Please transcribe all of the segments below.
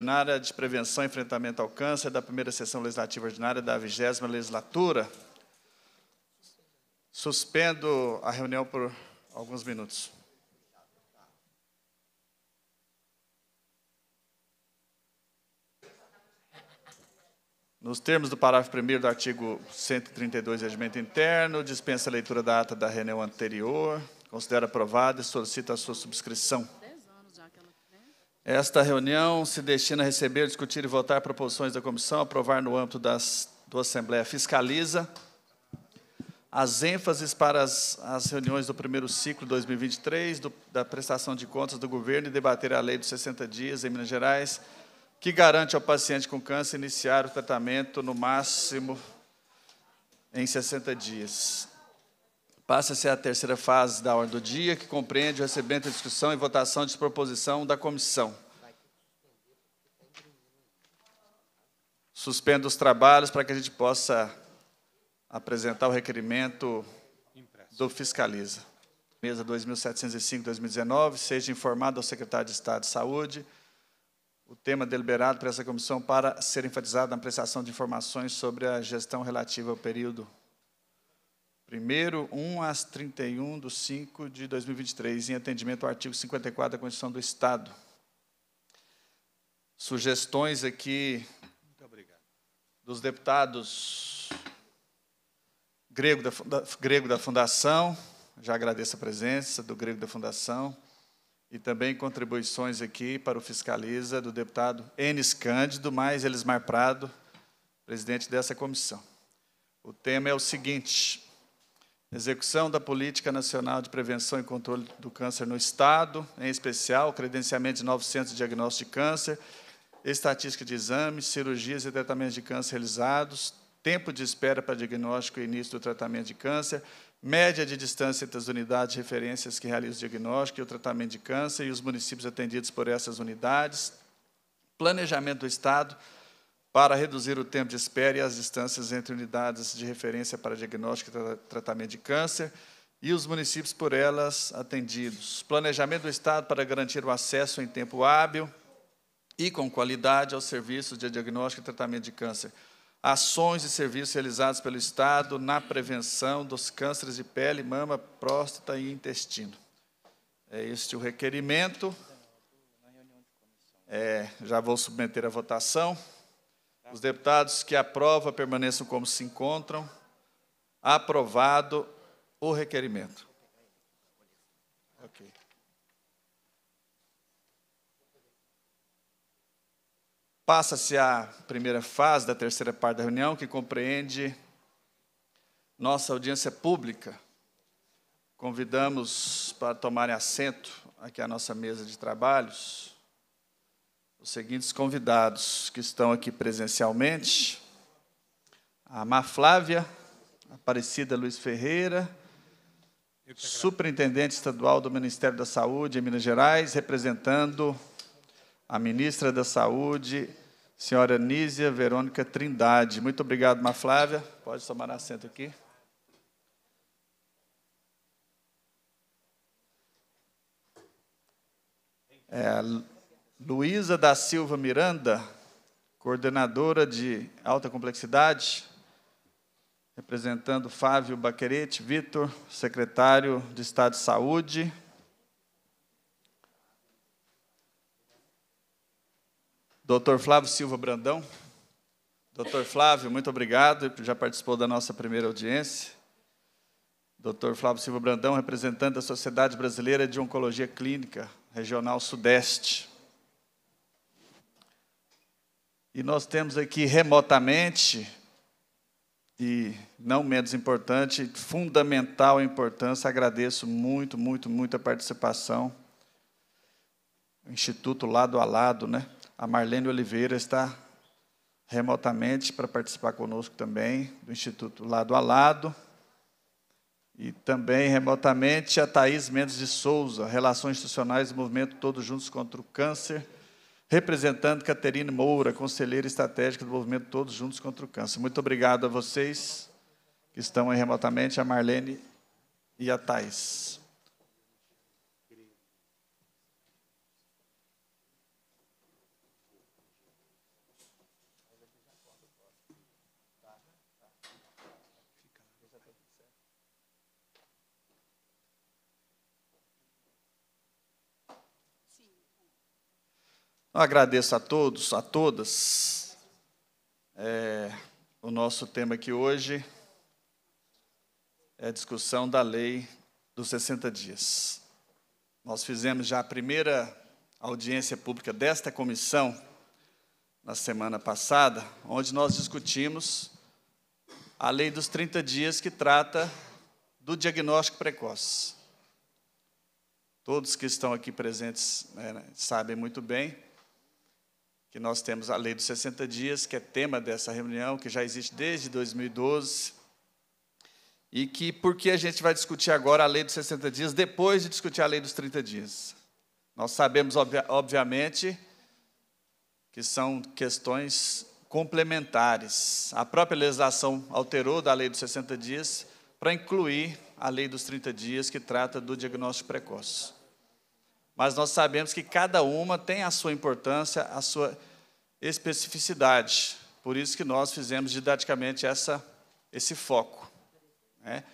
Ordinária de Prevenção e Enfrentamento ao Câncer, da primeira sessão legislativa ordinária da vigésima legislatura. Suspendo a reunião por alguns minutos. Nos termos do parágrafo 1 do artigo 132 do Regimento Interno, dispensa a leitura da ata da reunião anterior, considera aprovada e solicita a sua subscrição. Esta reunião se destina a receber, discutir e votar proposições da comissão, aprovar no âmbito das, do Assembleia Fiscaliza as ênfases para as, as reuniões do primeiro ciclo 2023 do, da prestação de contas do governo e debater a lei dos 60 dias em Minas Gerais, que garante ao paciente com câncer iniciar o tratamento no máximo em 60 dias. Passa-se a terceira fase da ordem do dia, que compreende o recebimento, discussão e votação de proposição da comissão. Suspendo os trabalhos para que a gente possa apresentar o requerimento do Fiscaliza. Mesa 2705-2019, seja informado ao secretário de Estado de Saúde o tema deliberado por essa comissão para ser enfatizado na prestação de informações sobre a gestão relativa ao período Primeiro, 1 às 31 de 5 de 2023, em atendimento ao artigo 54 da Constituição do Estado. Sugestões aqui dos deputados grego da, grego da Fundação, já agradeço a presença do grego da Fundação, e também contribuições aqui para o Fiscaliza do deputado Enes Cândido, mais Elismar Prado, presidente dessa comissão. O tema é o seguinte Execução da Política Nacional de Prevenção e Controle do Câncer no Estado, em especial, credenciamento de 900 diagnósticos de de câncer, estatística de exames, cirurgias e tratamentos de câncer realizados, tempo de espera para diagnóstico e início do tratamento de câncer, média de distância entre as unidades de referências que realizam o diagnóstico e o tratamento de câncer e os municípios atendidos por essas unidades, planejamento do Estado para reduzir o tempo de espera e as distâncias entre unidades de referência para diagnóstico e tratamento de câncer e os municípios por elas atendidos. Planejamento do Estado para garantir o acesso em tempo hábil e com qualidade aos serviços de diagnóstico e tratamento de câncer. Ações e serviços realizados pelo Estado na prevenção dos cânceres de pele, mama, próstata e intestino. É este o requerimento. É, já vou submeter à votação. Os deputados que aprovam permaneçam como se encontram. Aprovado o requerimento. Passa-se a primeira fase da terceira parte da reunião, que compreende nossa audiência pública. Convidamos para tomarem assento aqui à nossa mesa de trabalhos os seguintes convidados que estão aqui presencialmente: a Mar Flávia, Aparecida Luiz Ferreira, Superintendente Estadual do Ministério da Saúde em Minas Gerais, representando a ministra da Saúde, senhora Nízia Verônica Trindade. Muito obrigado, Mar Flávia. Pode tomar assento aqui. É, Luísa da Silva Miranda, coordenadora de alta complexidade, representando Fábio Baquerete, Vitor, secretário de Estado de Saúde. Doutor Flávio Silva Brandão. Doutor Flávio, muito obrigado, já participou da nossa primeira audiência. Doutor Flávio Silva Brandão, representante da Sociedade Brasileira de Oncologia Clínica, Regional Sudeste. E nós temos aqui remotamente, e não menos importante, fundamental importância, agradeço muito, muito, muito a participação. O Instituto Lado a Lado, né? A Marlene Oliveira está remotamente para participar conosco também, do Instituto Lado a Lado. E também remotamente a Thaís Mendes de Souza, Relações Institucionais e Movimento Todos Juntos contra o Câncer representando Caterine Moura, conselheira estratégica do movimento Todos Juntos contra o Câncer. Muito obrigado a vocês que estão aí remotamente, a Marlene e a Thais. Eu agradeço a todos, a todas. É, o nosso tema aqui hoje é a discussão da lei dos 60 dias. Nós fizemos já a primeira audiência pública desta comissão na semana passada, onde nós discutimos a lei dos 30 dias que trata do diagnóstico precoce. Todos que estão aqui presentes né, sabem muito bem que nós temos a lei dos 60 dias, que é tema dessa reunião, que já existe desde 2012. E que por que a gente vai discutir agora a lei dos 60 dias depois de discutir a lei dos 30 dias? Nós sabemos, obvia, obviamente, que são questões complementares. A própria legislação alterou da lei dos 60 dias para incluir a lei dos 30 dias, que trata do diagnóstico precoce mas nós sabemos que cada uma tem a sua importância, a sua especificidade. Por isso que nós fizemos didaticamente essa, esse foco. Né?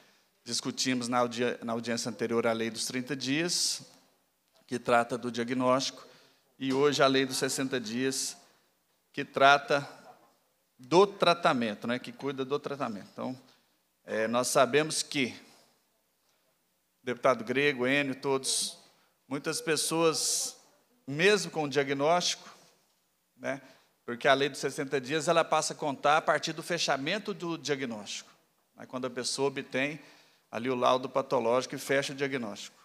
Discutimos na, audi na audiência anterior a lei dos 30 dias, que trata do diagnóstico, e hoje a lei dos 60 dias, que trata do tratamento, né? que cuida do tratamento. Então, é, nós sabemos que, deputado Grego, Enio, todos Muitas pessoas, mesmo com o diagnóstico, né, porque a lei dos 60 dias ela passa a contar a partir do fechamento do diagnóstico, né, quando a pessoa obtém ali o laudo patológico e fecha o diagnóstico.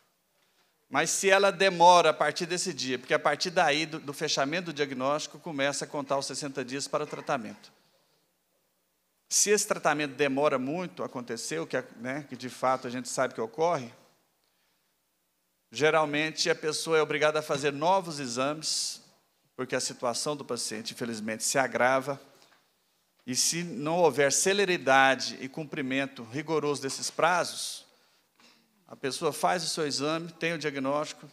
Mas se ela demora a partir desse dia, porque a partir daí, do, do fechamento do diagnóstico, começa a contar os 60 dias para o tratamento. Se esse tratamento demora muito, aconteceu, que, né, que de fato a gente sabe que ocorre, Geralmente a pessoa é obrigada a fazer novos exames, porque a situação do paciente, infelizmente, se agrava. E se não houver celeridade e cumprimento rigoroso desses prazos, a pessoa faz o seu exame, tem o diagnóstico,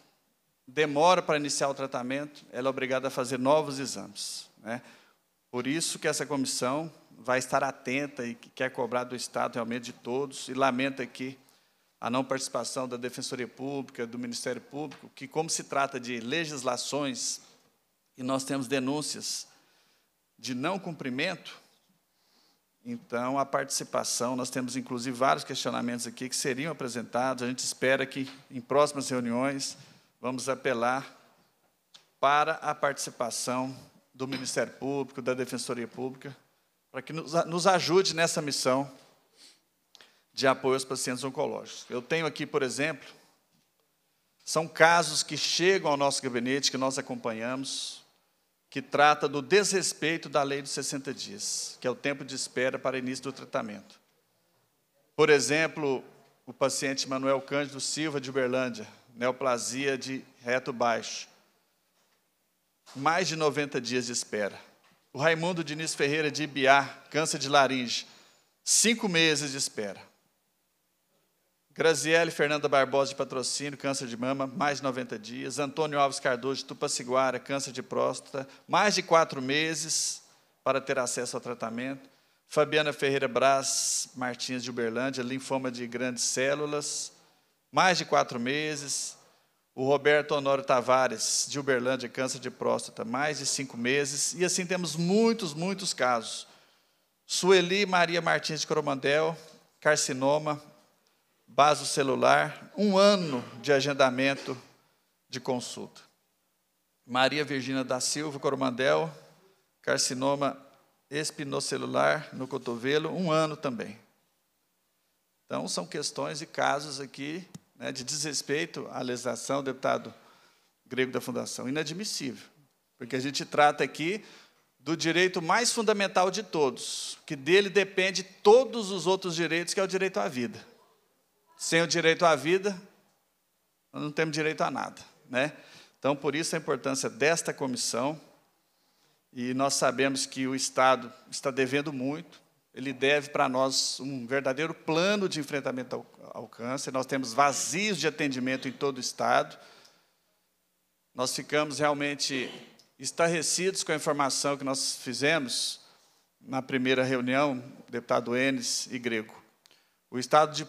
demora para iniciar o tratamento, ela é obrigada a fazer novos exames. Né? Por isso que essa comissão vai estar atenta e quer cobrar do Estado realmente de todos, e lamenta aqui a não participação da Defensoria Pública, do Ministério Público, que, como se trata de legislações e nós temos denúncias de não cumprimento, então a participação, nós temos inclusive vários questionamentos aqui que seriam apresentados, a gente espera que em próximas reuniões vamos apelar para a participação do Ministério Público, da Defensoria Pública, para que nos, ajude nessa missão de apoio aos pacientes oncológicos. Eu tenho aqui, por exemplo, são casos que chegam ao nosso gabinete, que nós acompanhamos, que trata do desrespeito da lei dos 60 dias, que é o tempo de espera para início do tratamento. Por exemplo, o paciente Manuel Cândido Silva, de Uberlândia, neoplasia de reto baixo. Mais de 90 dias de espera. O Raimundo Diniz Ferreira, de Ibiá, câncer de laringe. Cinco meses de espera. Graziele Fernanda Barbosa de patrocínio, câncer de mama, mais de 90 dias. Antônio Alves Cardoso de Tupaciguara, câncer de próstata, mais de quatro meses para ter acesso ao tratamento. Fabiana Ferreira Braz Martins de Uberlândia, linfoma de grandes células, mais de quatro meses. O Roberto Honório Tavares, de Uberlândia, câncer de próstata, mais de cinco meses. E assim temos muitos, muitos casos. Sueli Maria Martins de Coromandel, carcinoma, vaso celular, um ano de agendamento de consulta. Maria Virgínia da Silva Coromandel, carcinoma espinocelular no cotovelo, um ano também. Então, são questões e casos aqui né, de desrespeito à legislação, deputado grego da Fundação. Inadmissível, porque a gente trata aqui do direito mais fundamental de todos, que dele depende todos os outros direitos, que é o direito à vida sem o direito à vida, nós não temos direito a nada, né? Então, por isso a importância desta comissão. E nós sabemos que o Estado está devendo muito. Ele deve para nós um verdadeiro plano de enfrentamento ao, ao câncer. Nós temos vazios de atendimento em todo o Estado. Nós ficamos realmente estarrecidos com a informação que nós fizemos na primeira reunião, deputado Enes e Grego o estado de,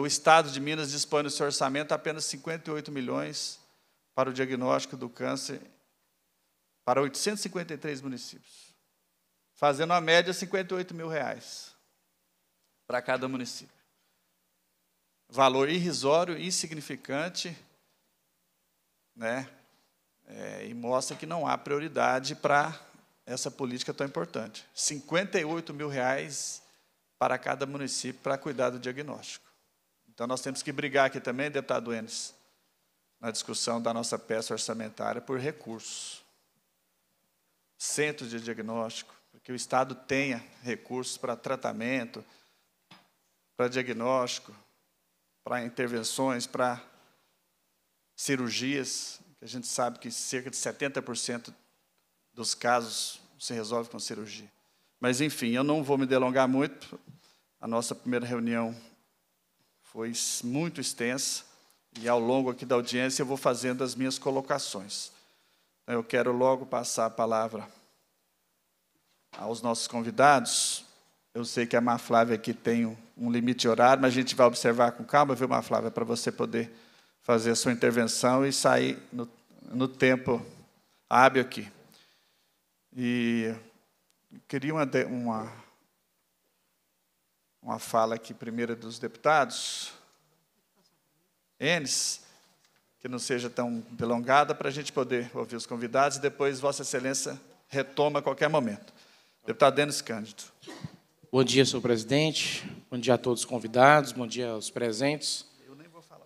o estado de Minas dispõe no seu orçamento apenas 58 milhões para o diagnóstico do câncer para 853 municípios, fazendo a média 58 mil reais para cada município. Valor irrisório, insignificante, né? É, e mostra que não há prioridade para essa política tão importante. 58 mil reais para cada município para cuidar do diagnóstico. Então, nós temos que brigar aqui também, deputado Enes, na discussão da nossa peça orçamentária por recursos. Centros de diagnóstico, que o Estado tenha recursos para tratamento, para diagnóstico, para intervenções, para cirurgias, que a gente sabe que cerca de 70% dos casos se resolve com cirurgia. Mas, enfim, eu não vou me delongar muito. A nossa primeira reunião foi muito extensa. E ao longo aqui da audiência eu vou fazendo as minhas colocações. Então, eu quero logo passar a palavra aos nossos convidados. Eu sei que a Maflávia aqui tem um limite de horário, mas a gente vai observar com calma, viu, Maflávia, para você poder fazer a sua intervenção e sair no, no tempo hábil aqui. E queria uma, uma, uma fala aqui, primeira dos deputados. Enes, que não seja tão delongada, para a gente poder ouvir os convidados e depois Vossa Excelência retoma a qualquer momento. Deputado Denis Cândido. Bom dia, senhor presidente. Bom dia a todos os convidados, bom dia aos presentes.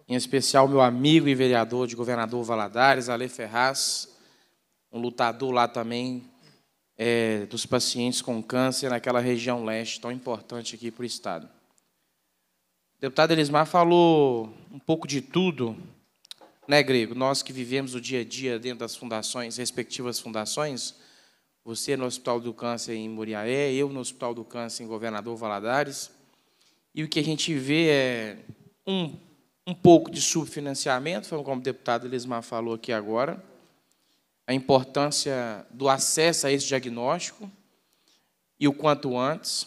Em especial, meu amigo e vereador de governador Valadares, Ale Ferraz, um lutador lá também é, dos pacientes com câncer naquela região leste tão importante aqui para o Estado. O deputado Elismar falou um pouco de tudo, né, Grego? Nós que vivemos o dia a dia dentro das fundações, respectivas fundações, você no Hospital do Câncer em Muriaé, eu no Hospital do Câncer em Governador Valadares, e o que a gente vê é um, um pouco de subfinanciamento, foi como o deputado Elismar falou aqui agora, a importância do acesso a esse diagnóstico e o quanto antes,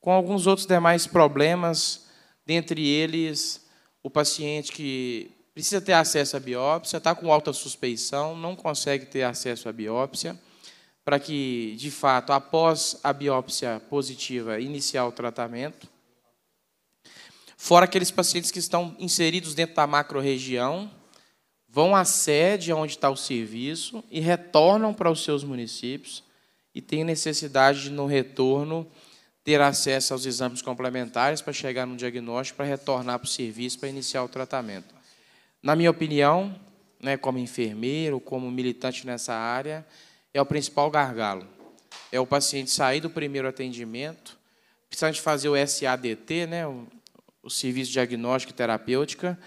com alguns outros demais problemas, dentre eles o paciente que precisa ter acesso à biópsia, está com alta suspeição, não consegue ter acesso à biópsia, para que, de fato, após a biópsia positiva, iniciar o tratamento. Fora aqueles pacientes que estão inseridos dentro da macro-região, vão à sede onde está o serviço e retornam para os seus municípios e têm necessidade de, no retorno, ter acesso aos exames complementares para chegar no diagnóstico, para retornar para o serviço, para iniciar o tratamento. Na minha opinião, né, como enfermeiro, como militante nessa área, é o principal gargalo. É o paciente sair do primeiro atendimento, precisar de fazer o SADT, né, o, o Serviço Diagnóstico e Terapêutica,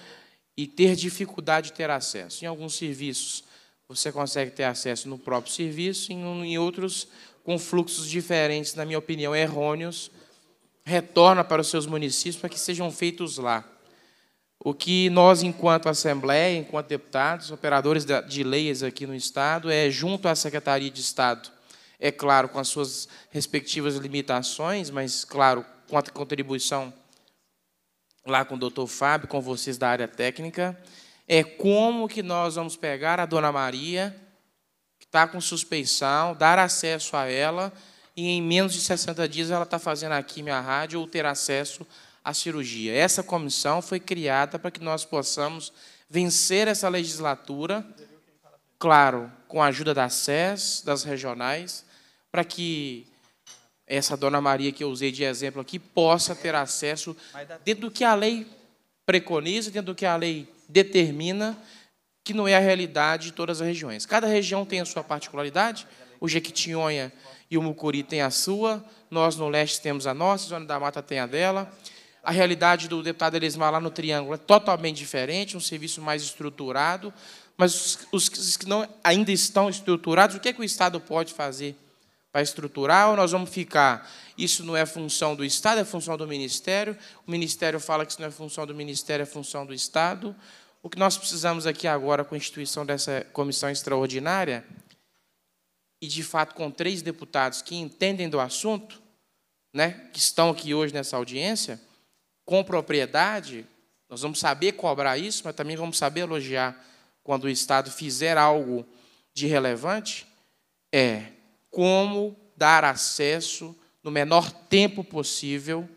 e ter dificuldade de ter acesso. Em alguns serviços, você consegue ter acesso no próprio serviço, em outros, com fluxos diferentes, na minha opinião, errôneos, retorna para os seus municípios para que sejam feitos lá. O que nós, enquanto Assembleia, enquanto deputados, operadores de leis aqui no Estado, é junto à Secretaria de Estado, é claro, com as suas respectivas limitações, mas, claro, com a contribuição lá com o doutor Fábio, com vocês da área técnica, é como que nós vamos pegar a dona Maria, que está com suspeição, dar acesso a ela, e em menos de 60 dias ela está fazendo a quimia à rádio ou ter acesso à cirurgia. Essa comissão foi criada para que nós possamos vencer essa legislatura, claro, com a ajuda da SES, das regionais, para que essa dona Maria que eu usei de exemplo aqui possa ter acesso dentro do que a lei preconiza, dentro do que a lei determina, que não é a realidade de todas as regiões. Cada região tem a sua particularidade, o Jequitinhonha e o Mucuri tem a sua, nós no leste temos a nossa, a Zona da Mata tem a dela. A realidade do deputado Elismar lá no Triângulo é totalmente diferente, um serviço mais estruturado, mas os, os que não, ainda estão estruturados, o que, é que o Estado pode fazer para estruturar ou nós vamos ficar? Isso não é função do Estado, é função do Ministério. O Ministério fala que isso não é função do Ministério, é função do Estado. O que nós precisamos aqui agora com a instituição dessa comissão extraordinária, e de fato com três deputados que entendem do assunto, né, que estão aqui hoje nessa audiência, com propriedade, nós vamos saber cobrar isso, mas também vamos saber elogiar quando o Estado fizer algo de relevante, é como dar acesso no menor tempo possível,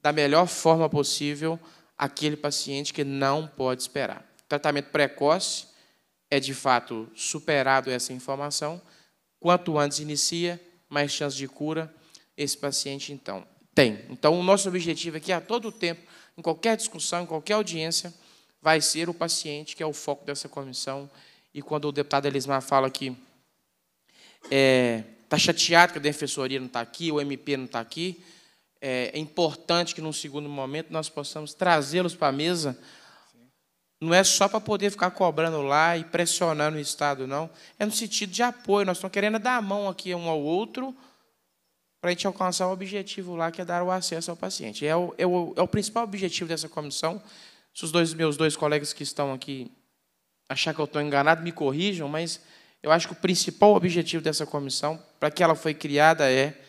da melhor forma possível, àquele paciente que não pode esperar. O tratamento precoce é de fato superado essa informação. Quanto antes inicia, mais chance de cura esse paciente então tem. Então o nosso objetivo aqui a todo tempo, em qualquer discussão, em qualquer audiência, vai ser o paciente que é o foco dessa comissão. E quando o deputado Elismar fala que está é, tá chateado que a defensoria não está aqui, o MP não está aqui, é, é importante que, num segundo momento, nós possamos trazê-los para a mesa. Não é só para poder ficar cobrando lá e pressionando o Estado, não. É no sentido de apoio. Nós estamos querendo é dar a mão aqui um ao outro para a gente alcançar o objetivo lá, que é dar o acesso ao paciente. É o, é o, é o principal objetivo dessa comissão. Se os dois meus dois colegas que estão aqui achar que eu estou enganado, me corrijam, mas eu acho que o principal objetivo dessa comissão, para que ela foi criada, é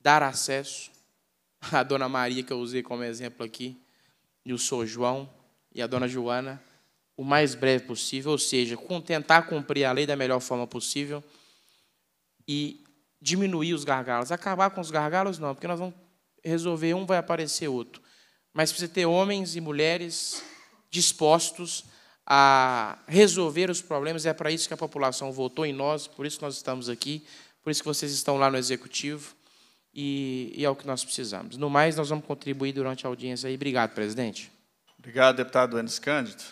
dar acesso à Dona Maria, que eu usei como exemplo aqui, e o Sr. João e a Dona Joana, o mais breve possível, ou seja, tentar cumprir a lei da melhor forma possível e diminuir os gargalos. Acabar com os gargalos, não, porque nós vamos resolver um, vai aparecer outro. Mas precisa ter homens e mulheres dispostos a resolver os problemas. É para isso que a população votou em nós, por isso que nós estamos aqui, por isso que vocês estão lá no executivo e, e é o que nós precisamos. No mais, nós vamos contribuir durante a audiência. E obrigado, presidente. Obrigado, deputado Enes Cândido.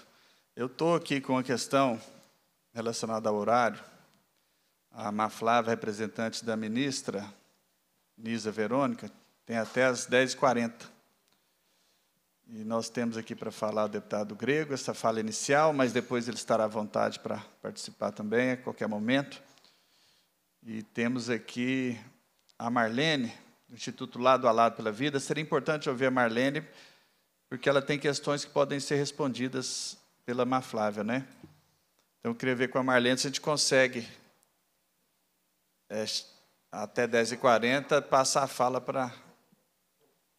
Eu estou aqui com uma questão relacionada ao horário. A Maflávia, representante da ministra, Nisa Verônica, tem até as 10h40. E nós temos aqui para falar o deputado grego, essa fala inicial, mas depois ele estará à vontade para participar também a qualquer momento. E temos aqui a Marlene, do Instituto Lado a Lado pela Vida. Seria importante ouvir a Marlene, porque ela tem questões que podem ser respondidas pela Maflávia, né? Então, eu queria ver com a Marlene se a gente consegue, é, até 10h40, passar a fala para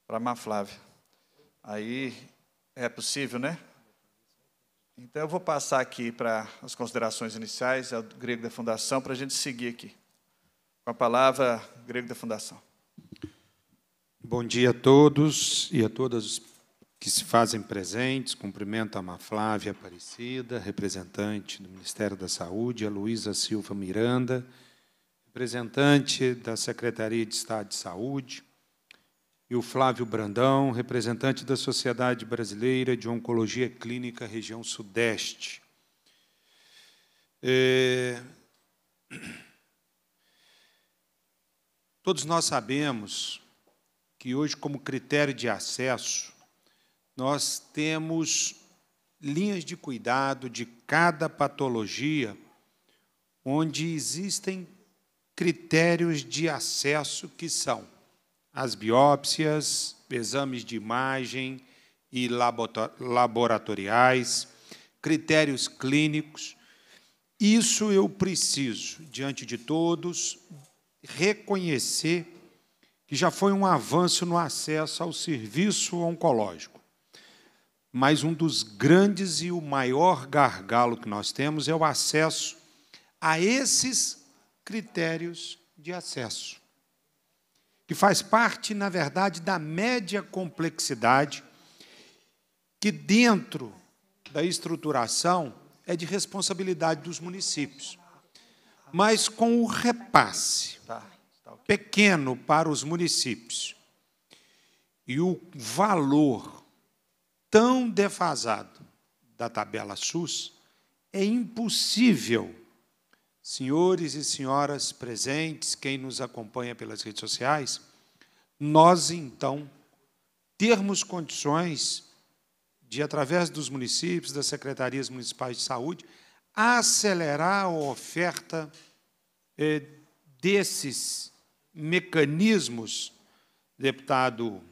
a Maflávia. Aí é possível, né? Então eu vou passar aqui para as considerações iniciais, ao é grego da fundação, para a gente seguir aqui com a palavra grego da fundação. Bom dia a todos e a todas que se fazem presentes. Cumprimento a Ma Flávia Aparecida, representante do Ministério da Saúde, a Luísa Silva Miranda, representante da Secretaria de Estado de Saúde, e o Flávio Brandão, representante da Sociedade Brasileira de Oncologia Clínica Região Sudeste. É... Todos nós sabemos que hoje, como critério de acesso, nós temos linhas de cuidado de cada patologia, onde existem critérios de acesso que são as biópsias, exames de imagem e laboratoriais, critérios clínicos. Isso eu preciso, diante de todos, reconhecer que já foi um avanço no acesso ao serviço oncológico. Mas um dos grandes e o maior gargalo que nós temos é o acesso a esses critérios de acesso que faz parte, na verdade, da média complexidade, que dentro da estruturação é de responsabilidade dos municípios. Mas com o repasse tá, tá pequeno para os municípios e o valor tão defasado da tabela SUS, é impossível senhores e senhoras presentes, quem nos acompanha pelas redes sociais, nós então termos condições de, através dos municípios, das secretarias municipais de saúde, acelerar a oferta eh, desses mecanismos, deputado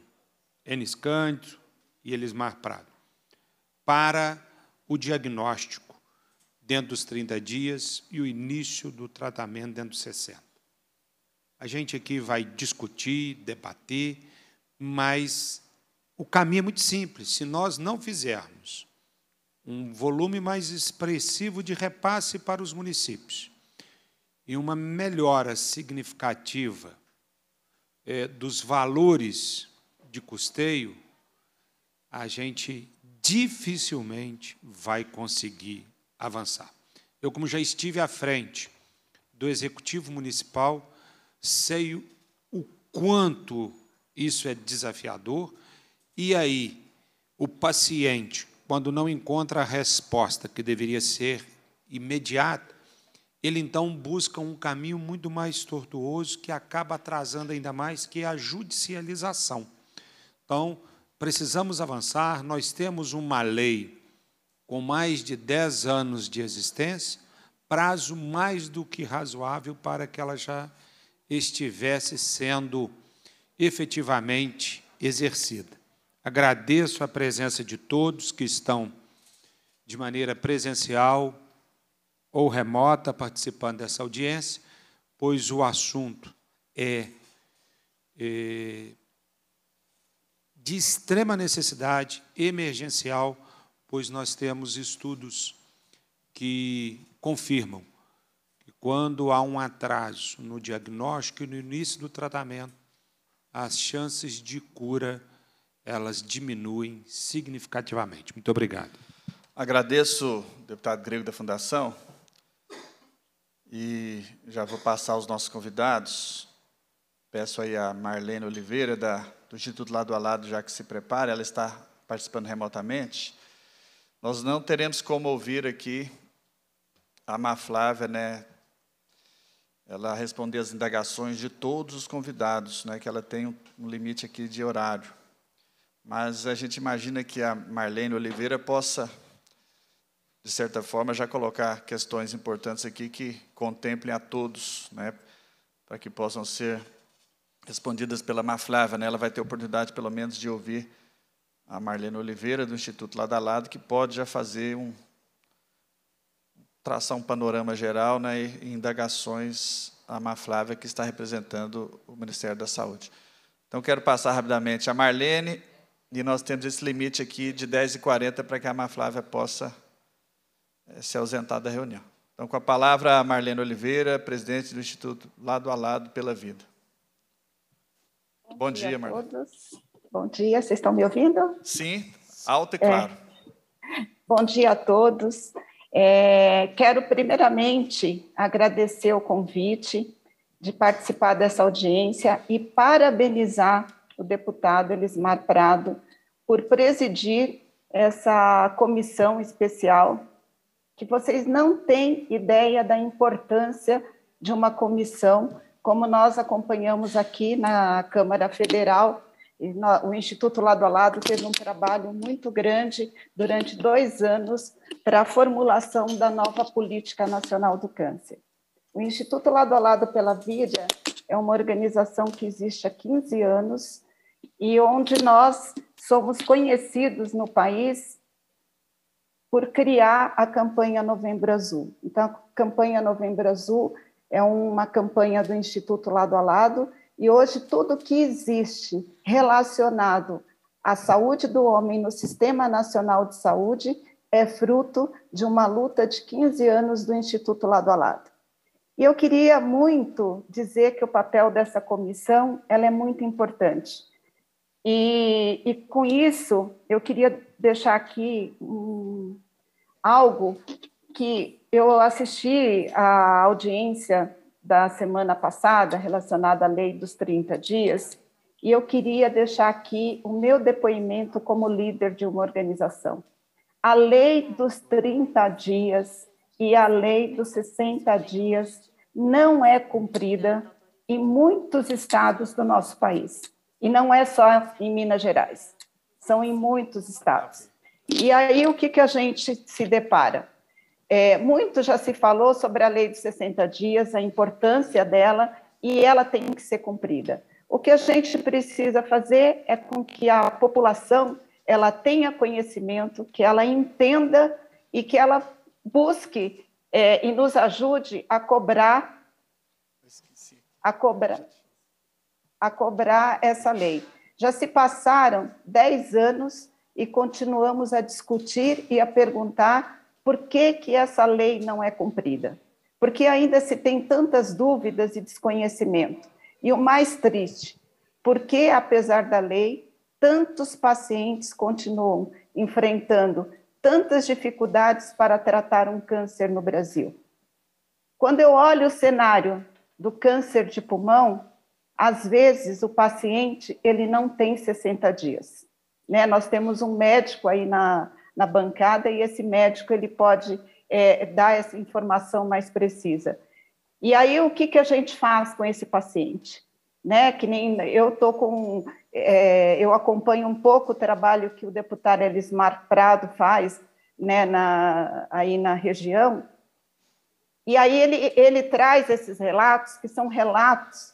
Enes Cândido e Elismar Prado, para o diagnóstico dentro dos 30 dias e o início do tratamento dentro dos 60. A gente aqui vai discutir, debater, mas o caminho é muito simples. Se nós não fizermos um volume mais expressivo de repasse para os municípios e uma melhora significativa é, dos valores de custeio, a gente dificilmente vai conseguir avançar. Eu, como já estive à frente do Executivo Municipal, sei o quanto isso é desafiador, e aí o paciente, quando não encontra a resposta que deveria ser imediata, ele então busca um caminho muito mais tortuoso que acaba atrasando ainda mais, que é a judicialização. Então, precisamos avançar, nós temos uma lei com mais de 10 anos de existência, prazo mais do que razoável para que ela já estivesse sendo efetivamente exercida. Agradeço a presença de todos que estão de maneira presencial ou remota participando dessa audiência, pois o assunto é, é de extrema necessidade emergencial pois nós temos estudos que confirmam que quando há um atraso no diagnóstico e no início do tratamento, as chances de cura elas diminuem significativamente. Muito obrigado. Agradeço, deputado Grego da Fundação, e já vou passar aos nossos convidados. Peço aí a Marlene Oliveira, da, do Instituto Lado a Lado, já que se prepara, ela está participando remotamente. Nós não teremos como ouvir aqui a Má Flávia, né? Ela responder as indagações de todos os convidados, né? Que ela tem um limite aqui de horário. Mas a gente imagina que a Marlene Oliveira possa, de certa forma, já colocar questões importantes aqui que contemplem a todos, né? Para que possam ser respondidas pela Má Flávia, né? Ela vai ter oportunidade, pelo menos, de ouvir a Marlene Oliveira, do Instituto Lado a Lado, que pode já fazer um. traçar um panorama geral né, e indagações à Má Flávia, que está representando o Ministério da Saúde. Então, quero passar rapidamente a Marlene, e nós temos esse limite aqui de 10h40 para que a Má Flávia possa eh, se ausentar da reunião. Então, com a palavra, a Marlene Oliveira, presidente do Instituto Lado a Lado pela Vida. Bom, Bom dia, dia Marlene. Todos. Bom dia, vocês estão me ouvindo? Sim, alto e é. claro. É. Bom dia a todos. É, quero primeiramente agradecer o convite de participar dessa audiência e parabenizar o deputado Elismar Prado por presidir essa comissão especial, que vocês não têm ideia da importância de uma comissão, como nós acompanhamos aqui na Câmara Federal o Instituto Lado a Lado teve um trabalho muito grande durante dois anos para a formulação da nova Política Nacional do Câncer. O Instituto Lado a Lado pela Vida é uma organização que existe há 15 anos e onde nós somos conhecidos no país por criar a campanha Novembro Azul. Então, a campanha Novembro Azul é uma campanha do Instituto Lado a Lado e hoje, tudo que existe relacionado à saúde do homem no Sistema Nacional de Saúde é fruto de uma luta de 15 anos do Instituto Lado a Lado. E eu queria muito dizer que o papel dessa comissão ela é muito importante. E, e com isso, eu queria deixar aqui um, algo que eu assisti à audiência da semana passada relacionada à lei dos 30 dias, e eu queria deixar aqui o meu depoimento como líder de uma organização. A lei dos 30 dias e a lei dos 60 dias não é cumprida em muitos estados do nosso país. E não é só em Minas Gerais, são em muitos estados. E aí o que, que a gente se depara? É, muito já se falou sobre a lei de 60 dias, a importância dela, e ela tem que ser cumprida. O que a gente precisa fazer é com que a população ela tenha conhecimento, que ela entenda e que ela busque é, e nos ajude a cobrar a cobrar a cobrar essa lei. Já se passaram 10 anos e continuamos a discutir e a perguntar por que, que essa lei não é cumprida? Porque ainda se tem tantas dúvidas e desconhecimento. E o mais triste, porque, apesar da lei, tantos pacientes continuam enfrentando tantas dificuldades para tratar um câncer no Brasil. Quando eu olho o cenário do câncer de pulmão, às vezes o paciente ele não tem 60 dias. Né? Nós temos um médico aí na, na bancada e esse médico ele pode é, dar essa informação mais precisa. E aí o que, que a gente faz com esse paciente? Né? Que nem eu tô com, é, eu acompanho um pouco o trabalho que o deputado Elismar Prado faz, né, na, aí na região. E aí ele, ele traz esses relatos, que são relatos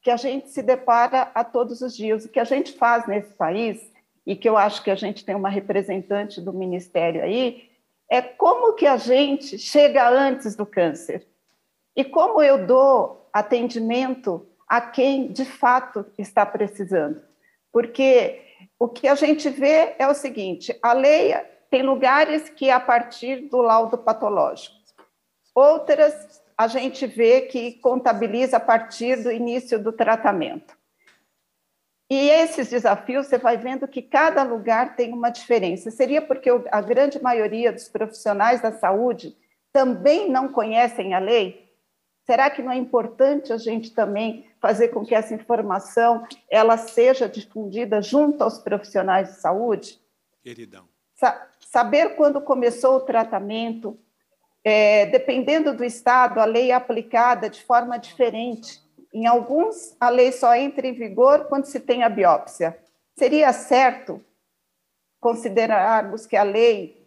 que a gente se depara a todos os dias. O que a gente faz nesse país e que eu acho que a gente tem uma representante do Ministério aí, é como que a gente chega antes do câncer e como eu dou atendimento a quem de fato está precisando. Porque o que a gente vê é o seguinte: a lei tem lugares que é a partir do laudo patológico, outras a gente vê que contabiliza a partir do início do tratamento. E esses desafios, você vai vendo que cada lugar tem uma diferença. Seria porque a grande maioria dos profissionais da saúde também não conhecem a lei? Será que não é importante a gente também fazer com que essa informação ela seja difundida junto aos profissionais de saúde? Queridão. Sa saber quando começou o tratamento, é, dependendo do estado, a lei é aplicada de forma diferente. Em alguns, a lei só entra em vigor quando se tem a biópsia. Seria certo considerarmos que a lei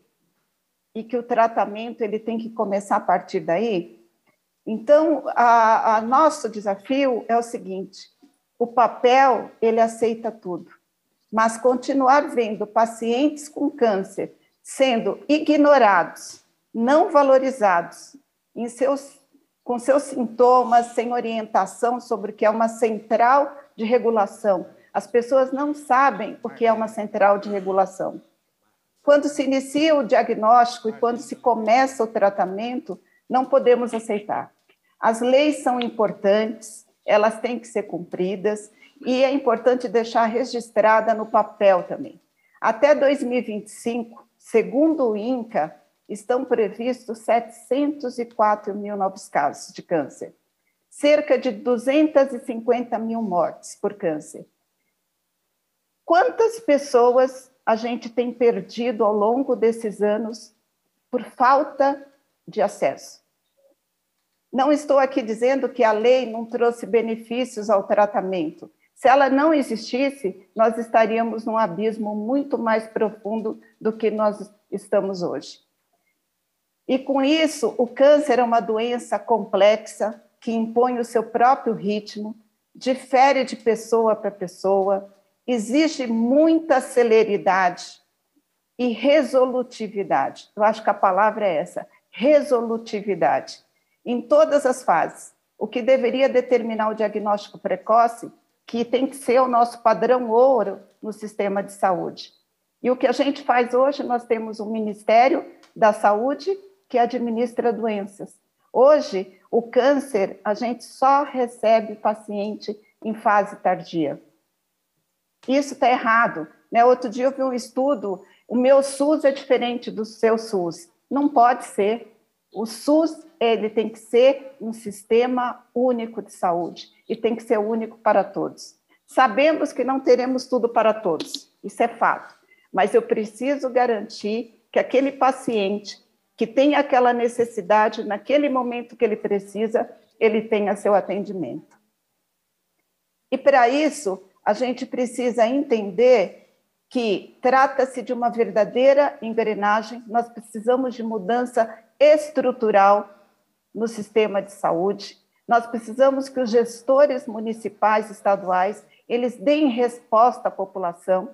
e que o tratamento ele tem que começar a partir daí? Então, a, a nosso desafio é o seguinte: o papel ele aceita tudo, mas continuar vendo pacientes com câncer sendo ignorados, não valorizados em seus com seus sintomas, sem orientação sobre o que é uma central de regulação. As pessoas não sabem o que é uma central de regulação. Quando se inicia o diagnóstico e quando se começa o tratamento, não podemos aceitar. As leis são importantes, elas têm que ser cumpridas, e é importante deixar registrada no papel também. Até 2025, segundo o INCA, estão previstos 704 mil novos casos de câncer, cerca de 250 mil mortes por câncer. Quantas pessoas a gente tem perdido ao longo desses anos por falta de acesso? Não estou aqui dizendo que a lei não trouxe benefícios ao tratamento. Se ela não existisse, nós estaríamos num abismo muito mais profundo do que nós estamos hoje. E com isso, o câncer é uma doença complexa que impõe o seu próprio ritmo, difere de pessoa para pessoa, exige muita celeridade e resolutividade. Eu acho que a palavra é essa, resolutividade, em todas as fases. O que deveria determinar o diagnóstico precoce, que tem que ser o nosso padrão ouro no sistema de saúde. E o que a gente faz hoje, nós temos um Ministério da Saúde que administra doenças. Hoje, o câncer, a gente só recebe paciente em fase tardia. Isso está errado. Né? Outro dia eu vi um estudo, o meu SUS é diferente do seu SUS. Não pode ser. O SUS ele tem que ser um sistema único de saúde e tem que ser único para todos. Sabemos que não teremos tudo para todos, isso é fato, mas eu preciso garantir que aquele paciente que tem aquela necessidade, naquele momento que ele precisa, ele tenha seu atendimento. E para isso, a gente precisa entender que trata-se de uma verdadeira engrenagem, nós precisamos de mudança estrutural no sistema de saúde. Nós precisamos que os gestores municipais, estaduais, eles deem resposta à população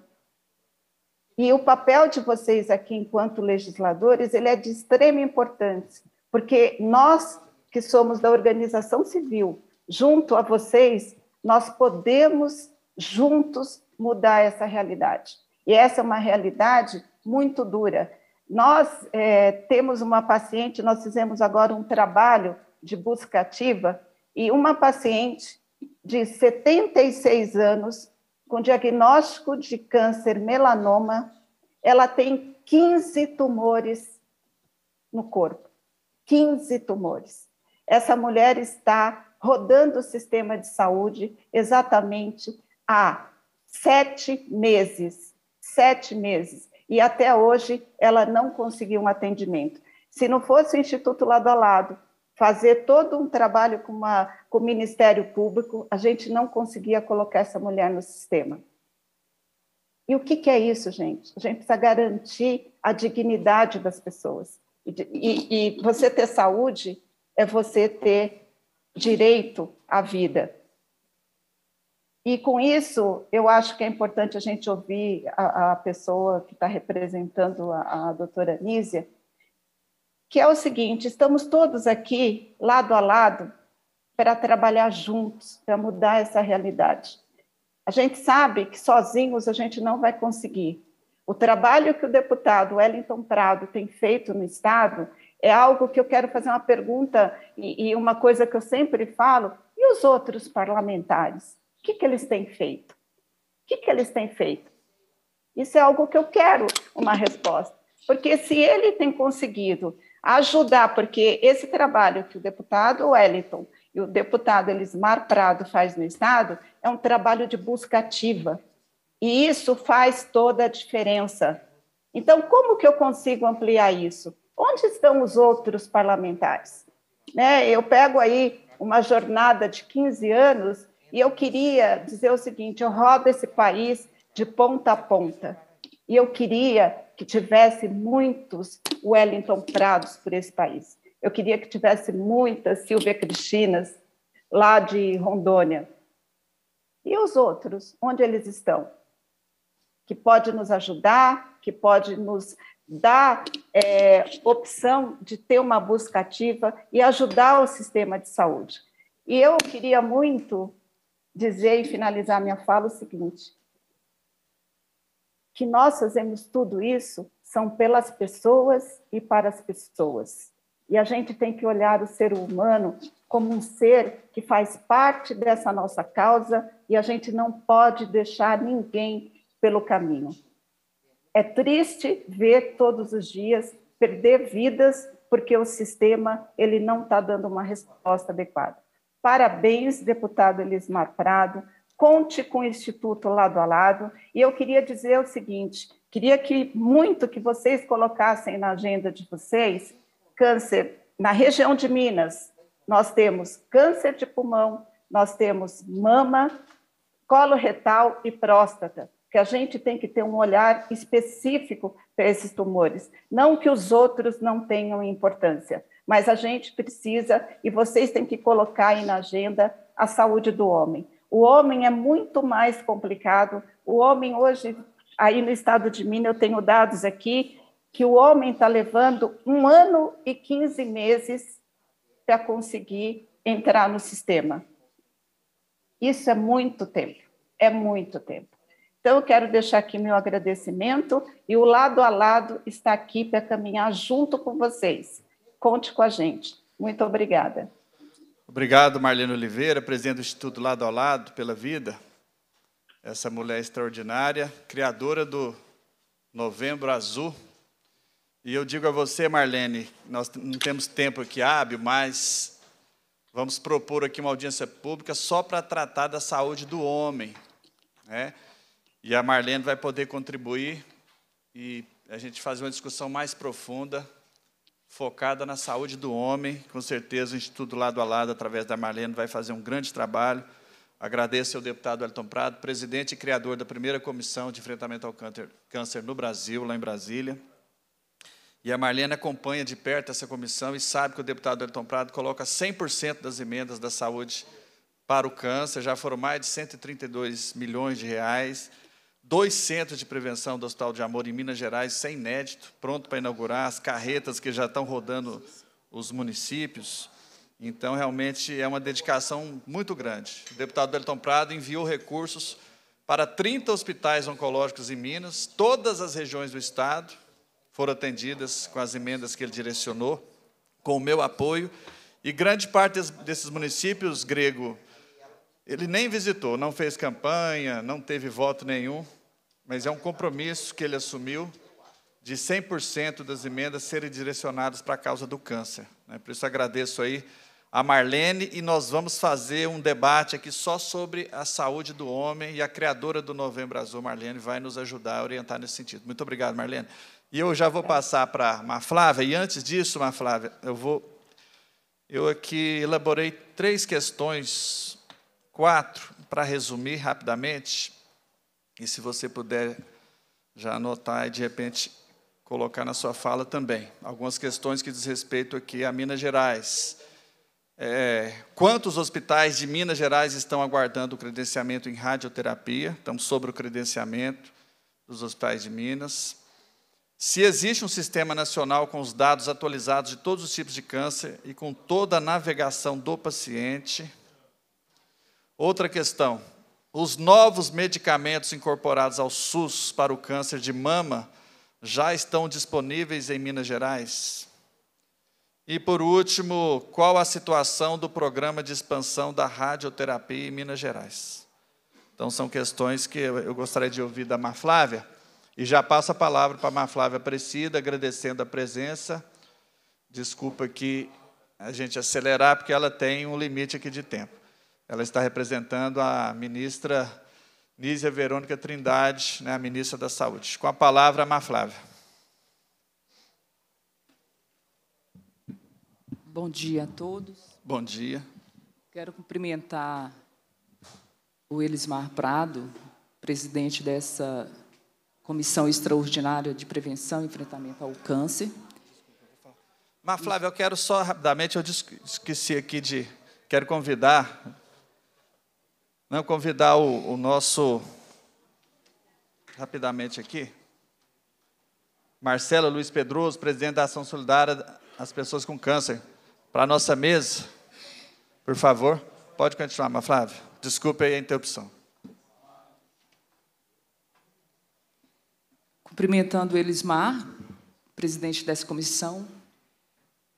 e o papel de vocês aqui, enquanto legisladores, ele é de extrema importância, porque nós, que somos da organização civil, junto a vocês, nós podemos juntos mudar essa realidade. E essa é uma realidade muito dura. Nós é, temos uma paciente, nós fizemos agora um trabalho de busca ativa, e uma paciente de 76 anos com diagnóstico de câncer melanoma, ela tem 15 tumores no corpo. 15 tumores. Essa mulher está rodando o sistema de saúde exatamente há sete meses. Sete meses. E até hoje ela não conseguiu um atendimento. Se não fosse o Instituto Lado a Lado, fazer todo um trabalho com, uma, com o Ministério Público, a gente não conseguia colocar essa mulher no sistema. E o que, que é isso, gente? A gente precisa garantir a dignidade das pessoas. E, e, e você ter saúde é você ter direito à vida. E com isso, eu acho que é importante a gente ouvir a, a pessoa que está representando a, a doutora Nízia, que é o seguinte: estamos todos aqui, lado a lado, para trabalhar juntos, para mudar essa realidade. A gente sabe que sozinhos a gente não vai conseguir. O trabalho que o deputado Wellington Prado tem feito no Estado é algo que eu quero fazer uma pergunta e, uma coisa que eu sempre falo: e os outros parlamentares? O que, que eles têm feito? O que, que eles têm feito? Isso é algo que eu quero uma resposta. Porque se ele tem conseguido ajudar, porque esse trabalho que o deputado Wellington e o deputado Elismar Prado faz no Estado é um trabalho de busca ativa. E isso faz toda a diferença. Então, como que eu consigo ampliar isso? Onde estão os outros parlamentares? Né? Eu pego aí uma jornada de 15 anos e eu queria dizer o seguinte: eu rodo esse país de ponta a ponta. E eu queria que tivesse muitos Wellington Prados por esse país. Eu queria que tivesse muitas Silvia Cristinas lá de Rondônia. E os outros, onde eles estão? Que pode nos ajudar, que pode nos dar é, opção de ter uma busca ativa e ajudar o sistema de saúde. E eu queria muito dizer e finalizar minha fala o seguinte: que nós fazemos tudo isso são pelas pessoas e para as pessoas. E a gente tem que olhar o ser humano como um ser que faz parte dessa nossa causa e a gente não pode deixar ninguém pelo caminho. É triste ver todos os dias perder vidas porque o sistema ele não está dando uma resposta adequada. Parabéns, deputado Elismar Prado, Conte com o Instituto lado a lado. E eu queria dizer o seguinte: queria que muito que vocês colocassem na agenda de vocês câncer na região de Minas. Nós temos câncer de pulmão, nós temos mama, colo retal e próstata, que a gente tem que ter um olhar específico para esses tumores. Não que os outros não tenham importância, mas a gente precisa, e vocês têm que colocar aí na agenda, a saúde do homem. O homem é muito mais complicado. O homem hoje, aí no estado de Minas, eu tenho dados aqui, que o homem está levando um ano e 15 meses para conseguir entrar no sistema. Isso é muito tempo, é muito tempo. Então, eu quero deixar aqui meu agradecimento e o lado a lado está aqui para caminhar junto com vocês. Conte com a gente. Muito obrigada. Obrigado, Marlene Oliveira, presidente do Instituto Lado a Lado pela Vida. Essa mulher extraordinária, criadora do Novembro Azul. E eu digo a você, Marlene, nós não temos tempo aqui hábil, mas vamos propor aqui uma audiência pública só para tratar da saúde do homem. Né? E a Marlene vai poder contribuir e a gente fazer uma discussão mais profunda focada na saúde do homem. Com certeza, o Instituto Lado a Lado, através da Marlene, vai fazer um grande trabalho. Agradeço ao deputado Elton Prado, presidente e criador da primeira comissão de enfrentamento ao câncer no Brasil, lá em Brasília. E a Marlene acompanha de perto essa comissão e sabe que o deputado Elton Prado coloca 100% das emendas da saúde para o câncer. Já foram mais de 132 milhões de reais dois centros de prevenção do Hospital de Amor em Minas Gerais, sem inédito, pronto para inaugurar, as carretas que já estão rodando os municípios. Então, realmente, é uma dedicação muito grande. O deputado Belton Prado enviou recursos para 30 hospitais oncológicos em Minas, todas as regiões do Estado foram atendidas com as emendas que ele direcionou, com o meu apoio, e grande parte desses municípios, grego, ele nem visitou, não fez campanha, não teve voto nenhum, mas é um compromisso que ele assumiu de 100% das emendas serem direcionadas para a causa do câncer. Né? Por isso agradeço aí a Marlene e nós vamos fazer um debate aqui só sobre a saúde do homem e a criadora do Novembro Azul, Marlene, vai nos ajudar a orientar nesse sentido. Muito obrigado, Marlene. E eu já vou passar para a Flávia, e antes disso, Flávia, eu vou eu aqui elaborei três questões, quatro, para resumir rapidamente, e se você puder já anotar e de repente colocar na sua fala também algumas questões que diz respeito aqui a Minas Gerais. É, quantos hospitais de Minas Gerais estão aguardando o credenciamento em radioterapia? Estamos sobre o credenciamento dos hospitais de Minas. Se existe um sistema nacional com os dados atualizados de todos os tipos de câncer e com toda a navegação do paciente. Outra questão: os novos medicamentos incorporados ao SUS para o câncer de mama já estão disponíveis em Minas Gerais. E por último, qual a situação do programa de expansão da radioterapia em Minas Gerais? Então são questões que eu gostaria de ouvir da Marflávia. E já passo a palavra para a Marflávia Precida, agradecendo a presença. Desculpa que a gente acelerar, porque ela tem um limite aqui de tempo. Ela está representando a ministra Nízia Verônica Trindade, né, a ministra da Saúde. Com a palavra, Má Flávia. Bom dia a todos. Bom dia. Quero cumprimentar o Elismar Prado, presidente dessa Comissão Extraordinária de Prevenção e Enfrentamento ao Câncer. Mas, Flávia, eu quero só rapidamente, eu esqueci aqui de. Quero convidar não, convidar o, o nosso, rapidamente aqui, Marcelo Luiz Pedroso, presidente da Ação Solidária às Pessoas com Câncer, para a nossa mesa, por favor. Pode continuar, mas Flávia, desculpe aí a interrupção. Cumprimentando Elismar, presidente dessa comissão,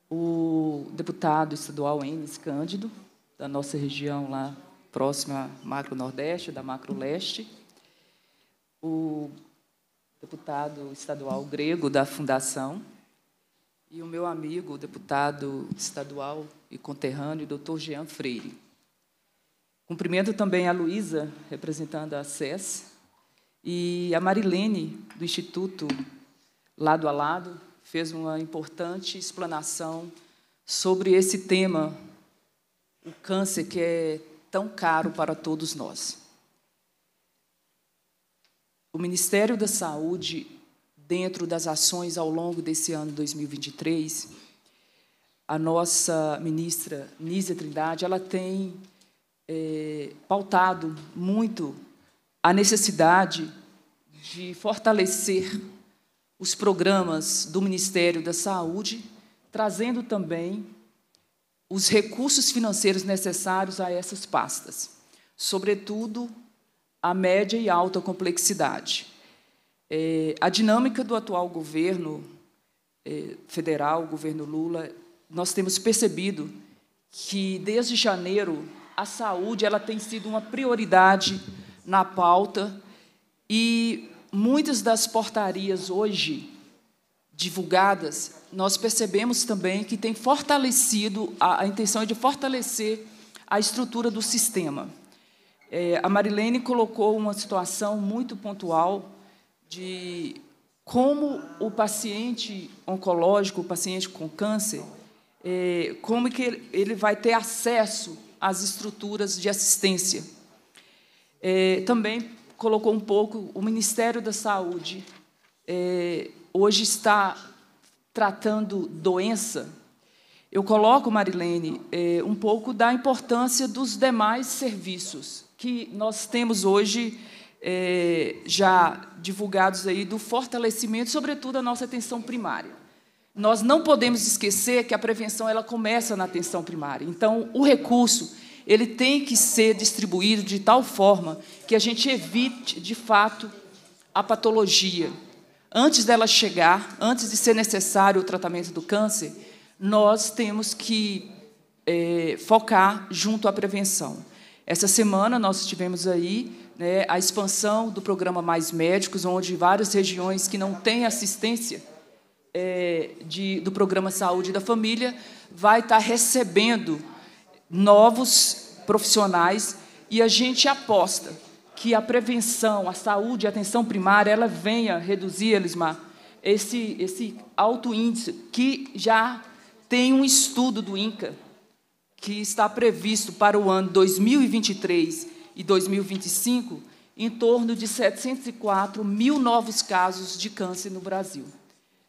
o deputado estadual Enes Cândido, da nossa região lá próxima Macro Nordeste, da Macro Leste. O deputado estadual grego da Fundação e o meu amigo, o deputado estadual e conterrâneo, doutor Jean Freire. Cumprimento também a Luísa, representando a SES, e a Marilene, do Instituto Lado a Lado, fez uma importante explanação sobre esse tema, o câncer que é tão caro para todos nós. O Ministério da Saúde, dentro das ações ao longo desse ano 2023, a nossa ministra Nízia Trindade, ela tem é, pautado muito a necessidade de fortalecer os programas do Ministério da Saúde, trazendo também os recursos financeiros necessários a essas pastas, sobretudo a média e alta complexidade. É, a dinâmica do atual governo é, federal, governo Lula, nós temos percebido que desde janeiro a saúde ela tem sido uma prioridade na pauta e muitas das portarias hoje divulgadas nós percebemos também que tem fortalecido, a, a intenção é de fortalecer a estrutura do sistema. É, a Marilene colocou uma situação muito pontual de como o paciente oncológico, o paciente com câncer, é, como que ele vai ter acesso às estruturas de assistência. É, também colocou um pouco o Ministério da Saúde é, hoje está tratando doença, eu coloco, Marilene, é, um pouco da importância dos demais serviços que nós temos hoje é, já divulgados aí do fortalecimento, sobretudo, da nossa atenção primária. Nós não podemos esquecer que a prevenção ela começa na atenção primária. Então, o recurso ele tem que ser distribuído de tal forma que a gente evite, de fato, a patologia antes dela chegar, antes de ser necessário o tratamento do câncer, nós temos que é, focar junto à prevenção. Essa semana nós tivemos aí né, a expansão do programa Mais Médicos, onde várias regiões que não têm assistência é, de, do programa Saúde da Família vai estar tá recebendo novos profissionais e a gente aposta que a prevenção, a saúde, a atenção primária, ela venha reduzir, Elismar, esse, esse alto índice, que já tem um estudo do INCA, que está previsto para o ano 2023 e 2025, em torno de 704 mil novos casos de câncer no Brasil.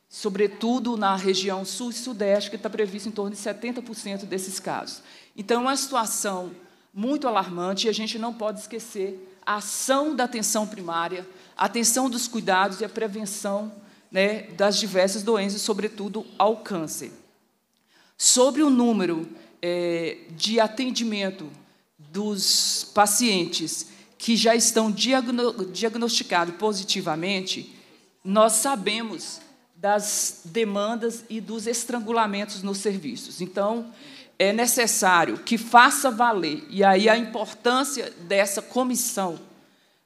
Sobretudo na região sul e sudeste, que está previsto em torno de 70% desses casos. Então, é uma situação muito alarmante e a gente não pode esquecer a ação da atenção primária, a atenção dos cuidados e a prevenção né, das diversas doenças, sobretudo ao câncer. Sobre o número é, de atendimento dos pacientes que já estão diagno diagnosticados positivamente, nós sabemos das demandas e dos estrangulamentos nos serviços. Então, é necessário que faça valer, e aí a importância dessa comissão,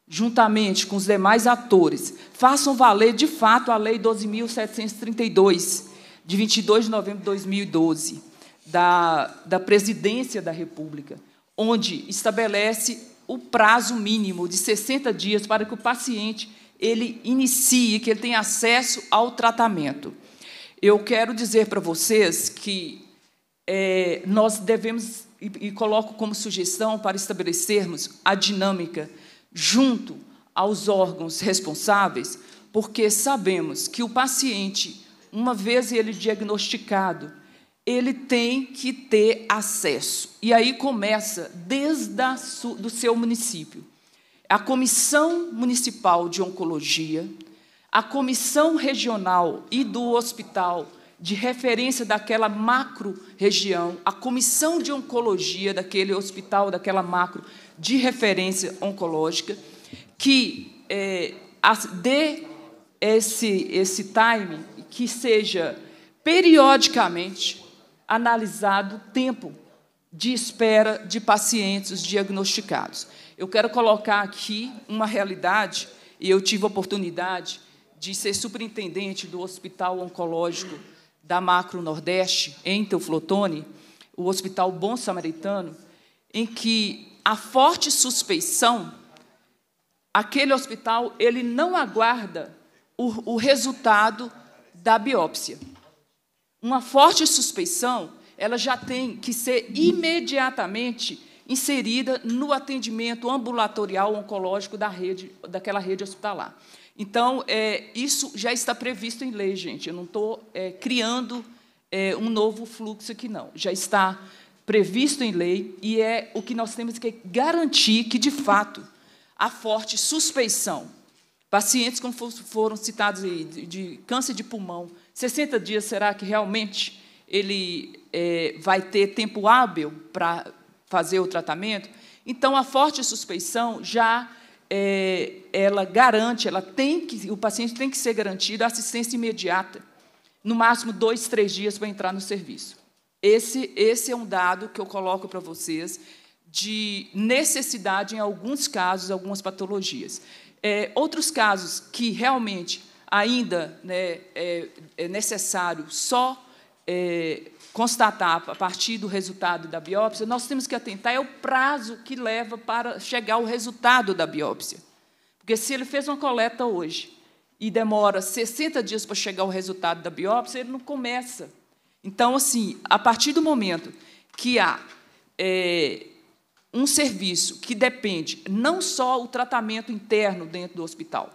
juntamente com os demais atores, façam valer de fato a Lei 12.732, de 22 de novembro de 2012, da, da Presidência da República, onde estabelece o prazo mínimo de 60 dias para que o paciente ele inicie, que ele tenha acesso ao tratamento. Eu quero dizer para vocês que é, nós devemos, e, e coloco como sugestão para estabelecermos a dinâmica junto aos órgãos responsáveis, porque sabemos que o paciente, uma vez ele diagnosticado, ele tem que ter acesso. E aí começa desde a su, do seu município. A Comissão Municipal de Oncologia, a Comissão Regional e do Hospital de referência daquela macro região, a comissão de oncologia daquele hospital, daquela macro de referência oncológica, que é, dê esse, esse time que seja periodicamente analisado o tempo de espera de pacientes diagnosticados. Eu quero colocar aqui uma realidade, e eu tive a oportunidade de ser superintendente do Hospital Oncológico da Macro Nordeste, em Teuflotone, o Hospital Bom Samaritano, em que a forte suspeição, aquele hospital ele não aguarda o, o resultado da biópsia. Uma forte suspeição, ela já tem que ser imediatamente inserida no atendimento ambulatorial oncológico da rede, daquela rede hospitalar. Então, é, isso já está previsto em lei, gente. Eu não estou é, criando é, um novo fluxo aqui, não. Já está previsto em lei e é o que nós temos que garantir que, de fato, a forte suspeição. Pacientes, como foram citados aí, de câncer de pulmão, 60 dias, será que realmente ele é, vai ter tempo hábil para fazer o tratamento? Então, a forte suspeição já é, ela garante, ela tem que, o paciente tem que ser garantido assistência imediata, no máximo dois, três dias para entrar no serviço. Esse, esse é um dado que eu coloco para vocês de necessidade em alguns casos, algumas patologias. É, outros casos que realmente ainda né, é, é necessário só é, constatar a partir do resultado da biópsia, nós temos que atentar é o prazo que leva para chegar ao resultado da biópsia. Porque se ele fez uma coleta hoje e demora 60 dias para chegar ao resultado da biópsia, ele não começa. Então, assim, a partir do momento que há é, um serviço que depende não só o tratamento interno dentro do hospital,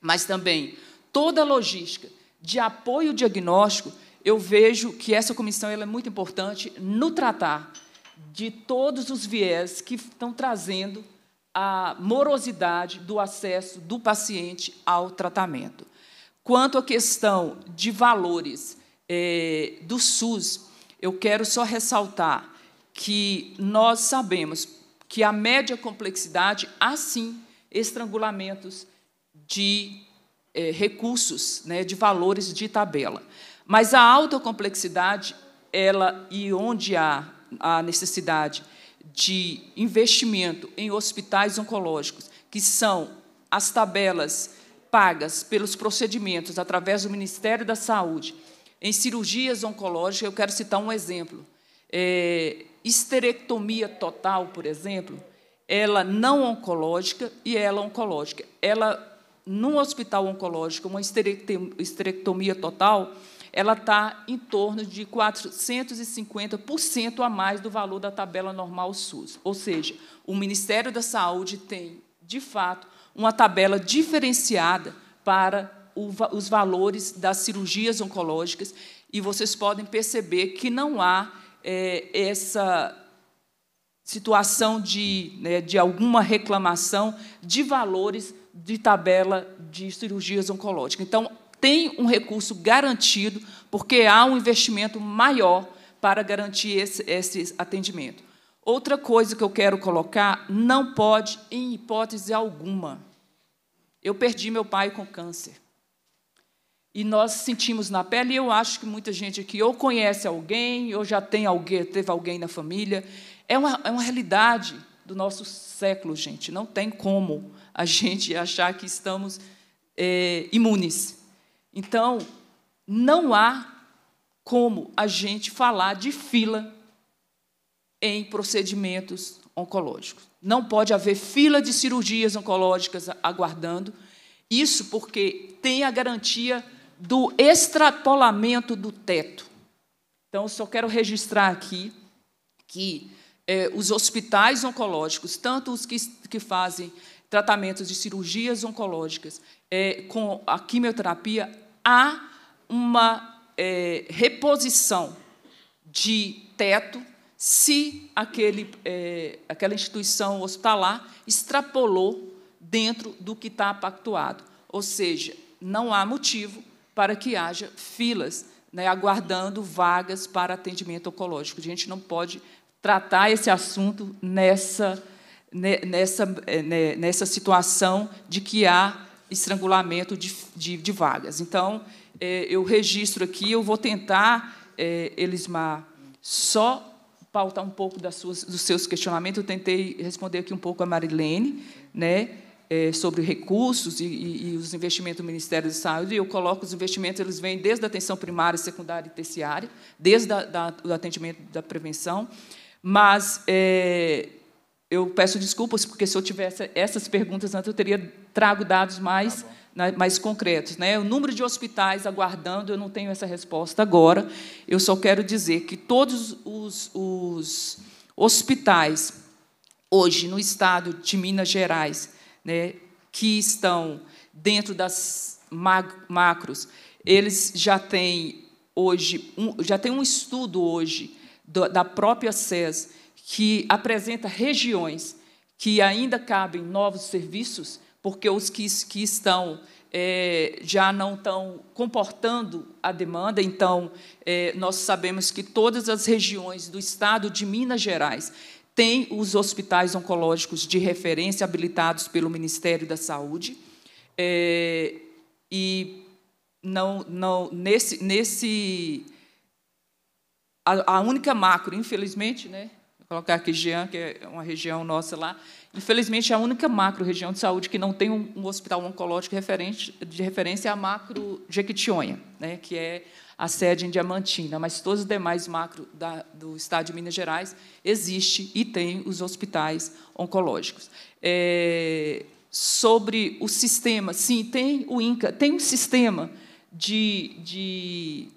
mas também toda a logística de apoio diagnóstico, eu vejo que essa comissão ela é muito importante no tratar de todos os viés que estão trazendo a morosidade do acesso do paciente ao tratamento. Quanto à questão de valores é, do SUS, eu quero só ressaltar que nós sabemos que a média complexidade há sim estrangulamentos de é, recursos, né, de valores de tabela. Mas a alta complexidade, ela e onde há a necessidade de investimento em hospitais oncológicos, que são as tabelas pagas pelos procedimentos através do Ministério da Saúde, em cirurgias oncológicas, eu quero citar um exemplo. É, esterectomia total, por exemplo, ela não oncológica e ela oncológica. Ela, num hospital oncológico, uma esterectomia total, ela está em torno de 450% a mais do valor da tabela normal SUS. Ou seja, o Ministério da Saúde tem, de fato, uma tabela diferenciada para os valores das cirurgias oncológicas, e vocês podem perceber que não há é, essa situação de, né, de alguma reclamação de valores de tabela de cirurgias oncológicas. Então, tem um recurso garantido, porque há um investimento maior para garantir esse, esse atendimento. Outra coisa que eu quero colocar, não pode, em hipótese alguma. Eu perdi meu pai com câncer. E nós sentimos na pele, e eu acho que muita gente aqui ou conhece alguém, ou já tem alguém, teve alguém na família. É uma, é uma realidade do nosso século, gente. Não tem como a gente achar que estamos é, imunes. Então, não há como a gente falar de fila em procedimentos oncológicos. Não pode haver fila de cirurgias oncológicas aguardando. Isso porque tem a garantia do extrapolamento do teto. Então, só quero registrar aqui que é, os hospitais oncológicos, tanto os que, que fazem tratamentos de cirurgias oncológicas é, com a quimioterapia, há uma é, reposição de teto se aquele, é, aquela instituição hospitalar extrapolou dentro do que está pactuado. Ou seja, não há motivo para que haja filas né, aguardando vagas para atendimento oncológico. A gente não pode tratar esse assunto nessa, nessa, é, nessa situação de que há estrangulamento de, de, de vagas. Então, é, eu registro aqui, eu vou tentar, é, Elismar, só pautar um pouco das suas, dos seus questionamentos. Eu tentei responder aqui um pouco a Marilene, né? É, sobre recursos e, e, e, os investimentos do Ministério da Saúde, e eu coloco os investimentos, eles vêm desde a atenção primária, secundária e terciária, desde a, da, o atendimento da prevenção, mas é, eu peço desculpas, porque se eu tivesse essas perguntas antes, eu teria trago dados mais, tá né, mais concretos. Né? O número de hospitais aguardando, eu não tenho essa resposta agora. Eu só quero dizer que todos os, os hospitais, hoje, no estado de Minas Gerais, né, que estão dentro das macros, eles já têm hoje um, já tem um estudo hoje da própria SES que apresenta regiões que ainda cabem novos serviços, porque os que, que estão é, já não estão comportando a demanda. Então, é, nós sabemos que todas as regiões do estado de Minas Gerais têm os hospitais oncológicos de referência habilitados pelo Ministério da Saúde. É, e não, não, nesse, nesse a, a única macro, infelizmente, né, Vou colocar aqui Jean, que é uma região nossa lá. Infelizmente, é a única macro-região de saúde que não tem um, um hospital oncológico de referência é a macro Jequitinhonha, né, que é a sede em Diamantina, mas todos os demais macro da, do estado de Minas Gerais existe e tem os hospitais oncológicos. É, sobre o sistema, sim, tem o INCA, tem um sistema de, de,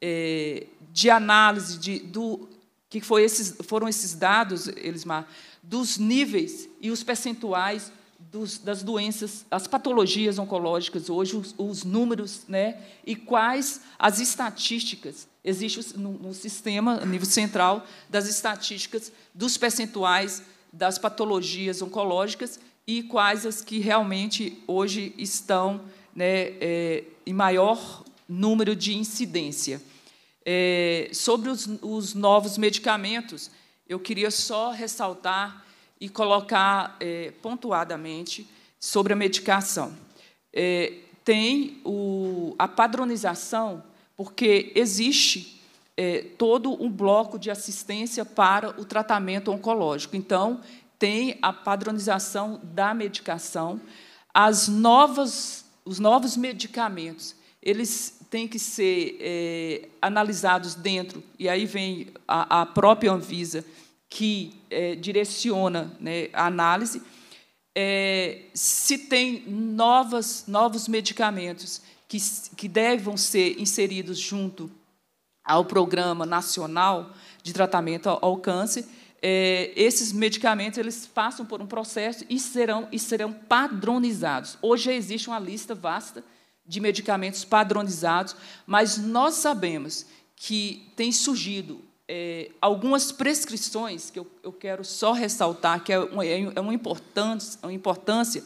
é, de análise de, do que foi esses, foram esses dados, Elismar, dos níveis e os percentuais dos, das doenças, as patologias oncológicas hoje, os, os, números, né, e quais as estatísticas. Existe um, sistema, a nível central, das estatísticas dos percentuais das patologias oncológicas e quais as que realmente hoje estão né, é, em maior número de incidência. É, sobre os, os, novos medicamentos, eu queria só ressaltar e colocar é, pontuadamente sobre a medicação. É, tem o, a padronização, porque existe é, todo um bloco de assistência para o tratamento oncológico. Então, tem a padronização da medicação, as novas, os novos medicamentos, eles têm que ser é, analisados dentro, e aí vem a, a própria Anvisa, que é, direciona né, a análise, é, se tem novas, novos medicamentos que, que devam ser inseridos junto ao Programa Nacional de Tratamento ao, ao Câncer, é, esses medicamentos eles passam por um processo e serão, e serão padronizados. Hoje já existe uma lista vasta de medicamentos padronizados, mas nós sabemos que tem surgido é, algumas prescrições que eu, eu, quero só ressaltar, que é, um, é, é uma, importância, uma importância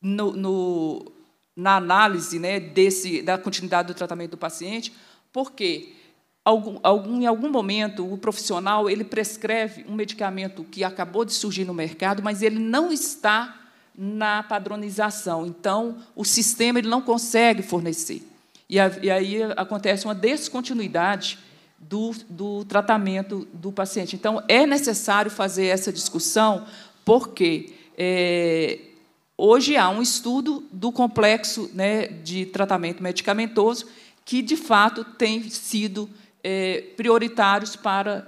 no, no, na análise né, desse, da continuidade do tratamento do paciente, porque algum, algum, em algum momento o profissional ele prescreve um medicamento que acabou de surgir no mercado, mas ele não está na padronização. Então, o sistema ele não consegue fornecer. E, a, e aí acontece uma descontinuidade do, do, tratamento do paciente. Então, é necessário fazer essa discussão, porque é, hoje há um estudo do complexo né, de tratamento medicamentoso que, de fato, tem sido é, prioritários para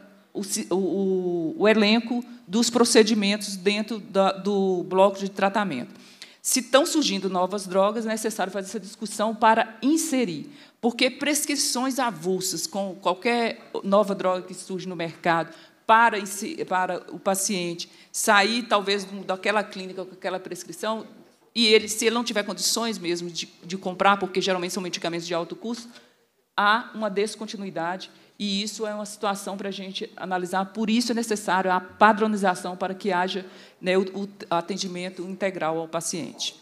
o, o, o elenco dos procedimentos dentro da, do bloco de tratamento. Se estão surgindo novas drogas, é necessário fazer essa discussão para inserir, porque prescrições avulsas com qualquer nova droga que surge no mercado para, para o paciente sair, talvez, daquela clínica com aquela prescrição, e ele, se ele não tiver condições mesmo de, de comprar, porque geralmente são medicamentos de alto custo, há uma descontinuidade e isso é uma situação para a gente analisar. Por isso é necessário a padronização para que haja né, o, o, atendimento integral ao paciente.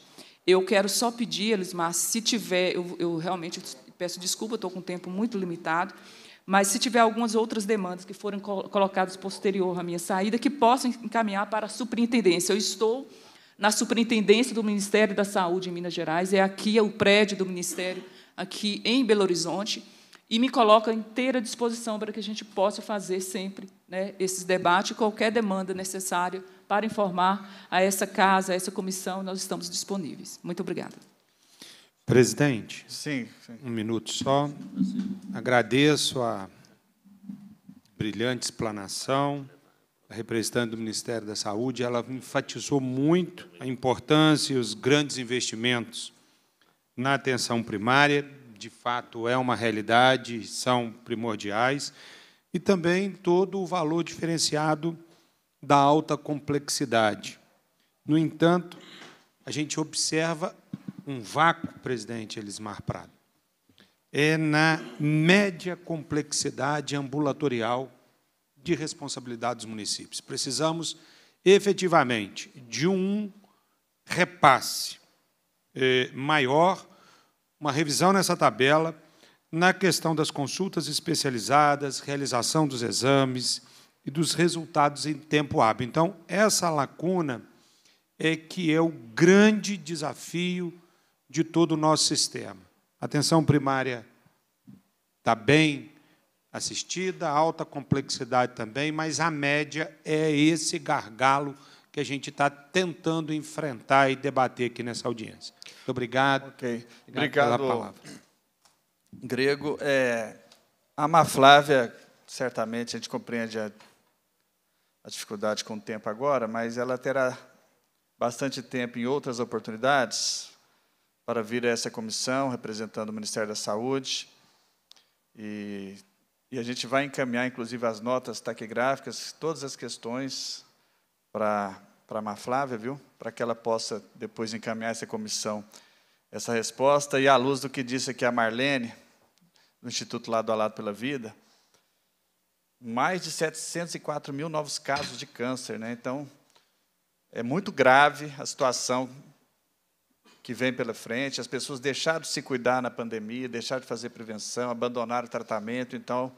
Eu quero só pedir, Elisma, se tiver, eu, eu realmente peço desculpa, estou com um tempo muito limitado, mas se tiver algumas outras demandas que forem colocadas posterior à minha saída, que possam encaminhar para a superintendência. Eu estou na superintendência do Ministério da Saúde em Minas Gerais, é aqui é o prédio do Ministério, aqui em Belo Horizonte e me coloca inteira disposição para que a gente possa fazer sempre né, esses debates e qualquer demanda necessária para informar a essa casa, a essa comissão, nós estamos disponíveis. Muito obrigada. Presidente, sim, sim. um minuto só. Agradeço a brilhante explanação a representante do Ministério da Saúde. Ela enfatizou muito a importância e os grandes investimentos na atenção primária de fato é uma realidade, são primordiais, e também todo o valor diferenciado da alta complexidade. No entanto, a gente observa um vácuo, presidente Elismar Prado. É na média complexidade ambulatorial de responsabilidade dos municípios. Precisamos efetivamente de um repasse eh, maior uma revisão nessa tabela na questão das consultas especializadas, realização dos exames e dos resultados em tempo hábil. Então, essa lacuna é que é o grande desafio de todo o nosso sistema. A atenção primária está bem assistida, alta complexidade também, mas a média é esse gargalo que a gente está tentando enfrentar e debater aqui nessa audiência. Muito obrigado. Okay. Obrigado, obrigado pela palavra. Grego, é, a Má Flávia, certamente a gente compreende a, a dificuldade com o tempo agora, mas ela terá bastante tempo em outras oportunidades para vir a essa comissão representando o Ministério da Saúde. E, e a gente vai encaminhar, inclusive, as notas taquigráficas, todas as questões para a Mar Flávia, viu? Para que ela possa depois encaminhar essa comissão, essa resposta. E à luz do que disse aqui a Marlene, do Instituto Lado a Lado pela Vida, mais de 704 mil novos casos de câncer, né? Então, é muito grave a situação que vem pela frente. As pessoas deixaram de se cuidar na pandemia, deixaram de fazer prevenção, abandonaram o tratamento. Então,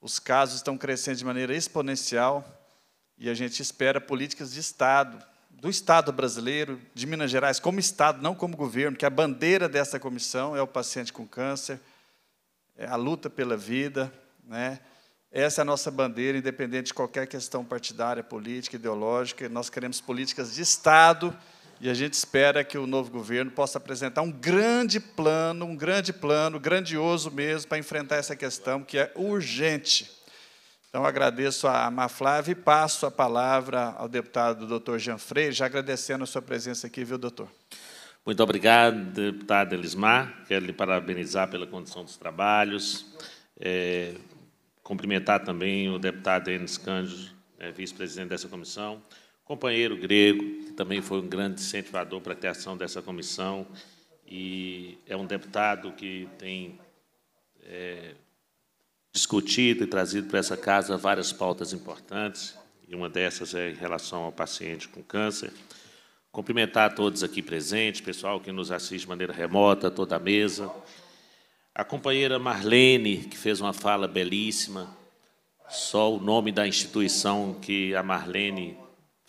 os casos estão crescendo de maneira exponencial. E a gente espera políticas de Estado, do Estado brasileiro, de Minas Gerais, como Estado, não como governo, que a bandeira dessa comissão é o paciente com câncer, é a luta pela vida. Né? Essa é a nossa bandeira, independente de qualquer questão partidária, política, ideológica. Nós queremos políticas de Estado e a gente espera que o novo governo possa apresentar um grande plano, um grande plano, grandioso mesmo, para enfrentar essa questão que é urgente. Então, agradeço a Maflávia e passo a palavra ao deputado doutor Jean Freire, já agradecendo a sua presença aqui, viu, doutor? Muito obrigado, deputado Elismar. Quero lhe parabenizar pela condição dos trabalhos. É, cumprimentar também o deputado Enes Cândido, é, vice-presidente dessa comissão, companheiro grego, que também foi um grande incentivador para a criação dessa comissão, e é um deputado que tem é, discutido e trazido para essa casa várias pautas importantes, e uma dessas é em relação ao paciente com câncer. Cumprimentar a todos aqui presentes, pessoal que nos assiste de maneira remota, toda a mesa. A companheira Marlene, que fez uma fala belíssima, só o nome da instituição que a Marlene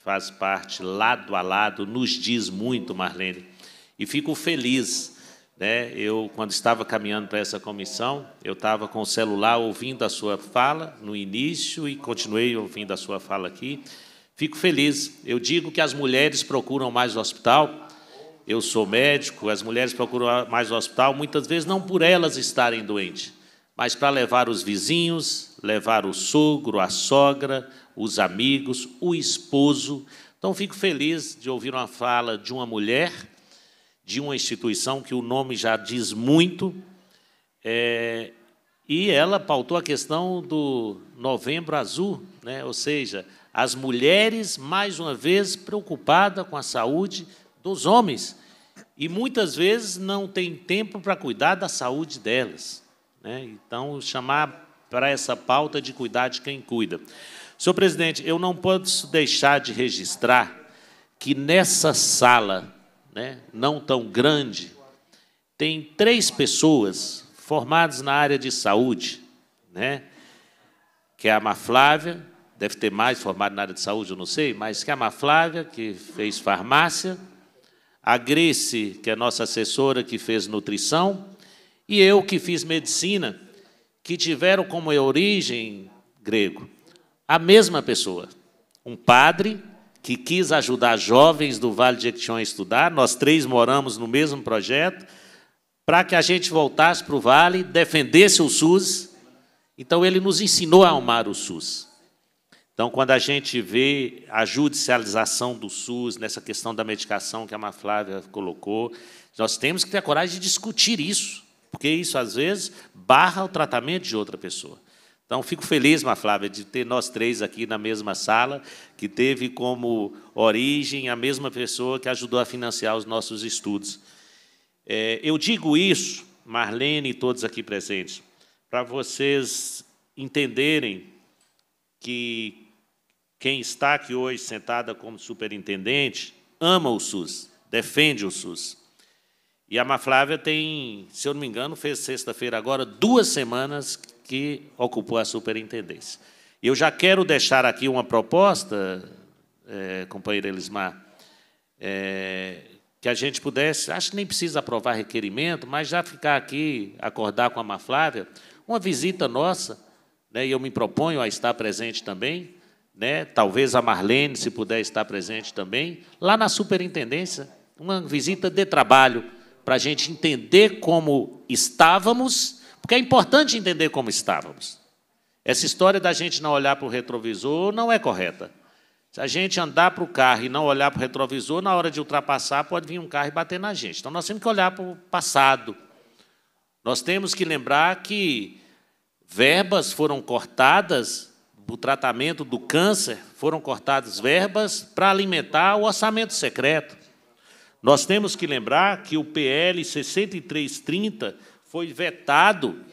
faz parte, lado a lado, nos diz muito, Marlene. E fico feliz né? Eu, quando estava caminhando para essa comissão, eu estava com o celular ouvindo a sua fala no início e continuei ouvindo a sua fala aqui. Fico feliz. Eu digo que as mulheres procuram mais o hospital. Eu sou médico, as mulheres procuram mais o hospital, muitas vezes não por elas estarem doentes, mas para levar os vizinhos, levar o sogro, a sogra, os amigos, o esposo. Então, fico feliz de ouvir uma fala de uma mulher de uma instituição que o nome já diz muito, é, e ela pautou a questão do Novembro Azul, né? ou seja, as mulheres, mais uma vez, preocupadas com a saúde dos homens, e muitas vezes não tem tempo para cuidar da saúde delas. Né? Então, chamar para essa pauta de cuidar de quem cuida. Senhor presidente, eu não posso deixar de registrar que nessa sala né, não tão grande, tem três pessoas formadas na área de saúde, né, que é a Maflávia, deve ter mais formado na área de saúde, eu não sei, mas que é a Maflávia, que fez farmácia, a Grace, que é nossa assessora, que fez nutrição, e eu, que fiz medicina, que tiveram como origem grego a mesma pessoa, um padre que quis ajudar jovens do Vale de Jequitinhonha a estudar. Nós três moramos no mesmo projeto para que a gente voltasse para o Vale, defendesse o SUS. Então, ele nos ensinou a amar o SUS. Então, quando a gente vê a judicialização do SUS, nessa questão da medicação que a Maflávia colocou, nós temos que ter a coragem de discutir isso, porque isso, às vezes, barra o tratamento de outra pessoa. Então, fico feliz, Maflávia, Flávia, de ter nós três aqui na mesma sala, que teve como origem a mesma pessoa que ajudou a financiar os nossos estudos. É, eu digo isso, Marlene e todos aqui presentes, para vocês entenderem que quem está aqui hoje sentada como superintendente ama o SUS, defende o SUS. E a Maflávia Flávia tem, se eu não me engano, fez sexta-feira agora duas semanas que ocupou a superintendência. Eu já quero deixar aqui uma proposta, é, companheira Elismar, é, que a gente pudesse, acho que nem precisa aprovar requerimento, mas já ficar aqui, acordar com a Maflávia, uma visita nossa, né, e eu me proponho a estar presente também, né, talvez a Marlene, se puder estar presente também, lá na superintendência, uma visita de trabalho, para a gente entender como estávamos porque é importante entender como estávamos. Essa história da gente não olhar para o retrovisor não é correta. Se a gente andar para o carro e não olhar para o retrovisor, na hora de ultrapassar, pode vir um carro e bater na gente. Então, nós temos que olhar para o passado. Nós temos que lembrar que verbas foram cortadas o tratamento do câncer, foram cortadas verbas para alimentar o orçamento secreto. Nós temos que lembrar que o PL 6330 foi vetado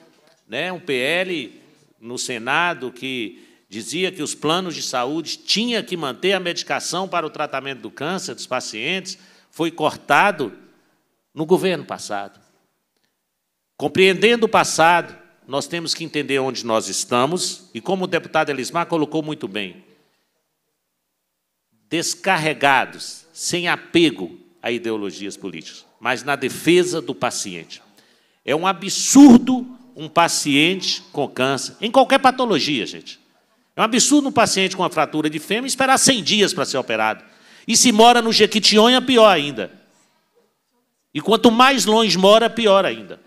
né, um PL no Senado que dizia que os planos de saúde tinham que manter a medicação para o tratamento do câncer dos pacientes, foi cortado no governo passado. Compreendendo o passado, nós temos que entender onde nós estamos, e como o deputado Elismar colocou muito bem, descarregados, sem apego a ideologias políticas, mas na defesa do paciente. É um absurdo um paciente com câncer, em qualquer patologia, gente. É um absurdo um paciente com uma fratura de fêmur esperar 100 dias para ser operado. E se mora no Jequitinhonha, pior ainda. E quanto mais longe mora, pior ainda.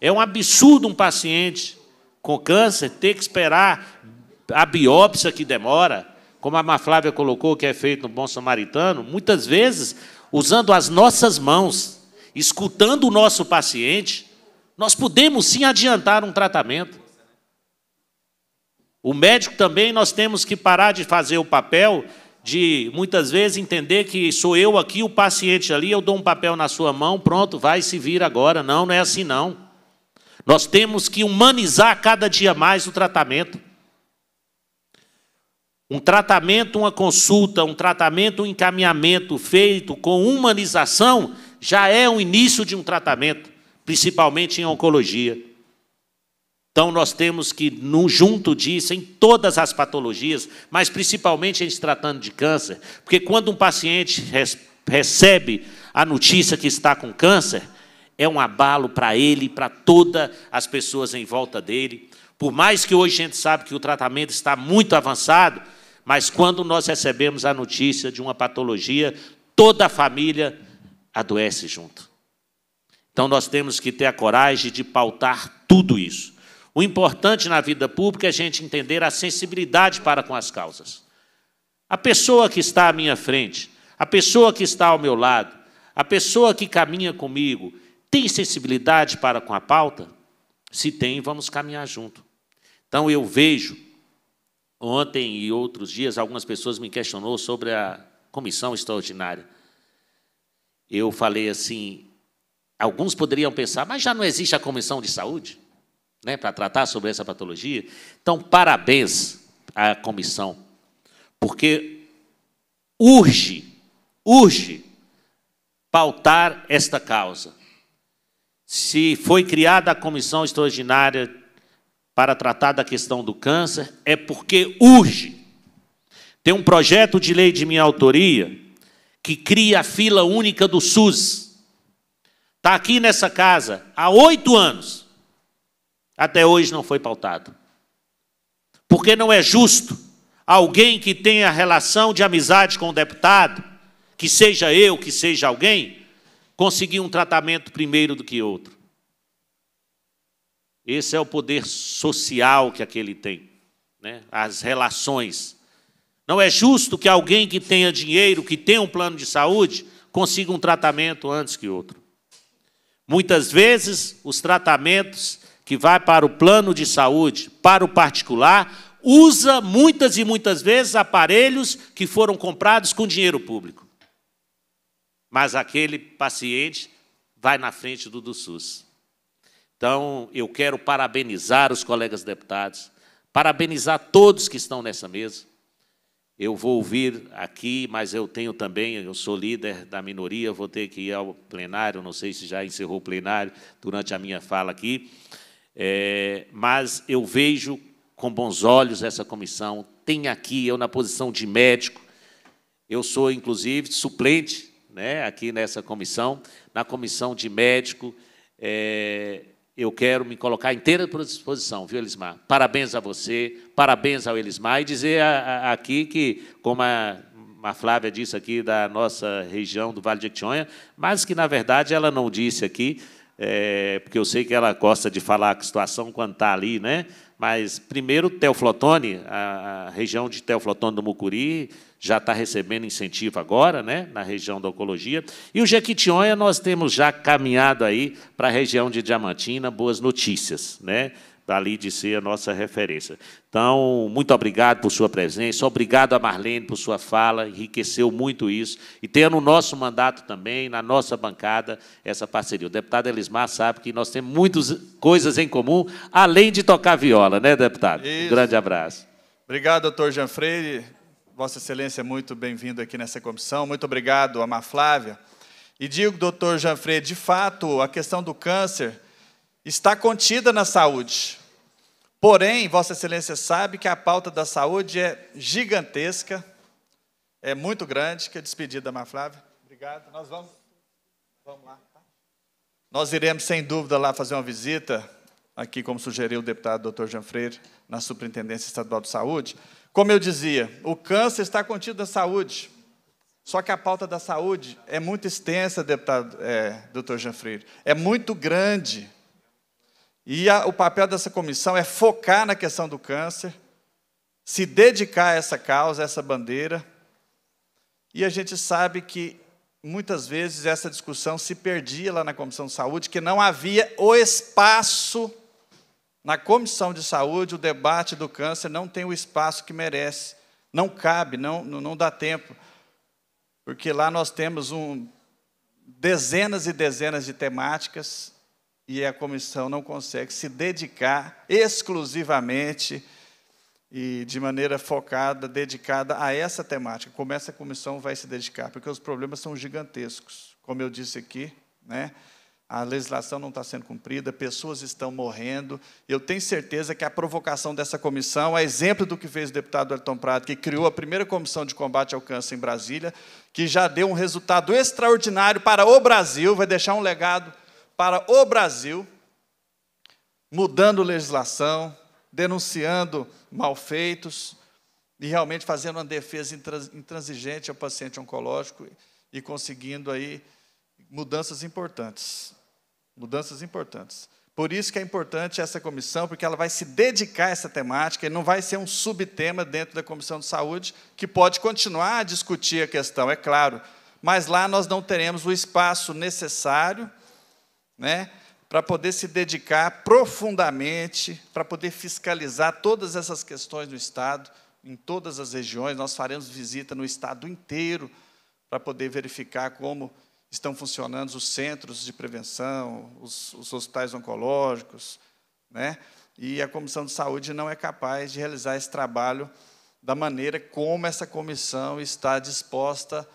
É um absurdo um paciente com câncer ter que esperar a biópsia que demora, como a Maflávia Flávia colocou, que é feito no Bom Samaritano, muitas vezes usando as nossas mãos escutando o nosso paciente, nós podemos sim adiantar um tratamento. O médico também nós temos que parar de fazer o papel de muitas vezes entender que sou eu aqui, o paciente ali, eu dou um papel na sua mão, pronto, vai se vir agora. Não, não é assim não. Nós temos que humanizar cada dia mais o tratamento. Um tratamento, uma consulta, um tratamento, um encaminhamento feito com humanização já é o início de um tratamento, principalmente em oncologia. Então, nós temos que, junto disso, em todas as patologias, mas principalmente a gente tratando de câncer, porque quando um paciente recebe a notícia que está com câncer, é um abalo para ele e para todas as pessoas em volta dele. Por mais que hoje a gente sabe que o tratamento está muito avançado, mas quando nós recebemos a notícia de uma patologia, toda a família adoece junto. Então nós temos que ter a coragem de pautar tudo isso. O importante na vida pública é a gente entender a sensibilidade para com as causas. A pessoa que está à minha frente, a pessoa que está ao meu lado, a pessoa que caminha comigo, tem sensibilidade para com a pauta? Se tem, vamos caminhar junto. Então eu vejo ontem e outros dias algumas pessoas me questionou sobre a comissão extraordinária eu falei assim: alguns poderiam pensar, mas já não existe a comissão de saúde né, para tratar sobre essa patologia? Então, parabéns à comissão, porque urge, urge pautar esta causa. Se foi criada a comissão extraordinária para tratar da questão do câncer, é porque urge. Tem um projeto de lei de minha autoria que cria a fila única do SUS. Está aqui nessa casa há oito anos. Até hoje não foi pautado. Porque não é justo alguém que tenha relação de amizade com o deputado, que seja eu, que seja alguém, conseguir um tratamento primeiro do que outro. Esse é o poder social que aquele tem, né? as relações. Não é justo que alguém que tenha dinheiro, que tenha um plano de saúde, consiga um tratamento antes que outro. Muitas vezes, os tratamentos que vai para o plano de saúde, para o particular, usa muitas e muitas vezes aparelhos que foram comprados com dinheiro público. Mas aquele paciente vai na frente do do SUS. Então, eu quero parabenizar os colegas deputados, parabenizar todos que estão nessa mesa, eu vou ouvir aqui, mas eu tenho também, eu sou líder da minoria, vou ter que ir ao plenário, não sei se já encerrou o plenário durante a minha fala aqui, é, mas eu vejo com bons olhos essa comissão, tem aqui, eu na posição de médico, eu sou, inclusive, suplente né, aqui nessa comissão, na comissão de médico, é, eu quero me colocar inteira à disposição, viu, Elismar? Parabéns a você, parabéns ao Elismar, e dizer a, a, aqui que, como a, a, Flávia disse aqui da nossa região do Vale de Quitonha, mas que, na verdade, ela não disse aqui, é, porque eu sei que ela gosta de falar a situação quando está ali, né? Mas, primeiro, Teoflotone, a, região de Teoflotone do Mucuri, já está recebendo incentivo agora, né, na região da oncologia. E o Jequitinhonha, nós temos já caminhado aí para a região de Diamantina, boas notícias. Né? dali de ser a nossa referência. Então, muito obrigado por sua presença, obrigado a Marlene por sua fala, enriqueceu muito isso. E tendo o nosso mandato também, na nossa bancada, essa parceria. O deputado Elismar sabe que nós temos muitas coisas em comum, além de tocar viola, né, deputado? Isso. Um grande abraço. Obrigado, doutor Jean Freire. Vossa Excelência é muito bem-vindo aqui nessa comissão. Muito obrigado, Amar Flávia. E digo, doutor Jean Freire, de fato, a questão do câncer está contida na saúde. Porém, Vossa Excelência sabe que a pauta da saúde é gigantesca, é muito grande. Que despedida, Mar Flávia. Obrigado. Nós vamos, vamos lá. Tá? Nós iremos, sem dúvida, lá fazer uma visita, aqui, como sugeriu o deputado Dr. Jean Freire, na Superintendência Estadual de Saúde. Como eu dizia, o câncer está contido na saúde. Só que a pauta da saúde é muito extensa, deputado é, Dr. Jean Freire. É muito grande. E a, o papel dessa comissão é focar na questão do câncer, se dedicar a essa causa, a essa bandeira. E a gente sabe que muitas vezes essa discussão se perdia lá na comissão de saúde, que não havia o espaço na comissão de saúde, o debate do câncer não tem o espaço que merece. Não cabe, não, não dá tempo. Porque lá nós temos um, dezenas e dezenas de temáticas e a comissão não consegue se dedicar exclusivamente e de maneira focada, dedicada a essa temática. Como essa comissão vai se dedicar? Porque os problemas são gigantescos. Como eu disse aqui, né? a legislação não está sendo cumprida, pessoas estão morrendo. Eu tenho certeza que a provocação dessa comissão, a exemplo do que fez o deputado Elton Prado, que criou a primeira comissão de combate ao câncer em Brasília, que já deu um resultado extraordinário para o Brasil, vai deixar um legado para o Brasil, mudando legislação, denunciando malfeitos e realmente fazendo uma defesa intransigente ao paciente oncológico e conseguindo aí mudanças importantes. Mudanças importantes. Por isso que é importante essa comissão, porque ela vai se dedicar a essa temática e não vai ser um subtema dentro da comissão de saúde que pode continuar a discutir a questão, é claro, mas lá nós não teremos o espaço necessário né? para poder se dedicar profundamente, para poder fiscalizar todas essas questões no Estado, em todas as regiões. Nós faremos visita no Estado inteiro para poder verificar como estão funcionando os centros de prevenção, os, os hospitais oncológicos. Né? E a Comissão de Saúde não é capaz de realizar esse trabalho da maneira como essa comissão está disposta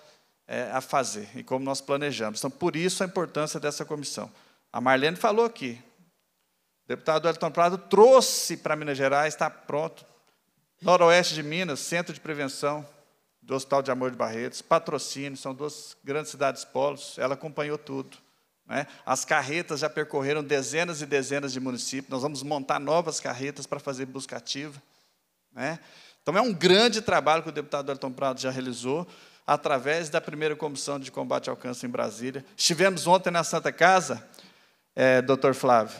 é, a fazer e como nós planejamos. Então, por isso a importância dessa comissão. A Marlene falou aqui. O deputado Elton Prado trouxe para Minas Gerais, está pronto. Noroeste de Minas, Centro de Prevenção do Hospital de Amor de Barretos, patrocínio, são duas grandes cidades polos, ela acompanhou tudo. Né? As carretas já percorreram dezenas e dezenas de municípios, nós vamos montar novas carretas para fazer busca ativa. Né? Então, é um grande trabalho que o deputado Elton Prado já realizou, através da primeira comissão de combate ao câncer em Brasília. Estivemos ontem na Santa Casa, é, Dr. Flávio,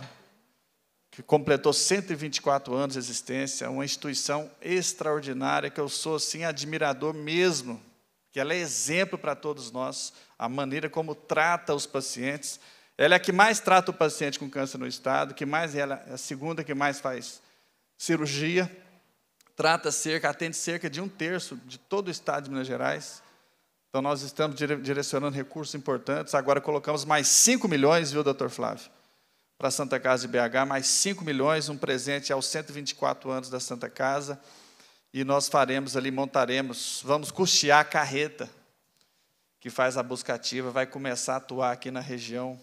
que completou 124 anos de existência, uma instituição extraordinária que eu sou assim admirador mesmo, que ela é exemplo para todos nós, a maneira como trata os pacientes. Ela é a que mais trata o paciente com câncer no estado, que mais ela é a segunda que mais faz cirurgia, trata cerca, atende cerca de um terço de todo o estado de Minas Gerais. Então nós estamos direcionando recursos importantes. Agora colocamos mais 5 milhões, viu, doutor Flávio? Para a Santa Casa de BH, mais 5 milhões, um presente aos 124 anos da Santa Casa. E nós faremos ali, montaremos, vamos custear a carreta que faz a busca ativa, vai começar a atuar aqui na região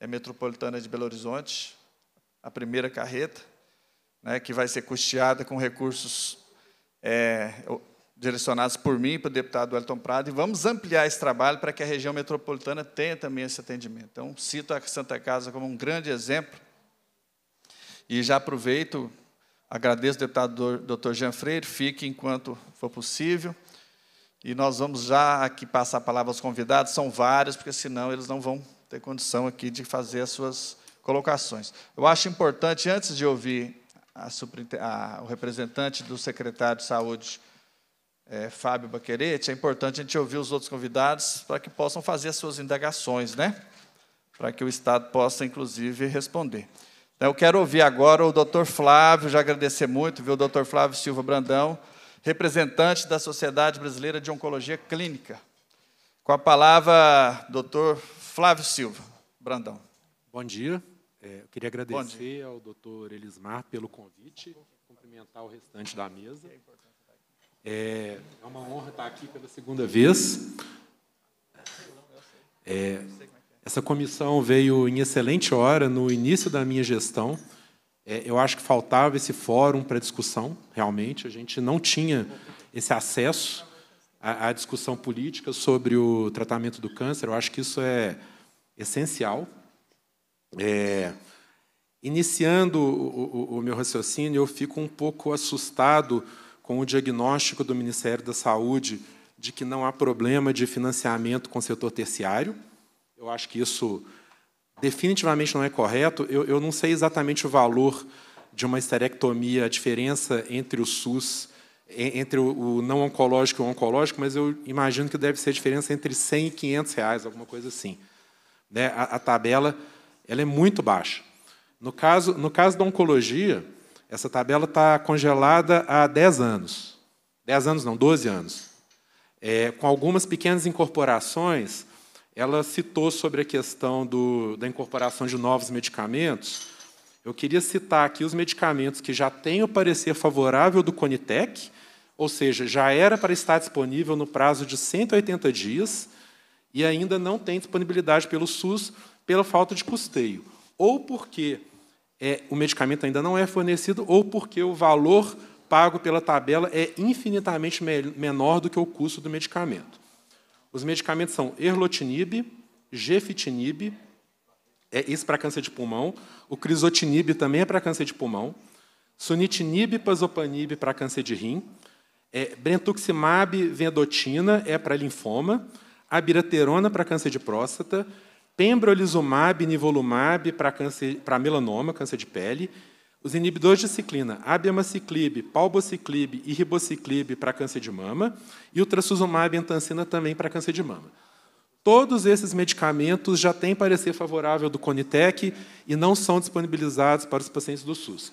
é, metropolitana de Belo Horizonte, a primeira carreta, né, que vai ser custeada com recursos é, direcionados por mim e pelo deputado Elton Prado, e vamos ampliar esse trabalho para que a região metropolitana tenha também esse atendimento. Então, cito a Santa Casa como um grande exemplo, e já aproveito, agradeço ao deputado doutor Jean Freire, fique enquanto for possível, e nós vamos já aqui passar a palavra aos convidados, são vários, porque senão eles não vão ter condição aqui de fazer as suas colocações. Eu acho importante, antes de ouvir a, a, o representante do secretário de Saúde, é, Fábio Baquerete, é importante a gente ouvir os outros convidados para que possam fazer as suas indagações, né? Para que o Estado possa, inclusive, responder. Então, eu quero ouvir agora o doutor Flávio, já agradecer muito, viu, o doutor Flávio Silva Brandão, representante da Sociedade Brasileira de Oncologia Clínica. Com a palavra, doutor Flávio Silva Brandão. Bom dia. É, eu queria agradecer ao doutor Elismar pelo convite, cumprimentar o restante da mesa. É, é, uma honra estar aqui pela segunda vez. É, essa comissão veio em excelente hora, no início da minha gestão. É, eu acho que faltava esse fórum para discussão, realmente. A gente não tinha esse acesso à, à discussão política sobre o tratamento do câncer. Eu acho que isso é essencial. É, iniciando o, o, o meu raciocínio, eu fico um pouco assustado com o diagnóstico do Ministério da Saúde de que não há problema de financiamento com o setor terciário. Eu acho que isso definitivamente não é correto. Eu, eu não sei exatamente o valor de uma esterectomia, a diferença entre o SUS, entre o, não oncológico e o oncológico, mas eu imagino que deve ser a diferença entre 100 e 500 reais, alguma coisa assim. Né? A, a tabela ela é muito baixa. No caso, no caso da oncologia, essa tabela está congelada há 10 anos. 10 anos não, 12 anos. É, com algumas pequenas incorporações, ela citou sobre a questão do, da incorporação de novos medicamentos. Eu queria citar aqui os medicamentos que já têm o parecer favorável do Conitec, ou seja, já era para estar disponível no prazo de 180 dias e ainda não tem disponibilidade pelo SUS pela falta de custeio, ou porque é, o medicamento ainda não é fornecido ou porque o valor pago pela tabela é infinitamente me menor do que o custo do medicamento. Os medicamentos são erlotinib, gefitinib, é isso para câncer de pulmão, o crisotinib também é para câncer de pulmão, sunitinib, pazopanib para câncer de rim, é, brentuximab, vendotina é para linfoma, abiraterona para câncer de próstata, pembrolizumab, nivolumab para melanoma, câncer de pele, os inibidores de ciclina, abemaciclib, palbociclib e ribociclib para câncer de mama, e o trastuzumab e entancina também para câncer de mama. Todos esses medicamentos já têm parecer favorável do Conitec e não são disponibilizados para os pacientes do SUS.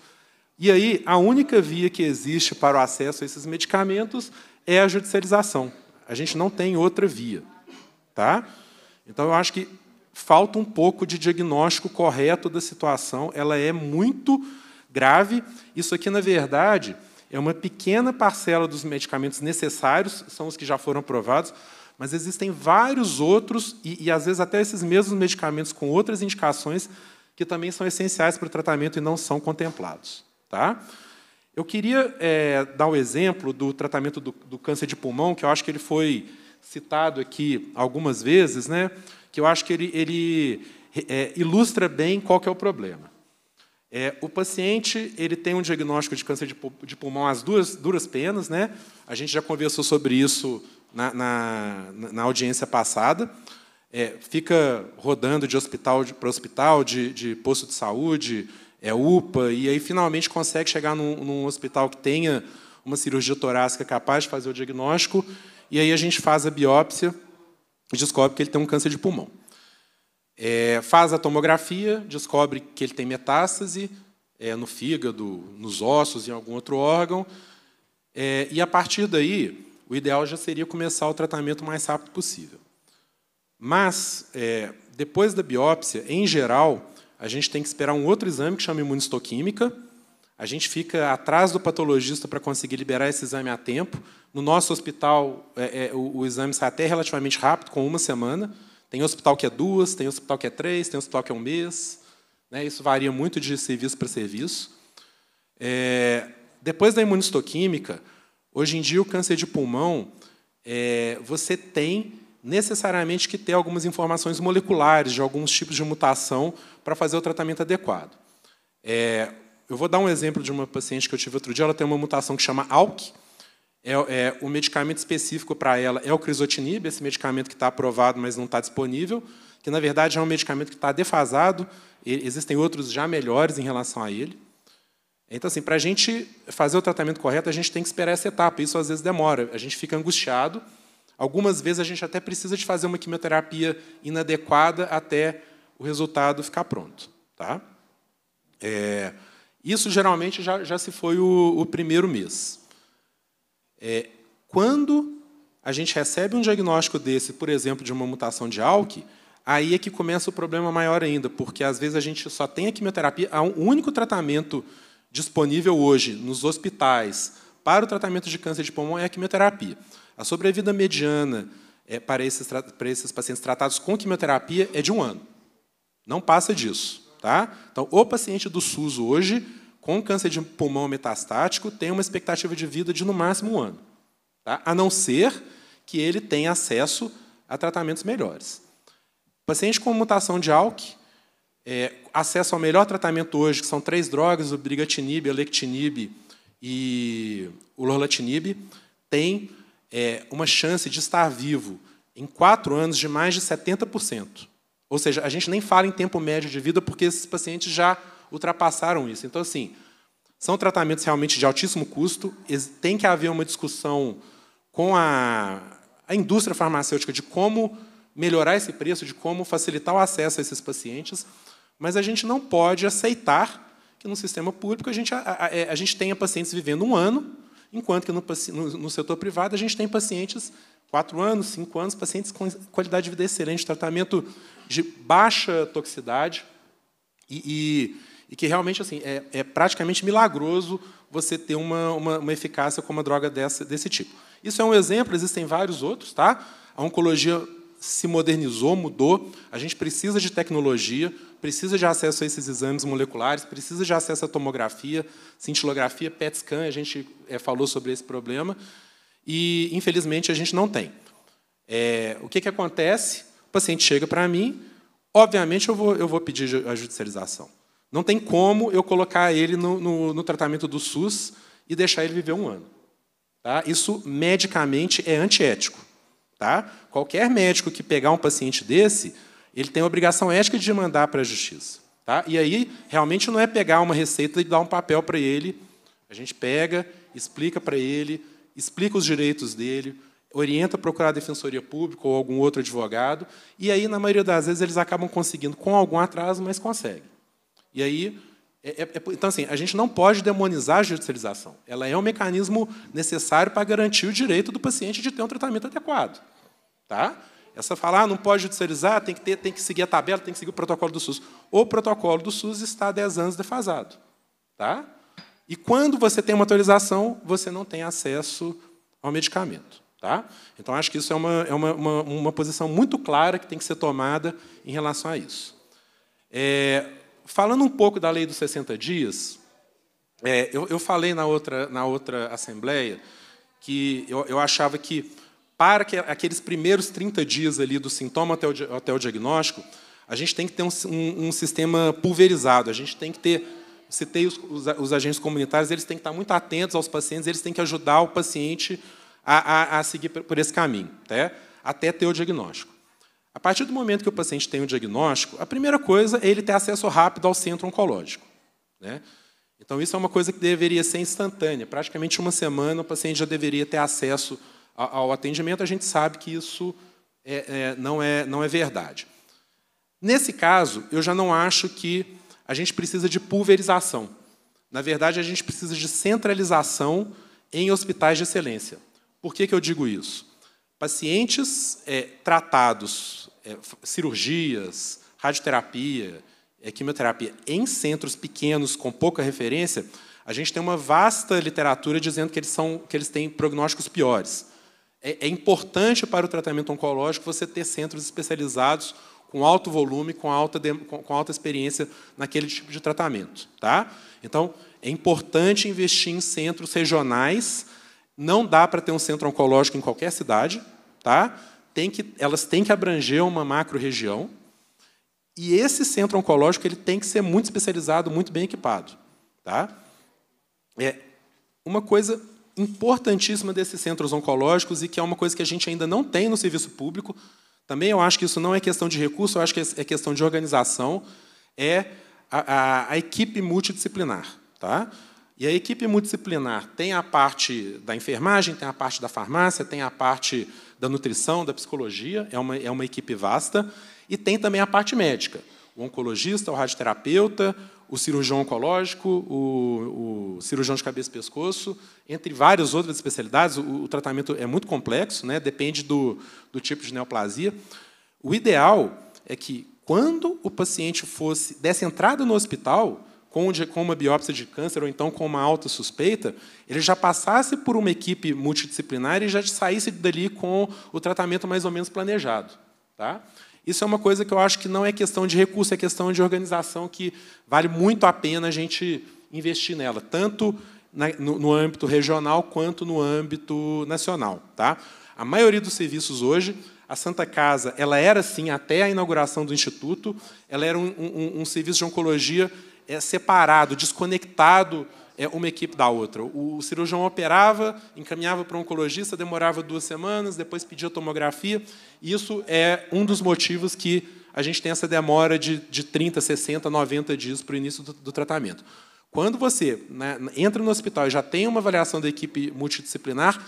E aí, a única via que existe para o acesso a esses medicamentos é a judicialização. A gente não tem outra via. Tá? Então, eu acho que falta um pouco de diagnóstico correto da situação, ela é muito grave. Isso aqui, na verdade, é uma pequena parcela dos medicamentos necessários, são os que já foram aprovados, mas existem vários outros, e, e às vezes até esses mesmos medicamentos com outras indicações, que também são essenciais para o tratamento e não são contemplados. Tá? Eu queria é, dar o um exemplo do tratamento do, do câncer de pulmão, que eu acho que ele foi citado aqui algumas vezes, né? que eu acho que ele, ele é, ilustra bem qual que é o problema. É, o paciente ele tem um diagnóstico de câncer de, pulmão às duas duras penas, né? A gente já conversou sobre isso na, na, na audiência passada. É, fica rodando de hospital para hospital, de, de, posto de saúde, é UPA, e aí finalmente consegue chegar num, num, hospital que tenha uma cirurgia torácica capaz de fazer o diagnóstico, e aí a gente faz a biópsia descobre que ele tem um câncer de pulmão. É, faz a tomografia, descobre que ele tem metástase é, no fígado, nos ossos, em algum outro órgão. É, e a partir daí, o ideal já seria começar o tratamento o mais rápido possível. Mas, é, depois da biópsia, em geral, a gente tem que esperar um outro exame que chama imunistoquímica, a gente fica atrás do patologista para conseguir liberar esse exame a tempo. No nosso hospital, é, é, o, o, exame sai até relativamente rápido, com uma semana. Tem hospital que é duas, tem hospital que é três, tem hospital que é um mês. Né? Isso varia muito de serviço para serviço. É, depois da imunistoquímica, hoje em dia o câncer de pulmão, é, você tem necessariamente que ter algumas informações moleculares de alguns tipos de mutação para fazer o tratamento adequado. É, eu vou dar um exemplo de uma paciente que eu tive outro dia. Ela tem uma mutação que chama ALK. É, é o medicamento específico para ela é o crisotinib, esse medicamento que está aprovado, mas não está disponível, que, na verdade, é um medicamento que está defasado. Existem outros já melhores em relação a ele. Então, assim, para a gente fazer o tratamento correto, a gente tem que esperar essa etapa. Isso, às vezes, demora. A gente fica angustiado. Algumas vezes, a gente até precisa de fazer uma quimioterapia inadequada até o resultado ficar pronto. Tá? É... Isso geralmente já, já se foi o, o primeiro mês. É, quando a gente recebe um diagnóstico desse, por exemplo, de uma mutação de ALK, aí é que começa o problema maior ainda, porque às vezes a gente só tem a quimioterapia, o único tratamento disponível hoje nos hospitais para o tratamento de câncer de pulmão é a quimioterapia. A sobrevida mediana é, para, esses, para esses pacientes tratados com quimioterapia é de um ano. Não passa disso. Tá? Então, o paciente do SUS hoje, com câncer de pulmão metastático, tem uma expectativa de vida de no máximo um ano. Tá? A não ser que ele tenha acesso a tratamentos melhores. Paciente com mutação de ALK, é, acesso ao melhor tratamento hoje, que são três drogas, o brigatinib, o lectinib e o lorlatinib, tem é, uma chance de estar vivo em quatro anos de mais de 70%. Ou seja, a gente nem fala em tempo médio de vida porque esses pacientes já ultrapassaram isso. Então, assim, são tratamentos realmente de altíssimo custo, tem que haver uma discussão com a, a indústria farmacêutica de como melhorar esse preço, de como facilitar o acesso a esses pacientes, mas a gente não pode aceitar que no sistema público a gente, a, a, é, a gente tenha pacientes vivendo um ano, enquanto que no, no, no setor privado a gente tem pacientes quatro anos, cinco anos, pacientes com qualidade de vida excelente, tratamento de baixa toxicidade e, e, e que realmente assim é, é, praticamente milagroso você ter uma, uma, uma eficácia com uma droga dessa, desse tipo. Isso é um exemplo, existem vários outros, tá? A oncologia se modernizou, mudou. A gente precisa de tecnologia, precisa de acesso a esses exames moleculares, precisa de acesso à tomografia, cintilografia, PET scan. A gente é, falou sobre esse problema e, infelizmente, a gente não tem. É, o que, que acontece? O paciente chega para mim, obviamente eu vou, eu vou pedir a judicialização. Não tem como eu colocar ele no, no, no tratamento do SUS e deixar ele viver um ano. Tá? Isso, medicamente, é antiético. Tá? Qualquer médico que pegar um paciente desse, ele tem a obrigação ética de mandar para a justiça. Tá? E aí, realmente, não é pegar uma receita e dar um papel para ele. A gente pega, explica para ele, explica os direitos dele, orienta a procurar a defensoria pública ou algum outro advogado, e aí, na maioria das vezes, eles acabam conseguindo, com algum atraso, mas conseguem. E aí. É, é, é então, assim, a gente não pode demonizar a judicialização. Ela é um mecanismo necessário para garantir o direito do paciente de ter um tratamento adequado. Tá? Essa falar ah, não pode judicializar, tem que, ter, tem que seguir a tabela, tem que seguir o protocolo do SUS. O protocolo do SUS está há 10 anos defasado. Tá? E quando você tem uma autorização, você não tem acesso ao medicamento. Tá? Então, acho que isso é, uma, é uma, uma, uma posição muito clara que tem que ser tomada em relação a isso. É, falando um pouco da lei dos 60 dias, é, eu, eu, falei na outra, na outra assembleia que eu, eu achava que, para que aqueles primeiros 30 dias ali do sintoma até o, até o diagnóstico, a gente tem que ter um, um, um sistema pulverizado, a gente tem que ter citei os, os, os, agentes comunitários, eles têm que estar muito atentos aos pacientes, eles têm que ajudar o paciente a, a, a seguir por esse caminho, até, tá? até ter o diagnóstico. A partir do momento que o paciente tem o diagnóstico, a primeira coisa é ele ter acesso rápido ao centro oncológico. Né? Então, isso é uma coisa que deveria ser instantânea. Praticamente uma semana o paciente já deveria ter acesso ao, atendimento. A gente sabe que isso é, é, não, é, não é verdade. Nesse caso, eu já não acho que a gente precisa de pulverização. Na verdade, a gente precisa de centralização em hospitais de excelência. Por que, que eu digo isso? Pacientes é, tratados, é, cirurgias, radioterapia, é, quimioterapia, em centros pequenos com pouca referência, a gente tem uma vasta literatura dizendo que eles, são, que eles têm prognósticos piores. É, é importante para o tratamento oncológico você ter centros especializados com alto volume, com alta, com alta experiência naquele tipo de tratamento. Tá? Então, é importante investir em centros regionais. Não dá para ter um centro oncológico em qualquer cidade. Tá? Tem que, elas têm que abranger uma macro-região. E esse centro oncológico ele tem que ser muito especializado, muito bem equipado. Tá? É uma coisa importantíssima desses centros oncológicos e que é uma coisa que a gente ainda não tem no serviço público também eu acho que isso não é questão de recurso, eu acho que é, é questão de organização, é a, a, a equipe multidisciplinar. Tá? E a equipe multidisciplinar tem a parte da enfermagem, tem a parte da farmácia, tem a parte da nutrição, da psicologia, é uma, é uma equipe vasta, e tem também a parte médica. O oncologista, o radioterapeuta, o cirurgião oncológico, o, o cirurgião de cabeça e pescoço, entre várias outras especialidades. O, o tratamento é muito complexo, né? depende do, do tipo de neoplasia. O ideal é que, quando o paciente fosse dessa entrada no hospital, com uma biópsia de câncer ou então com uma alta suspeita, ele já passasse por uma equipe multidisciplinar e já saísse dali com o tratamento mais ou menos planejado. Tá? Isso é uma coisa que eu acho que não é questão de recurso, é questão de organização que vale muito a pena a gente investir nela, tanto na, no, no, âmbito regional quanto no âmbito nacional. Tá? A maioria dos serviços hoje, a Santa Casa, ela era sim até a inauguração do instituto, ela era um, um, um serviço de oncologia é, separado, desconectado é, uma equipe da outra. O cirurgião operava, encaminhava para o oncologista, demorava duas semanas, depois pedia tomografia. Isso é um dos motivos que a gente tem essa demora de, de 30, 60, 90 dias para o início do, do tratamento. Quando você né, entra no hospital e já tem uma avaliação da equipe multidisciplinar,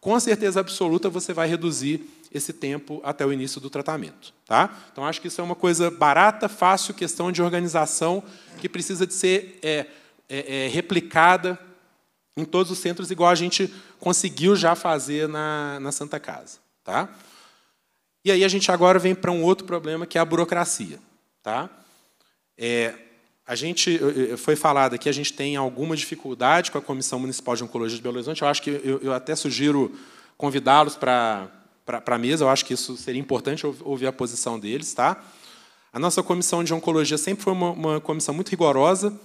com certeza absoluta você vai reduzir esse tempo até o início do tratamento. Tá? Então, acho que isso é uma coisa barata, fácil, questão de organização, que precisa de ser é, é, é, replicada em todos os centros, igual a gente conseguiu já fazer na, na Santa Casa. Tá? E aí a gente agora vem para um outro problema, que é a burocracia. Tá? É, a gente foi falado aqui, a gente tem alguma dificuldade com a Comissão Municipal de Oncologia de Belo Horizonte. Eu acho que eu, eu até sugiro convidá-los para para a mesa. Eu acho que isso seria importante ouvir a posição deles, tá? A nossa comissão de oncologia sempre foi uma, uma comissão muito rigorosa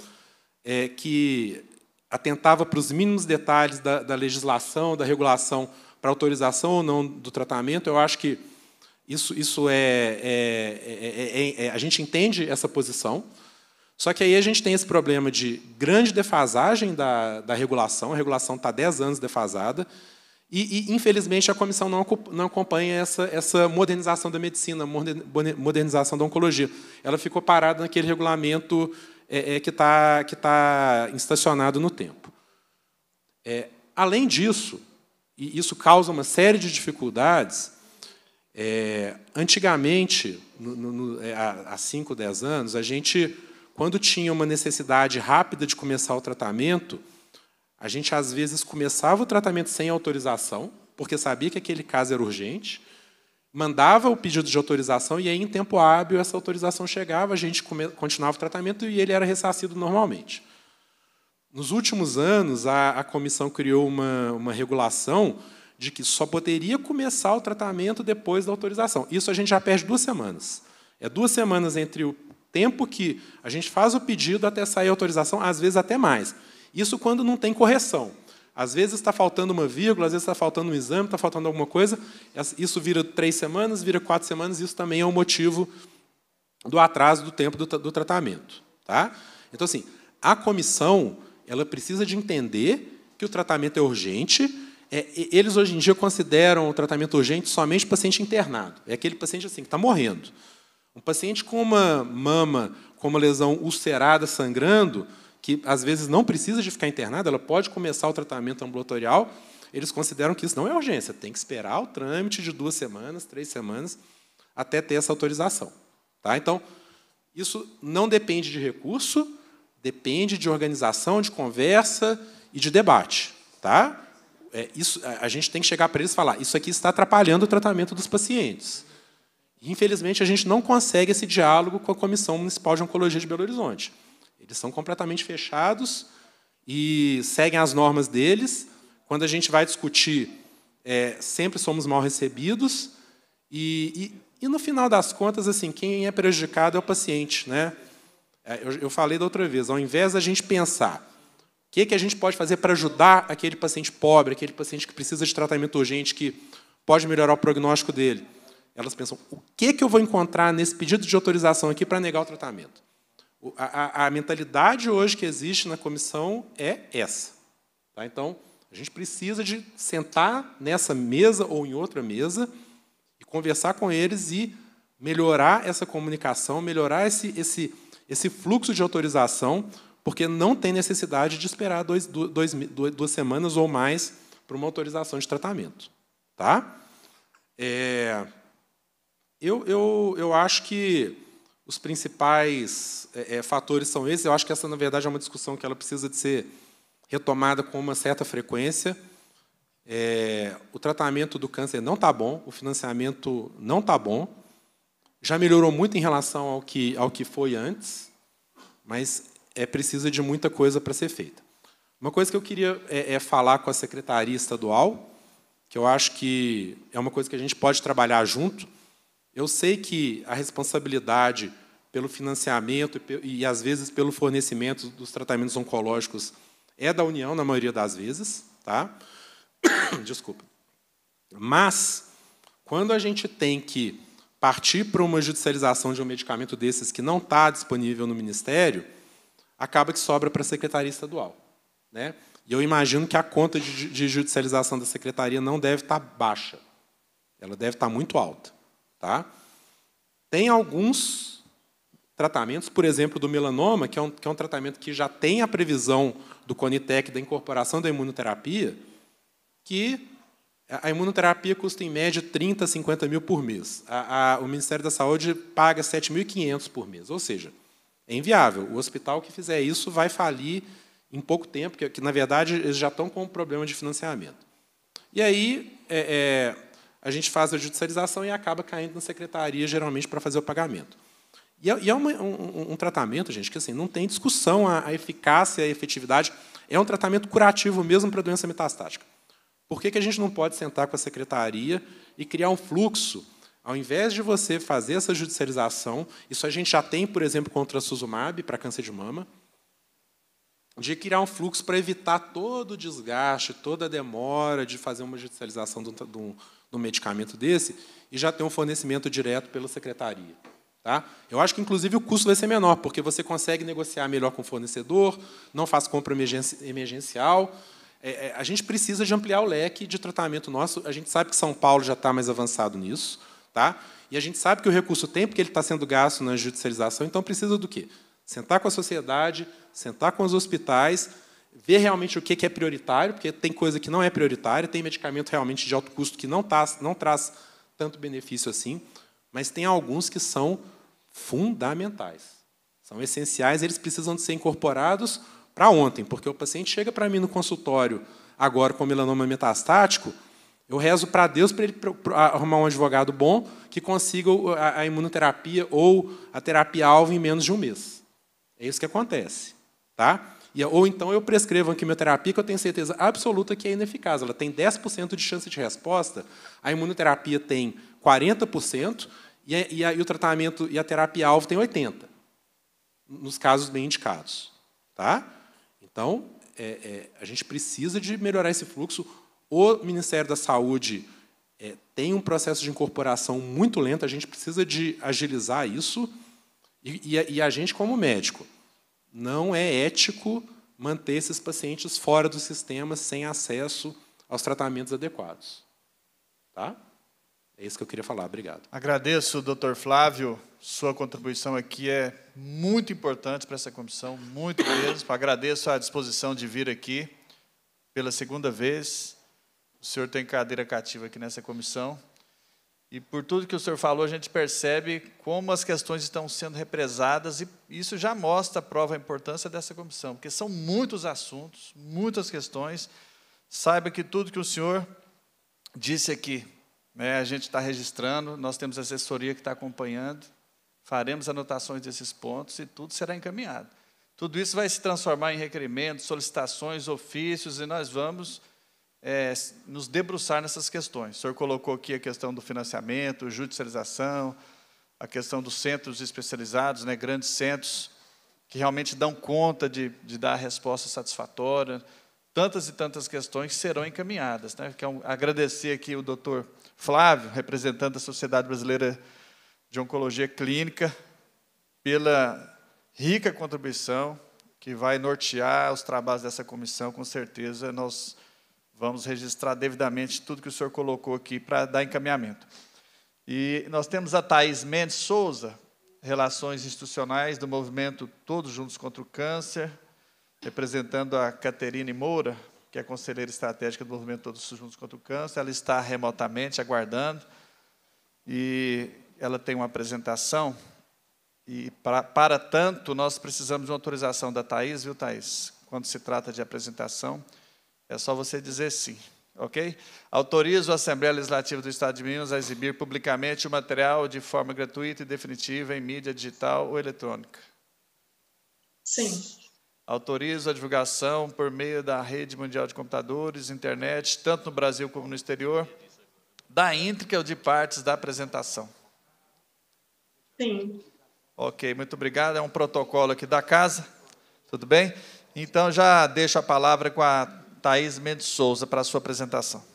é, que atentava para os mínimos detalhes da, da legislação, da regulação para autorização ou não do tratamento. Eu acho que isso, isso é, é, é, é, é A gente entende essa posição, só que aí a gente tem esse problema de grande defasagem da, da regulação, a regulação está 10 anos defasada, e, e, infelizmente, a comissão não, não acompanha essa, essa modernização da medicina, modernização da oncologia. Ela ficou parada naquele regulamento é, é, que está que tá estacionado no tempo. É, além disso, e isso causa uma série de dificuldades, é, antigamente, no, no, é, há 5, 10 anos, a gente, quando tinha uma necessidade rápida de começar o tratamento, a gente às vezes começava o tratamento sem autorização, porque sabia que aquele caso era urgente, mandava o pedido de autorização e aí, em tempo hábil, essa autorização chegava, a gente continuava o tratamento e ele era ressarcido normalmente. Nos últimos anos, a, a comissão criou uma, uma regulação de que só poderia começar o tratamento depois da autorização. Isso a gente já perde duas semanas. É duas semanas entre o tempo que a gente faz o pedido até sair a autorização, às vezes até mais. Isso quando não tem correção. Às vezes está faltando uma vírgula, às vezes está faltando um exame, está faltando alguma coisa. Isso vira três semanas, vira quatro semanas. Isso também é um motivo do atraso do tempo do, do tratamento. Tá? Então, assim, a comissão ela precisa de entender que o tratamento é urgente. É, eles, hoje em dia, consideram o tratamento urgente somente paciente internado. É aquele paciente assim que está morrendo. Um paciente com uma mama, com uma lesão ulcerada, sangrando, que às vezes não precisa de ficar internada, ela pode começar o tratamento ambulatorial, eles consideram que isso não é urgência, tem que esperar o trâmite de duas semanas, três semanas, até ter essa autorização. Tá? Então, isso não depende de recurso, depende de organização, de conversa e de debate. Tá? É, isso, a gente tem que chegar para eles e falar: isso aqui está atrapalhando o tratamento dos pacientes. Infelizmente, a gente não consegue esse diálogo com a Comissão Municipal de Oncologia de Belo Horizonte. Eles são completamente fechados e seguem as normas deles. Quando a gente vai discutir, é, sempre somos mal recebidos. E, e, e, no final das contas, assim, quem é prejudicado é o paciente. Né? É, eu, eu falei da outra vez, ao invés da gente pensar o que, que a gente pode fazer para ajudar aquele paciente pobre, aquele paciente que precisa de tratamento urgente, que pode melhorar o prognóstico dele, elas pensam: o que, que eu vou encontrar nesse pedido de autorização aqui para negar o tratamento? A, a, a mentalidade hoje que existe na comissão é essa. Tá? Então, a gente precisa de sentar nessa mesa ou em outra mesa e conversar com eles e melhorar essa comunicação, melhorar esse, esse, esse fluxo de autorização, porque não tem necessidade de esperar dois, dois, dois duas semanas ou mais para uma autorização de tratamento. Tá? É, eu, eu, eu acho que os principais é, é, fatores são esses. Eu acho que essa, na verdade, é uma discussão que ela precisa de ser retomada com uma certa frequência. É, o tratamento do câncer não está bom, o financiamento não está bom, já melhorou muito em relação ao que, ao que foi antes, mas é precisa de muita coisa para ser feita. Uma coisa que eu queria é, é falar com a secretaria estadual, que eu acho que é uma coisa que a gente pode trabalhar junto, eu sei que a responsabilidade pelo financiamento e, e, às vezes, pelo fornecimento dos tratamentos oncológicos é da União, na maioria das vezes. Tá? Desculpa. Mas, quando a gente tem que partir para uma judicialização de um medicamento desses que não está disponível no Ministério, acaba que sobra para a Secretaria Estadual. Né? E eu imagino que a conta de, judicialização da Secretaria não deve estar tá baixa. Ela deve estar tá muito alta. Tá? Tem alguns tratamentos, por exemplo, do melanoma, que é, um, que é um tratamento que já tem a previsão do Conitec da incorporação da imunoterapia, que a imunoterapia custa em média 30, 50 mil por mês. A, a, o Ministério da Saúde paga 7.500 por mês, ou seja, é inviável. O hospital que fizer isso vai falir em pouco tempo, que, que na verdade eles já estão com um problema de financiamento. E aí, é, é, a gente faz a judicialização e acaba caindo na secretaria, geralmente, para fazer o pagamento. E é, e é uma, um, um, tratamento, gente, que assim, não tem discussão a, a eficácia e a efetividade. É um tratamento curativo mesmo para doença metastática. Por que, que a gente não pode sentar com a secretaria e criar um fluxo? Ao invés de você fazer essa judicialização, isso a gente já tem, por exemplo, contra a Suzumab, para câncer de mama, de criar um fluxo para evitar todo o desgaste, toda a demora de fazer uma judicialização de um, no medicamento desse e já tem um fornecimento direto pela secretaria. Tá? Eu acho que, inclusive, o custo vai ser menor, porque você consegue negociar melhor com o fornecedor, não faz compra emergencial. É, é, a gente precisa de ampliar o leque de tratamento nosso. A gente sabe que São Paulo já está mais avançado nisso. Tá? E a gente sabe que o recurso tem, porque ele está sendo gasto na judicialização, então precisa do quê? Sentar com a sociedade, sentar com os hospitais, ver realmente o que é prioritário, porque tem coisa que não é prioritária, tem medicamento realmente de alto custo que não, tá, não traz tanto benefício assim, mas tem alguns que são fundamentais, são essenciais, eles precisam de ser incorporados para ontem, porque o paciente chega para mim no consultório agora com melanoma metastático, eu rezo para Deus para ele arrumar um advogado bom que consiga a imunoterapia ou a terapia alvo em menos de um mês. É isso que acontece, tá? É, ou então eu prescrevo a quimioterapia que eu tenho certeza absoluta que é ineficaz. Ela tem 10% de chance de resposta, a imunoterapia tem 40% e, a, e, a, e o tratamento e a terapia-alvo tem 80%, nos casos bem indicados. Tá? Então, é, é, a gente precisa de melhorar esse fluxo. O Ministério da Saúde é, tem um processo de incorporação muito lento, a gente precisa de agilizar isso. E, e, a, e a gente, como médico, não é ético manter esses pacientes fora do sistema sem acesso aos tratamentos adequados. Tá? É isso que eu queria falar. Obrigado. Agradeço, doutor Flávio. Sua contribuição aqui é muito importante para essa comissão, muito mesmo. Agradeço a disposição de vir aqui pela segunda vez. O senhor tem cadeira cativa aqui nessa comissão. E por tudo que o senhor falou, a gente percebe como as questões estão sendo represadas, e isso já mostra, prova a importância dessa comissão, porque são muitos assuntos, muitas questões. Saiba que tudo que o senhor disse aqui, né, a gente está registrando, nós temos assessoria que está acompanhando, faremos anotações desses pontos e tudo será encaminhado. Tudo isso vai se transformar em requerimentos, solicitações, ofícios, e nós vamos é, nos debruçar nessas questões. O senhor colocou aqui a questão do financiamento, judicialização, a questão dos centros especializados, né, grandes centros, que realmente dão conta de, de dar resposta satisfatória. Tantas e tantas questões serão encaminhadas. Né? Quero agradecer aqui o doutor Flávio, representante da Sociedade Brasileira de Oncologia Clínica, pela rica contribuição que vai nortear os trabalhos dessa comissão. Com certeza, nós Vamos registrar devidamente tudo que o senhor colocou aqui para dar encaminhamento. E nós temos a Thais Mendes Souza, Relações Institucionais do Movimento Todos Juntos contra o Câncer, representando a Caterine Moura, que é conselheira estratégica do Movimento Todos Juntos contra o Câncer. Ela está remotamente aguardando e ela tem uma apresentação. E para, para tanto, nós precisamos de uma autorização da Thais, viu, Thais? Quando se trata de apresentação. É só você dizer sim, ok? Autorizo a Assembleia Legislativa do Estado de Minas a exibir publicamente o material de forma gratuita e definitiva em mídia digital ou eletrônica. Sim. Autorizo a divulgação por meio da rede mundial de computadores, internet, tanto no Brasil como no exterior, da íntegra ou de partes da apresentação. Sim. Ok, muito obrigado. É um protocolo aqui da casa. Tudo bem? Então, já deixo a palavra com a Thaís Mendes Souza para a sua apresentação.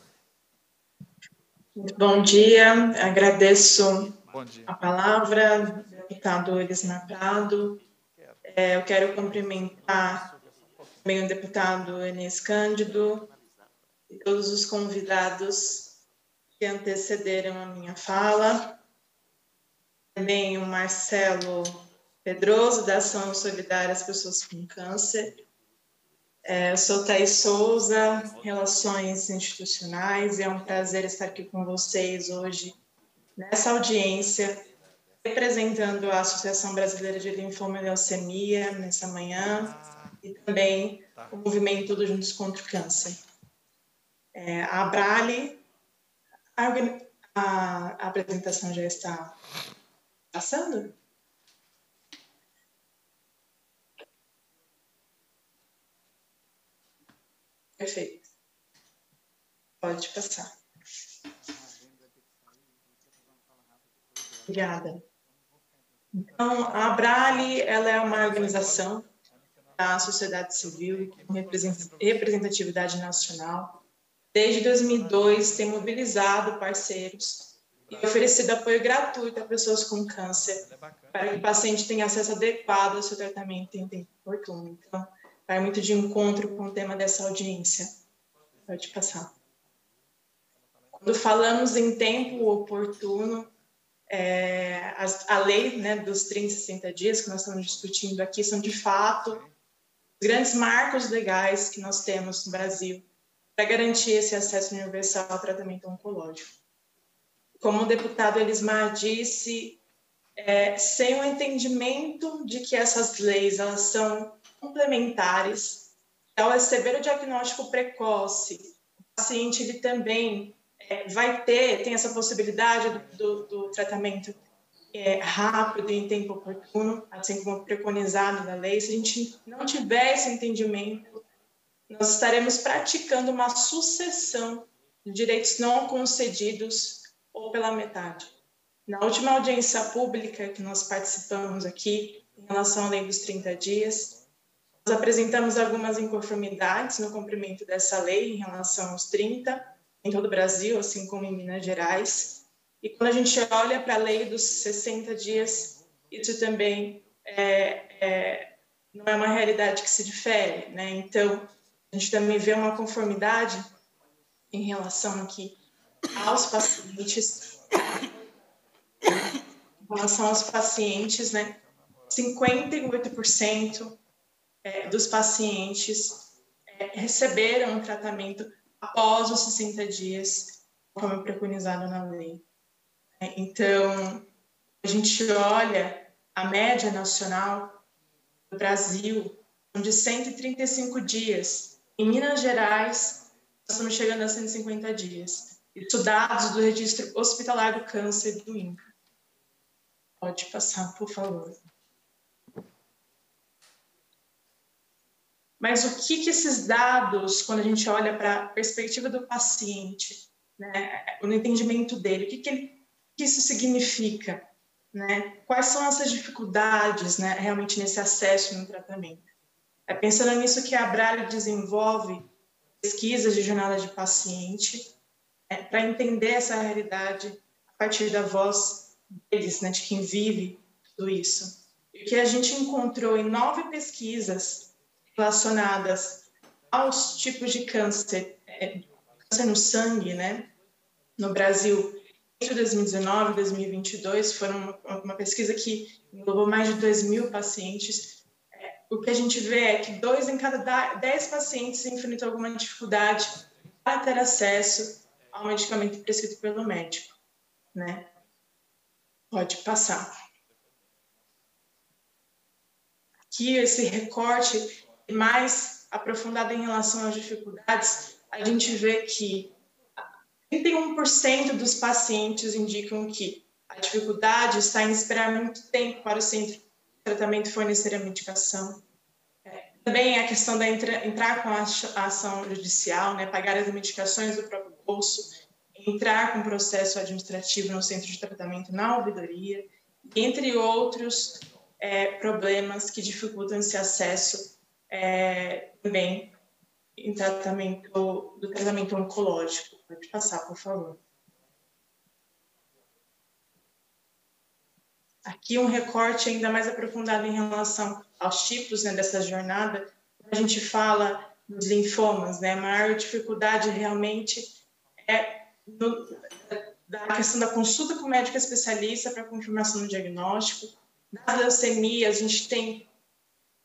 Muito bom dia, agradeço bom dia. a palavra, deputado Elismar Prado. É, eu quero cumprimentar também o deputado Enes Cândido e todos os convidados que antecederam a minha fala. Também o Marcelo Pedroso, da Ação Solidária às Pessoas com Câncer, é, eu sou Thais Souza, Relações Institucionais, e é um prazer estar aqui com vocês hoje nessa audiência, representando a Associação Brasileira de Linfoma e Leucemia nessa manhã e também o movimento Todos Juntos contra o Câncer. É, a Brale, a, a apresentação já está passando? Perfeito. Pode passar. Obrigada. Então, a Abrali, ela é uma organização da sociedade civil com representatividade nacional. Desde 2002, tem mobilizado parceiros e oferecido apoio gratuito a pessoas com câncer para que o paciente tenha acesso adequado ao seu tratamento em tempo oportuno. Então, vai muito de encontro com o tema dessa audiência. Pode passar. Quando falamos em tempo oportuno, é, a, a, lei né, dos 30 e 60 dias que nós estamos discutindo aqui são, de fato, os grandes marcos legais que nós temos no Brasil para garantir esse acesso universal ao tratamento oncológico. Como o deputado Elismar disse, é, sem o entendimento de que essas leis elas são complementares, ao é receber o diagnóstico precoce, o paciente ele também é, vai ter, tem essa possibilidade do, do, do tratamento é, rápido e em tempo oportuno, assim como preconizado na lei. Se a gente não tiver esse entendimento, nós estaremos praticando uma sucessão de direitos não concedidos ou pela metade. Na última audiência pública que nós participamos aqui, em relação à lei dos 30 dias, nós apresentamos algumas inconformidades no cumprimento dessa lei em relação aos 30, em todo o Brasil, assim como em Minas Gerais. E quando a gente olha para a lei dos 60 dias, isso também é, é, não é uma realidade que se difere. Né? Então, a gente também vê uma conformidade em relação aqui aos pacientes, em relação aos pacientes, né? 58% é, dos pacientes é, receberam o tratamento após os 60 dias, como preconizado na lei. É, então, a gente olha a média nacional do Brasil, de 135 dias. Em Minas Gerais, nós estamos chegando a 150 dias. Isso dados do Registro Hospitalar do Câncer do INCA. Pode passar, por favor. Mas o que, que esses dados, quando a gente olha para a perspectiva do paciente, né, no entendimento dele, o que, que, ele, que isso significa? Né? Quais são essas dificuldades né, realmente nesse acesso no tratamento? É pensando nisso que a Bralho desenvolve pesquisas de jornada de paciente é, para entender essa realidade a partir da voz deles, né, de quem vive tudo isso. E o que a gente encontrou em nove pesquisas relacionadas aos tipos de câncer, é, câncer no sangue, né, no Brasil, entre 2019 e 2022, foram uma, uma pesquisa que englobou mais de 2 mil pacientes. É, o que a gente vê é que dois em cada dez pacientes enfrentam alguma dificuldade para ter acesso ao medicamento prescrito pelo médico, né? Pode passar. Aqui esse recorte mais aprofundado em relação às dificuldades, a gente vê que 31% dos pacientes indicam que a dificuldade está em esperar muito tempo para o centro de tratamento fornecer a medicação. É, também a questão da entra, entrar com a ação judicial, né, pagar as medicações do próprio bolso, entrar com processo administrativo no centro de tratamento na ouvidoria, entre outros é, problemas que dificultam esse acesso é, também em tratamento do tratamento oncológico. Pode passar, por favor. Aqui um recorte ainda mais aprofundado em relação aos tipos né, dessa jornada. A gente fala dos linfomas, né? A maior dificuldade realmente é então, da questão da consulta com o médico especialista para confirmação do diagnóstico. Na leucemia, a gente tem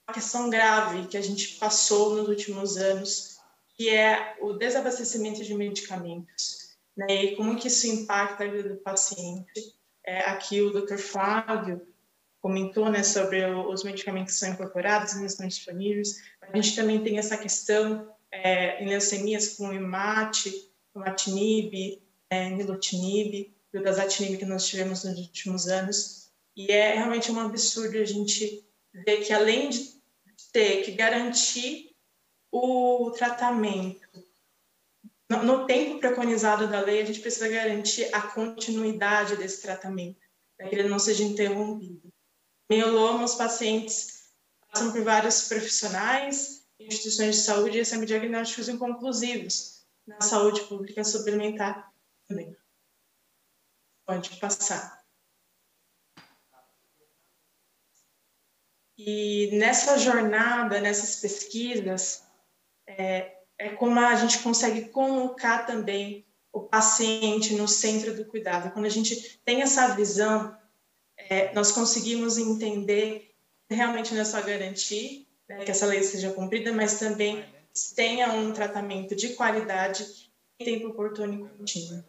uma questão grave que a gente passou nos últimos anos, que é o desabastecimento de medicamentos. Né? E como que isso impacta a vida do paciente. É, aqui o Dr. Flávio comentou né, sobre os medicamentos que são incorporados e não estão disponíveis. A gente também tem essa questão é, em leucemias com IMATE, Comatinib, é, Nilotinib, Vilgazatinib que nós tivemos nos últimos anos. E é realmente um absurdo a gente ver que, além de ter que garantir o tratamento no, no tempo preconizado da lei, a gente precisa garantir a continuidade desse tratamento, para que ele não seja interrompido. Mieloma, os pacientes passam por vários profissionais, instituições de saúde e recebem diagnósticos inconclusivos na saúde pública suplementar também. Pode passar. E nessa jornada, nessas pesquisas, é, é como a gente consegue colocar também o paciente no centro do cuidado. Quando a gente tem essa visão, é, nós conseguimos entender realmente não é só garantir né, que essa lei seja cumprida, mas também tenha um tratamento de qualidade em tempo oportuno e contínuo.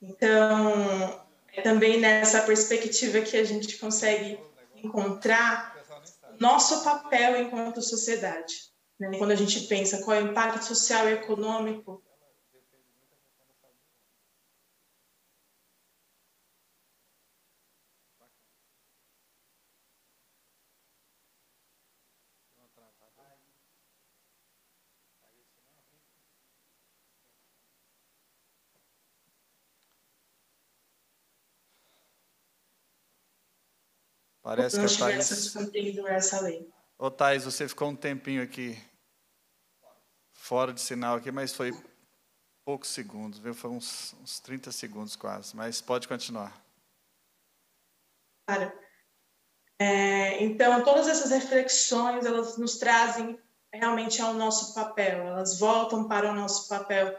Então, é também nessa perspectiva que a gente consegue encontrar nosso papel enquanto sociedade. Né? Quando a gente pensa qual é o impacto social e econômico Parece não que a Thais... cumprindo essa lei. Ô, Thais, você ficou um tempinho aqui fora de sinal aqui, mas foi poucos segundos, viu? Foi uns, uns 30 segundos quase, mas pode continuar. Claro. É, então, todas essas reflexões, elas nos trazem realmente ao nosso papel, elas voltam para o nosso papel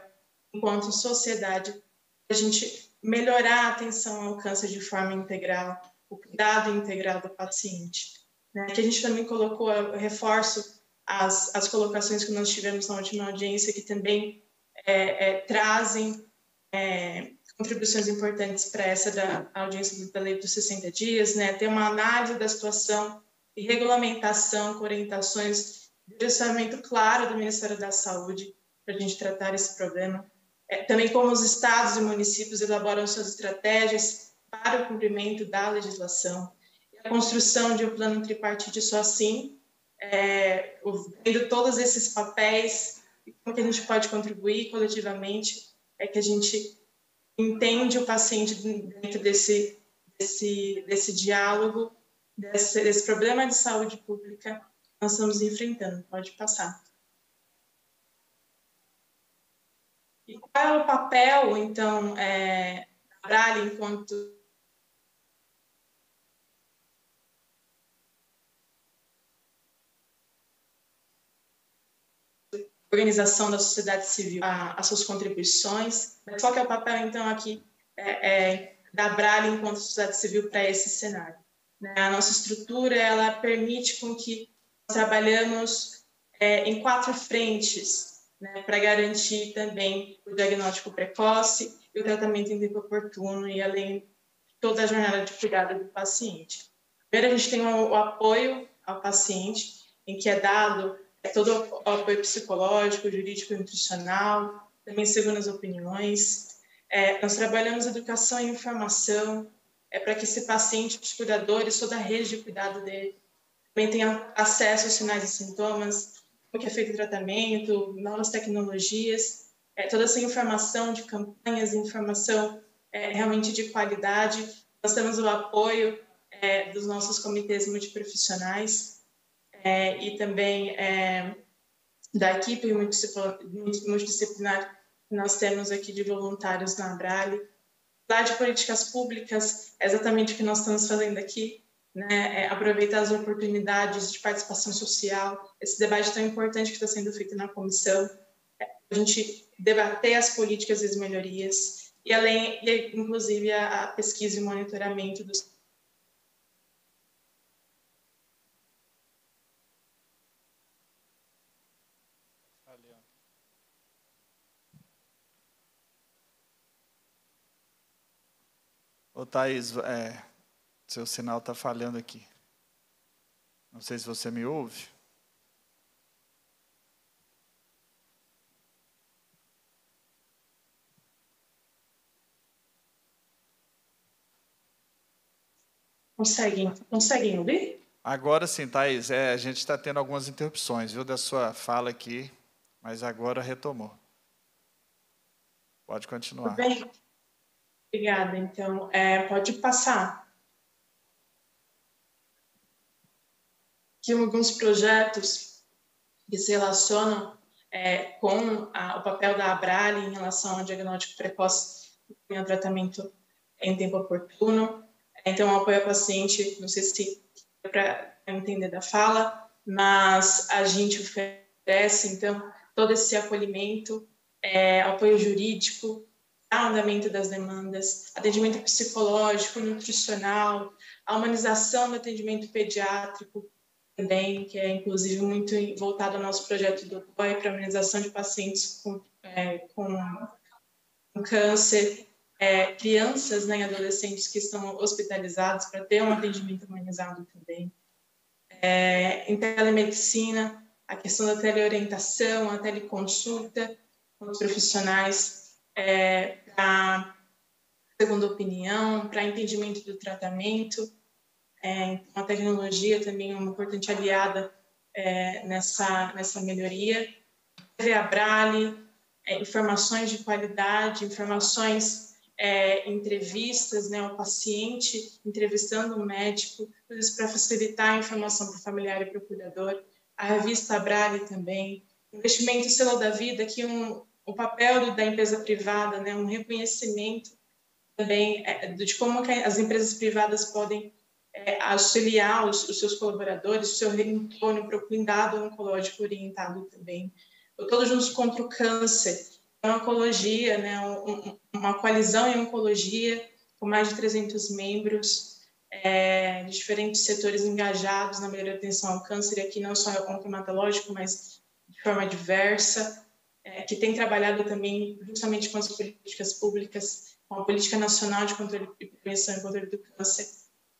enquanto sociedade, a gente melhorar a atenção ao câncer de forma integral, o cuidado integral do paciente. Né? Que a gente também colocou, eu reforço as, as colocações que nós tivemos na última audiência, que também é, é, trazem é, contribuições importantes para essa da audiência da lei dos 60 dias, né? ter uma análise da situação e regulamentação com orientações direcionamento claro do Ministério da Saúde para a gente tratar esse problema. É, também como os estados e municípios elaboram suas estratégias para o cumprimento da legislação e a construção de um plano tripartite só assim, é, vendo todos esses papéis e como que a gente pode contribuir coletivamente, é que a gente entende o paciente dentro desse, desse, desse diálogo, desse, desse problema de saúde pública que nós estamos enfrentando. Pode passar. E qual é o papel, então, é, da Bralha enquanto organização da sociedade civil a, as suas contribuições. Qual que é o papel, então, aqui é, é, da Brale enquanto sociedade civil para esse cenário? Né? A nossa estrutura, ela permite com que trabalhamos é, em quatro frentes né, para garantir também o diagnóstico precoce e o tratamento em tempo oportuno e além de toda a jornada de cuidado do paciente. Primeiro, a gente tem o, o apoio ao paciente, em que é dado é todo o apoio psicológico, jurídico e nutricional, também segundas opiniões. É, nós trabalhamos educação e informação é para que esse paciente, os cuidadores, toda a rede de cuidado dele, também tenha acesso aos sinais e sintomas, como que é feito o tratamento, novas tecnologias, é, toda essa informação de campanhas, informação é, realmente de qualidade. Nós temos o apoio é, dos nossos comitês multiprofissionais, é, e também é, da equipe multidisciplinar que nós temos aqui de voluntários na Abrale. Lá de políticas públicas, é exatamente o que nós estamos fazendo aqui, né? É aproveitar as oportunidades de participação social, esse debate tão importante que está sendo feito na comissão, a gente debater as políticas e as melhorias, e além, e, inclusive, a, a pesquisa e monitoramento dos Ô Thaís, é, seu sinal está falhando aqui. Não sei se você me ouve. Conseguem, conseguem ouvir? Agora sim, Thaís. É, a gente está tendo algumas interrupções, viu, da sua fala aqui, mas agora retomou. Pode continuar. Tudo bem. Obrigada. Então, é, pode passar. Aqui alguns projetos que se relacionam é, com a, o papel da Abral em relação ao diagnóstico precoce e ao tratamento em tempo oportuno. Então, apoio ao paciente, não sei se é para entender da fala, mas a gente oferece, então, todo esse acolhimento, é, apoio jurídico, andamento das demandas, atendimento psicológico, nutricional, a humanização do atendimento pediátrico também, que é inclusive muito voltado ao nosso projeto do DOI para a humanização de pacientes com, é, com, com câncer, é, crianças né, e adolescentes que estão hospitalizados para ter um atendimento humanizado também. É, em telemedicina, a questão da teleorientação, a teleconsulta com os profissionais, é, para segunda opinião, para entendimento do tratamento. É, então, a tecnologia também é uma importante aliada é, nessa, nessa melhoria. TV Abrale, é, informações de qualidade, informações, é, entrevistas, né, o paciente entrevistando o médico, tudo isso para facilitar a informação para o familiar e para o cuidador. A revista Abrali também. Investimento Selo da Vida, que é um, o papel da empresa privada, né, um reconhecimento também é, de como as empresas privadas podem é, auxiliar os, os seus colaboradores, o seu entorno para o cuidado oncológico orientado também. Então, todos juntos contra o câncer, é então, uma oncologia, né, uma coalizão em oncologia com mais de 300 membros, é, de diferentes setores engajados na melhoria da atenção ao câncer, e aqui não só é oncomatológico, mas de forma diversa é, que tem trabalhado também justamente com as políticas públicas, com a Política Nacional de Controle Prevenção e Controle do Câncer,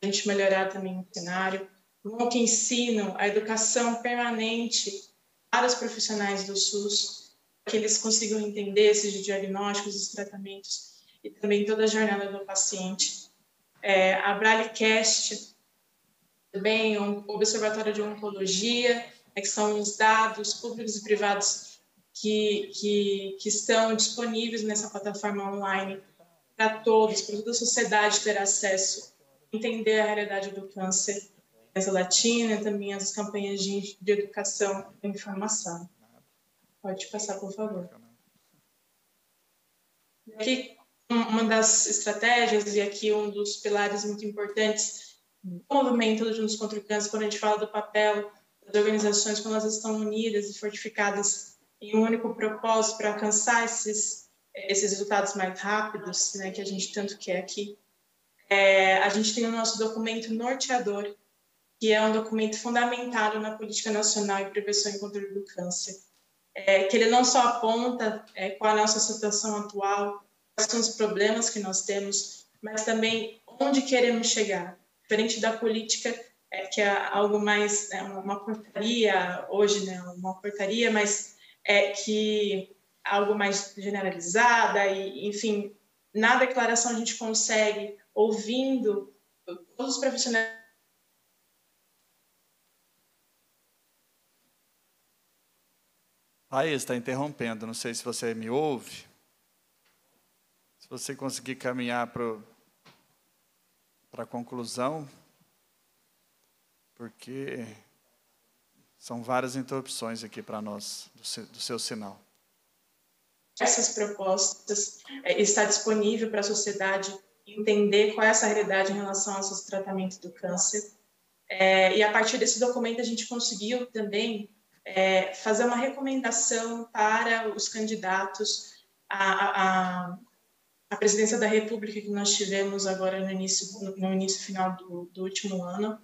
a gente melhorar também o cenário. um que ensino, a educação permanente para os profissionais do SUS, que eles consigam entender esses diagnósticos, esses tratamentos e também toda a jornada do paciente. É, a Bralecast, também o um Observatório de Oncologia, né, que são os dados públicos e privados que, que, que estão disponíveis nessa plataforma online para todos, para toda a sociedade ter acesso, entender a realidade do câncer essa latina, também as campanhas de, de educação e informação. Pode passar, por favor. Aqui, uma das estratégias e aqui um dos pilares muito importantes do movimento Juntos contra o Câncer, quando a gente fala do papel das organizações, quando elas estão unidas e fortificadas em um único propósito para alcançar esses, esses resultados mais rápidos, né, que a gente tanto quer aqui. É, a gente tem o nosso documento norteador, que é um documento fundamentado na política nacional de prevenção e controle do câncer, é, que ele não só aponta é, qual é a nossa situação atual, quais são os problemas que nós temos, mas também onde queremos chegar. Diferente da política, é, que é algo mais, é uma portaria hoje, né, uma portaria, mas é que algo mais generalizada e, enfim, na declaração a gente consegue ouvindo todos os profissionais Aí está interrompendo, não sei se você me ouve. Se você conseguir caminhar para a conclusão, porque são várias interrupções aqui para nós, do seu, do seu sinal. Essas propostas é, está disponível para a sociedade entender qual é essa realidade em relação ao seu tratamento do câncer. É, e a partir desse documento a gente conseguiu também é, fazer uma recomendação para os candidatos à, presidência da República que nós tivemos agora no início, no, no início final do, do último ano,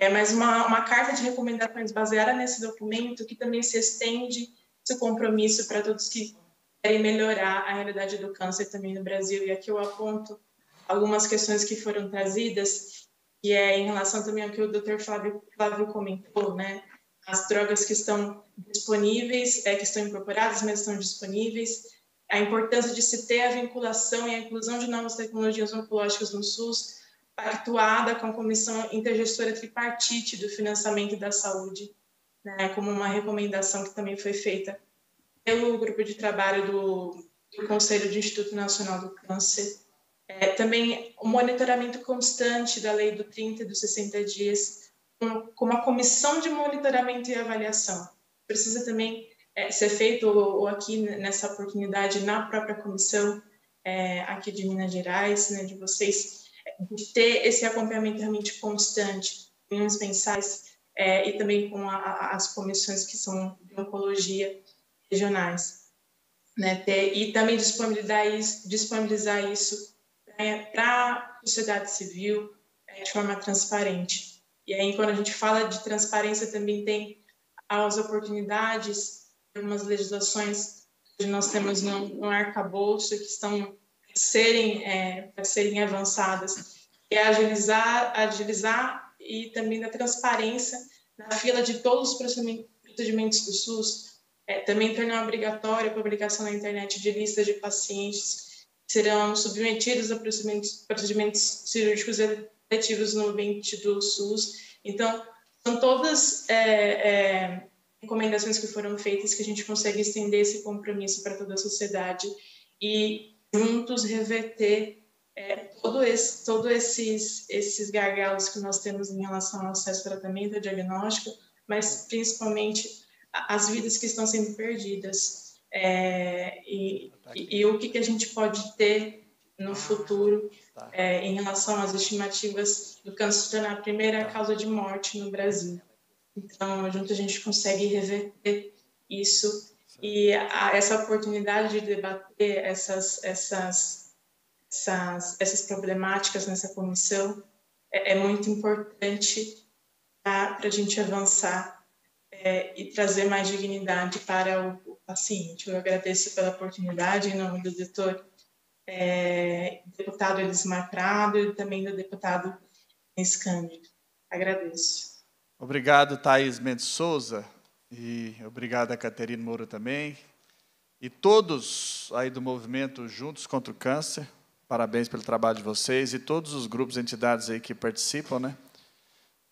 é, mas uma, uma carta de recomendações baseada nesse documento que também se estende esse compromisso para todos que querem melhorar a realidade do câncer também no Brasil. E aqui eu aponto algumas questões que foram trazidas, que é em relação também ao que o Dr. Flávio, Flávio comentou, né? As drogas que estão disponíveis, é, que estão incorporadas, mas estão disponíveis, a importância de se ter a vinculação e a inclusão de novas tecnologias oncológicas no SUS, pactuada com a Comissão Intergestora Tripartite do Financiamento da Saúde, né, como uma recomendação que também foi feita pelo grupo de trabalho do, do Conselho do Instituto Nacional do Câncer. É, também o monitoramento constante da lei do 30 e dos 60 dias, com, com uma comissão de monitoramento e avaliação. Precisa também é, ser feito, ou, ou, aqui nessa oportunidade, na própria comissão, é, aqui de Minas Gerais, né, de vocês, ter esse acompanhamento realmente constante, reuniões mensais é, e também com a, as comissões que são de oncologia regionais. Né, ter, e também disponibilizar isso, disponibilizar isso né, para a sociedade civil é, de forma transparente. E aí, quando a gente fala de transparência, também tem as oportunidades, algumas legislações que nós temos no, no arcabouço que estão serem, é, para serem avançadas, é agilizar, agilizar e também da transparência na fila de todos os procedimentos do SUS, é, também tornar obrigatória a publicação na internet de listas de pacientes que serão submetidos a procedimentos, procedimentos cirúrgicos eletivos no ambiente do SUS. Então, são todas é, é, recomendações que foram feitas que a gente consegue estender esse compromisso para toda a sociedade e juntos reverter é, todo esse, todos esses, esses gargalos que nós temos em relação ao acesso ao tratamento, ao diagnóstico, mas principalmente as vidas que estão sendo perdidas é, e, tá e, e, o que, que a gente pode ter no ah, futuro tá. é, em relação às estimativas do câncer se tornar a primeira tá. causa de morte no Brasil. Então, junto a gente consegue reverter isso e a, essa oportunidade de debater essas, essas, essas, essas problemáticas nessa comissão é, é muito importante para a gente avançar é, e trazer mais dignidade para o, o, paciente. Eu agradeço pela oportunidade em nome do doutor, é, deputado Elismar Prado e também do deputado Inês Agradeço. Obrigado, Thaís Mendes Souza. E obrigado a Caterina Moura também. E todos aí do movimento Juntos contra o Câncer, parabéns pelo trabalho de vocês e todos os grupos, entidades aí que participam, né?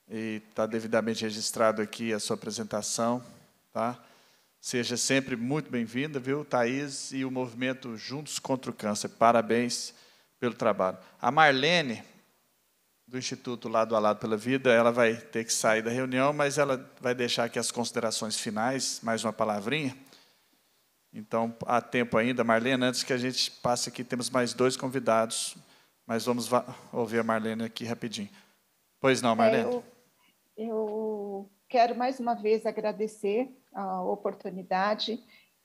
E está devidamente registrado aqui a sua apresentação, tá? Seja sempre muito bem-vinda, viu, Thaís e o movimento Juntos contra o Câncer. Parabéns pelo trabalho. A Marlene, do Instituto Lado a Lado pela Vida, ela vai ter que sair da reunião, mas ela vai deixar aqui as considerações finais, mais uma palavrinha. Então, há tempo ainda. Marlene, antes que a gente passe aqui, temos mais dois convidados, mas vamos ouvir a Marlene aqui rapidinho. Pois não, Marlene. É, eu, eu quero mais uma vez agradecer a oportunidade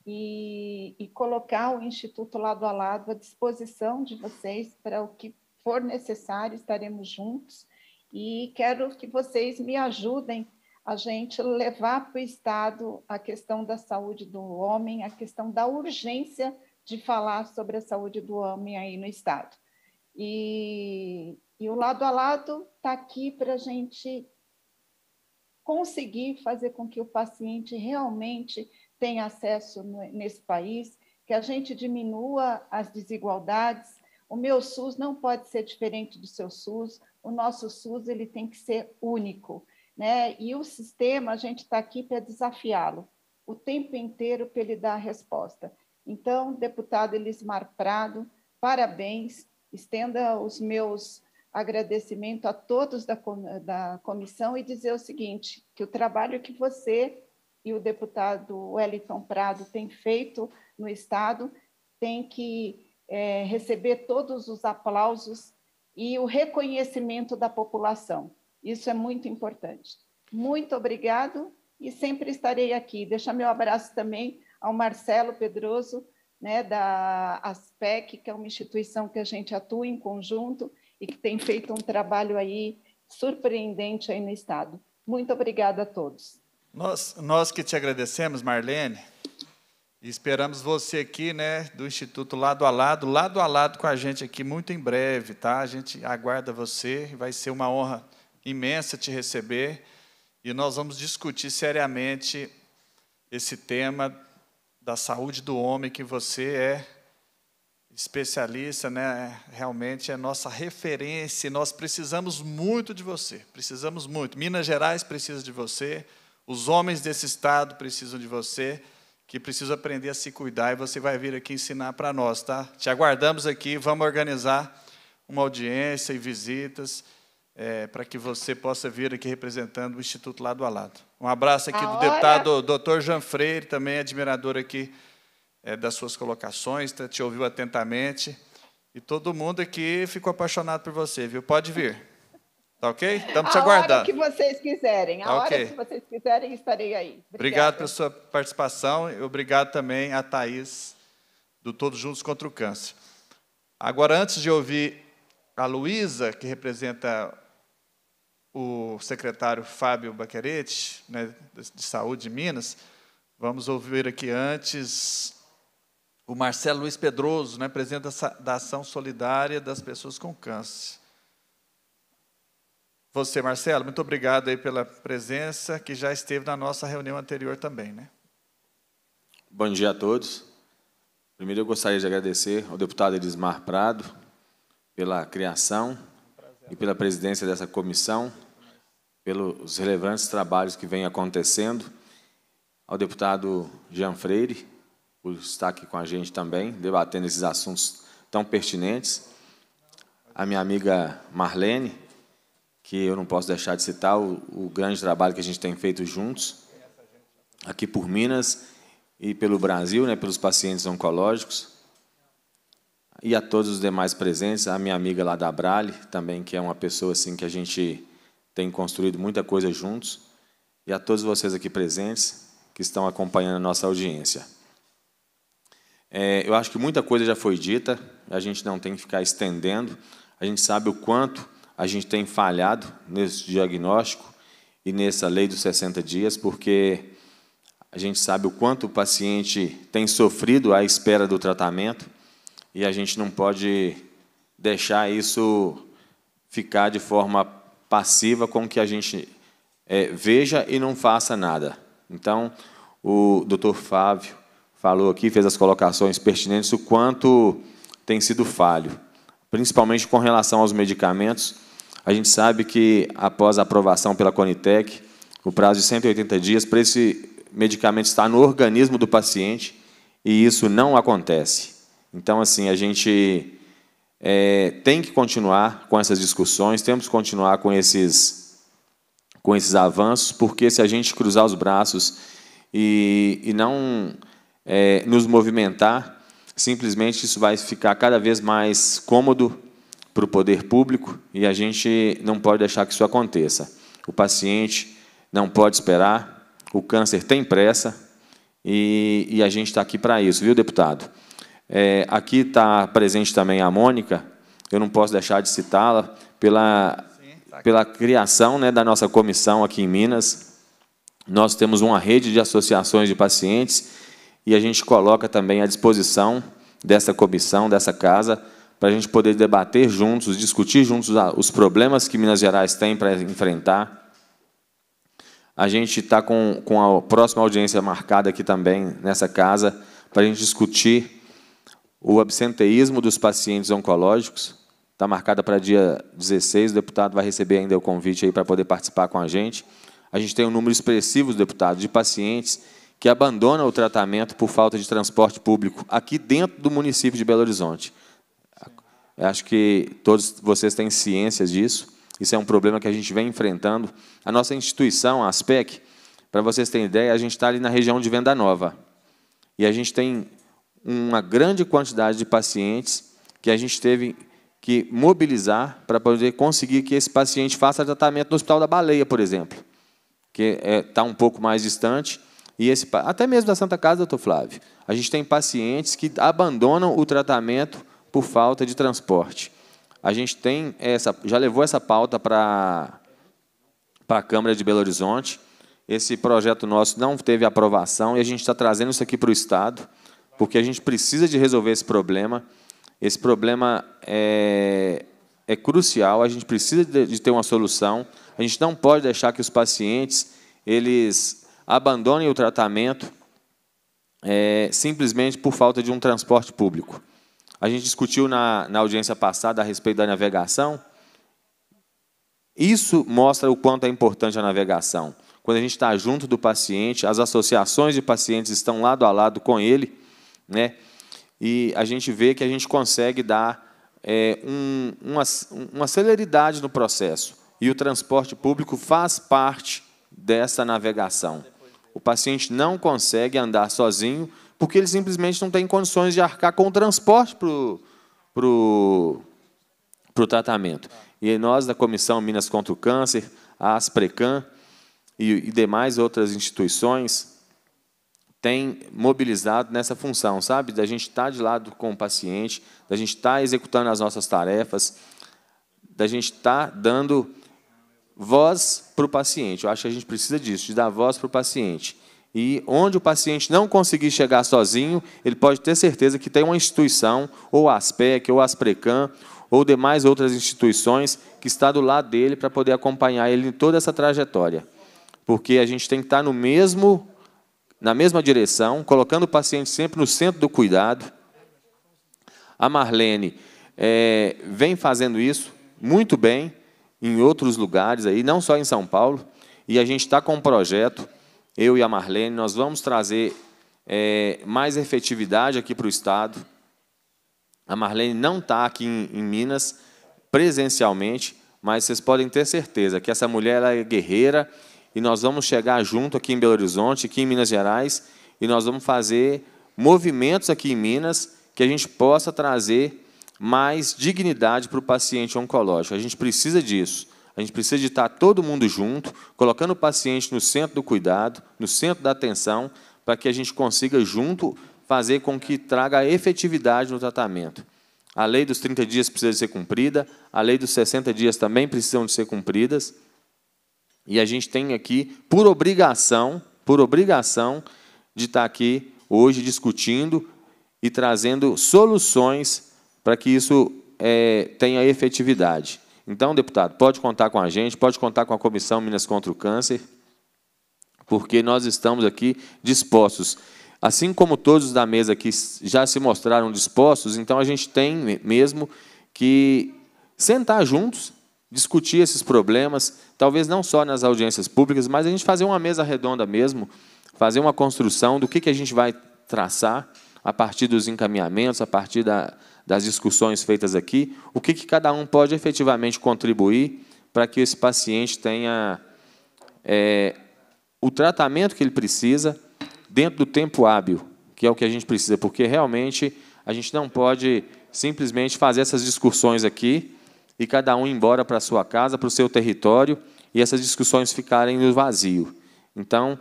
e, e, colocar o Instituto Lado a Lado à disposição de vocês para o que for necessário, estaremos juntos. E quero que vocês me ajudem a gente levar para o Estado a questão da saúde do homem, a questão da urgência de falar sobre a saúde do homem aí no Estado. E, e o lado a lado está aqui para a gente conseguir fazer com que o paciente realmente tenha acesso no, nesse país, que a gente diminua as desigualdades, o meu SUS não pode ser diferente do seu SUS, o nosso SUS ele tem que ser único. Né? E o sistema, a gente está aqui para desafiá-lo o tempo inteiro para ele dar a resposta. Então, deputado Elismar Prado, parabéns, estenda os meus agradecimentos a todos da, da comissão e dizer o seguinte, que o trabalho que você e o deputado Wellington Prado têm feito no Estado tem que é, receber todos os aplausos e o reconhecimento da população. Isso é muito importante. Muito obrigado e sempre estarei aqui. Deixa meu abraço também ao Marcelo Pedroso, né, da ASPEC, que é uma instituição que a gente atua em conjunto e que tem feito um trabalho aí surpreendente aí no Estado. Muito obrigada a todos. Nós, nós que te agradecemos, Marlene esperamos você aqui, né, do Instituto Lado a Lado, lado a lado com a gente aqui muito em breve, tá? A gente aguarda você, vai ser uma honra imensa te receber e nós vamos discutir seriamente esse tema da saúde do homem que você é especialista, né? Realmente é nossa referência, nós precisamos muito de você. Precisamos muito. Minas Gerais precisa de você, os homens desse estado precisam de você que precisa aprender a se cuidar e você vai vir aqui ensinar para nós, tá? Te aguardamos aqui, vamos organizar uma audiência e visitas é, para que você possa vir aqui representando o Instituto Lado a Lado. Um abraço aqui a do hora. Ah, deputado Dr. Jean Freire, também admirador aqui é, das suas colocações, tá? te ouviu atentamente. E todo mundo aqui ficou apaixonado por você, viu? Pode vir. Tá ok? Estamos te aguardando. A hora que vocês quiserem. A tá hora que vocês quiserem, estarei aí. Obrigada. Obrigado pela sua participação e obrigado também a Thaís, do Todos Juntos contra o Câncer. Agora, antes de ouvir a Luísa, que representa o secretário Fábio Baquerete, né, de Saúde de Minas, vamos ouvir aqui antes o Marcelo Luiz Pedroso, né, presidente da Ação Solidária das Pessoas com Câncer você, Marcelo, muito obrigado aí pela presença que já esteve na nossa reunião anterior também, né? Bom dia a todos. Primeiro eu gostaria de agradecer ao deputado Elismar Prado pela criação e pela presidência dessa comissão, pelos relevantes trabalhos que vêm acontecendo, ao deputado Jean Freire, por estar aqui com a gente também, debatendo esses assuntos tão pertinentes, a minha amiga Marlene, que eu não posso deixar de citar o, o grande trabalho que a gente tem feito juntos, aqui por Minas e pelo Brasil, né, pelos pacientes oncológicos. E a todos os demais presentes, a minha amiga lá da Brale, também, que é uma pessoa assim que a gente tem construído muita coisa juntos. E a todos vocês aqui presentes que estão acompanhando a nossa audiência. É, eu acho que muita coisa já foi dita, a gente não tem que ficar estendendo. A gente sabe o quanto a gente tem falhado nesse diagnóstico e nessa lei dos 60 dias, porque a gente sabe o quanto o paciente tem sofrido à espera do tratamento e a gente não pode deixar isso ficar de forma passiva com que a gente é, veja e não faça nada. Então, o doutor Fábio falou aqui, fez as colocações pertinentes, o quanto tem sido falho, principalmente com relação aos medicamentos a gente sabe que, após a aprovação pela Conitec, o prazo de 180 dias para esse medicamento estar no organismo do paciente e isso não acontece. Então, assim, a gente é, tem que continuar com essas discussões, temos que continuar com esses, com esses avanços, porque se a gente cruzar os braços e, e não é, nos movimentar, simplesmente isso vai ficar cada vez mais cômodo para o poder público e a gente não pode deixar que isso aconteça. O paciente não pode esperar, o câncer tem pressa e, e a gente está aqui para isso, viu, deputado? É, aqui está presente também a Mônica, eu não posso deixar de citá-la pela, pela criação né, da nossa comissão aqui em Minas. Nós temos uma rede de associações de pacientes e a gente coloca também à disposição dessa comissão, dessa casa, para a gente poder debater juntos, discutir juntos os problemas que Minas Gerais tem para enfrentar. A gente está com, com a próxima audiência marcada aqui também, nessa casa, para a gente discutir o absenteísmo dos pacientes oncológicos. Está marcada para dia 16, o deputado vai receber ainda o convite aí para poder participar com a gente. A gente tem um número expressivo, deputado, de pacientes que abandonam o tratamento por falta de transporte público aqui dentro do município de Belo Horizonte. Eu acho que todos vocês têm ciência disso. Isso é um problema que a gente vem enfrentando. A nossa instituição, a ASPEC, para vocês terem ideia, a gente está ali na região de Venda Nova. E a gente tem uma grande quantidade de pacientes que a gente teve que mobilizar para poder conseguir que esse paciente faça tratamento no Hospital da Baleia, por exemplo, que está é, tá um pouco mais distante. E esse, até mesmo da Santa Casa, doutor Flávio. A gente tem pacientes que abandonam o tratamento por falta de transporte. A gente tem essa, já levou essa pauta para a Câmara de Belo Horizonte. Esse projeto nosso não teve aprovação e a gente está trazendo isso aqui para o Estado, porque a gente precisa de resolver esse problema. Esse problema é, é crucial, a gente precisa de ter uma solução. A gente não pode deixar que os pacientes eles abandonem o tratamento é, simplesmente por falta de um transporte público. A gente discutiu na, na audiência passada a respeito da navegação. Isso mostra o quanto é importante a navegação. Quando a gente está junto do paciente, as associações de pacientes estão lado a lado com ele, né? e a gente vê que a gente consegue dar é, um, uma, uma celeridade no processo. E o transporte público faz parte dessa navegação. O paciente não consegue andar sozinho porque ele simplesmente não tem condições de arcar com o transporte para o pro, pro tratamento. E nós, da Comissão Minas contra o Câncer, a Asprecan e, e demais outras instituições, tem mobilizado nessa função, sabe? Da gente estar tá de lado com o paciente, da gente estar tá executando as nossas tarefas, da gente estar tá dando voz para o paciente. Eu acho que a gente precisa disso, de dar voz para o paciente. E onde o paciente não conseguir chegar sozinho, ele pode ter certeza que tem uma instituição, ou a ASPEC, ou a ASPRECAM, ou demais outras instituições que está do lado dele para poder acompanhar ele em toda essa trajetória. Porque a gente tem que estar no mesmo, na mesma direção, colocando o paciente sempre no centro do cuidado. A Marlene é, vem fazendo isso muito bem em outros lugares aí, não só em São Paulo, e a gente está com um projeto eu e a Marlene, nós vamos trazer é, mais efetividade aqui para o Estado. A Marlene não está aqui em, em Minas presencialmente, mas vocês podem ter certeza que essa mulher é guerreira e nós vamos chegar junto aqui em Belo Horizonte, aqui em Minas Gerais, e nós vamos fazer movimentos aqui em Minas que a gente possa trazer mais dignidade para o paciente oncológico. A gente precisa disso. A gente precisa de estar todo mundo junto, colocando o paciente no centro do cuidado, no centro da atenção, para que a gente consiga, junto, fazer com que traga efetividade no tratamento. A lei dos 30 dias precisa ser cumprida, a lei dos 60 dias também precisam de ser cumpridas. E a gente tem aqui, por obrigação, por obrigação, de estar aqui hoje discutindo e trazendo soluções para que isso é, tenha efetividade. Então, deputado, pode contar com a gente, pode contar com a Comissão Minas contra o Câncer, porque nós estamos aqui dispostos. Assim como todos da mesa aqui já se mostraram dispostos, então a gente tem mesmo que sentar juntos, discutir esses problemas, talvez não só nas audiências públicas, mas a gente fazer uma mesa redonda mesmo, fazer uma construção do que, que a gente vai traçar a partir dos encaminhamentos, a partir da, das discussões feitas aqui, o que, que cada um pode efetivamente contribuir para que esse paciente tenha é, o tratamento que ele precisa dentro do tempo hábil, que é o que a gente precisa, porque realmente a gente não pode simplesmente fazer essas discussões aqui e cada um ir embora para a sua casa, para o seu território e essas discussões ficarem no vazio. Então,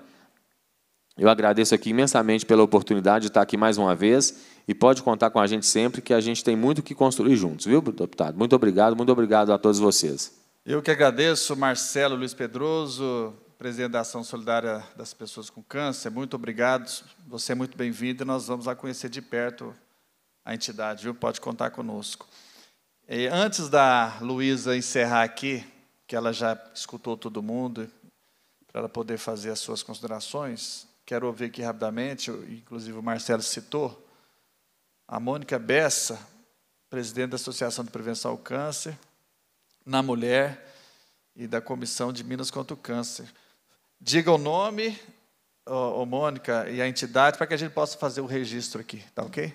eu agradeço aqui imensamente pela oportunidade de estar aqui mais uma vez e pode contar com a gente sempre, que a gente tem muito que construir juntos, viu, deputado? Muito obrigado, muito obrigado a todos vocês. Eu que agradeço, Marcelo Luiz Pedroso, presidente da Ação Solidária das Pessoas com Câncer. Muito obrigado, você é muito bem-vindo e nós vamos lá conhecer de perto a entidade, viu? Pode contar conosco. E antes da Luísa encerrar aqui, que ela já escutou todo mundo, para ela poder fazer as suas considerações, quero ouvir aqui rapidamente, inclusive o Marcelo citou, a Mônica Bessa, presidente da Associação de Prevenção ao Câncer, na Mulher e da Comissão de Minas contra o Câncer. Diga o nome, ô, ô Mônica, e a entidade para que a gente possa fazer o registro aqui, tá ok?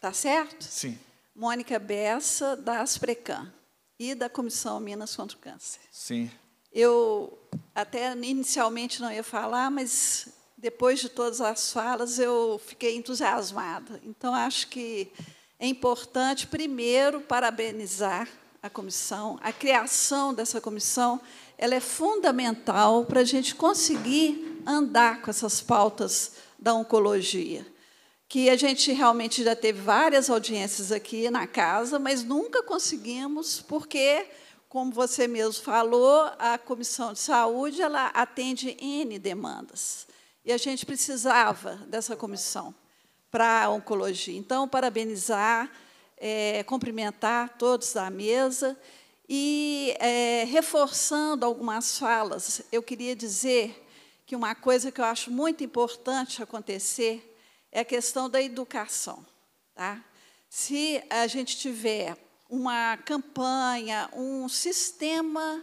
Tá certo? Sim. Mônica Bessa, da Asprecan e da Comissão Minas contra o Câncer. Sim. Eu até inicialmente não ia falar, mas depois de todas as falas eu fiquei entusiasmada. Então acho que é importante primeiro parabenizar a comissão, a criação dessa comissão, ela é fundamental para a gente conseguir andar com essas pautas da oncologia que a gente realmente já teve várias audiências aqui na casa, mas nunca conseguimos, porque como você mesmo falou, a Comissão de Saúde ela atende N demandas. E a gente precisava dessa comissão para a oncologia. Então, parabenizar, é, cumprimentar todos da mesa. E, é, reforçando algumas falas, eu queria dizer que uma coisa que eu acho muito importante acontecer é a questão da educação. Tá? Se a gente tiver uma campanha, um sistema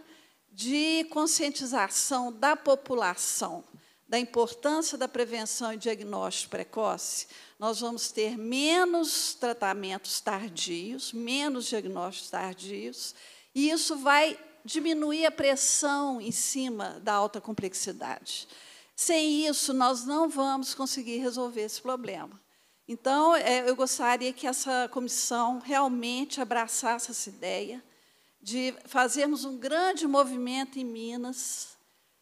de conscientização da população da importância da prevenção e diagnóstico precoce, nós vamos ter menos tratamentos tardios, menos diagnósticos tardios, e isso vai diminuir a pressão em cima da alta complexidade. Sem isso, nós não vamos conseguir resolver esse problema. Então, é, eu gostaria que essa comissão realmente abraçasse essa ideia de fazermos um grande movimento em Minas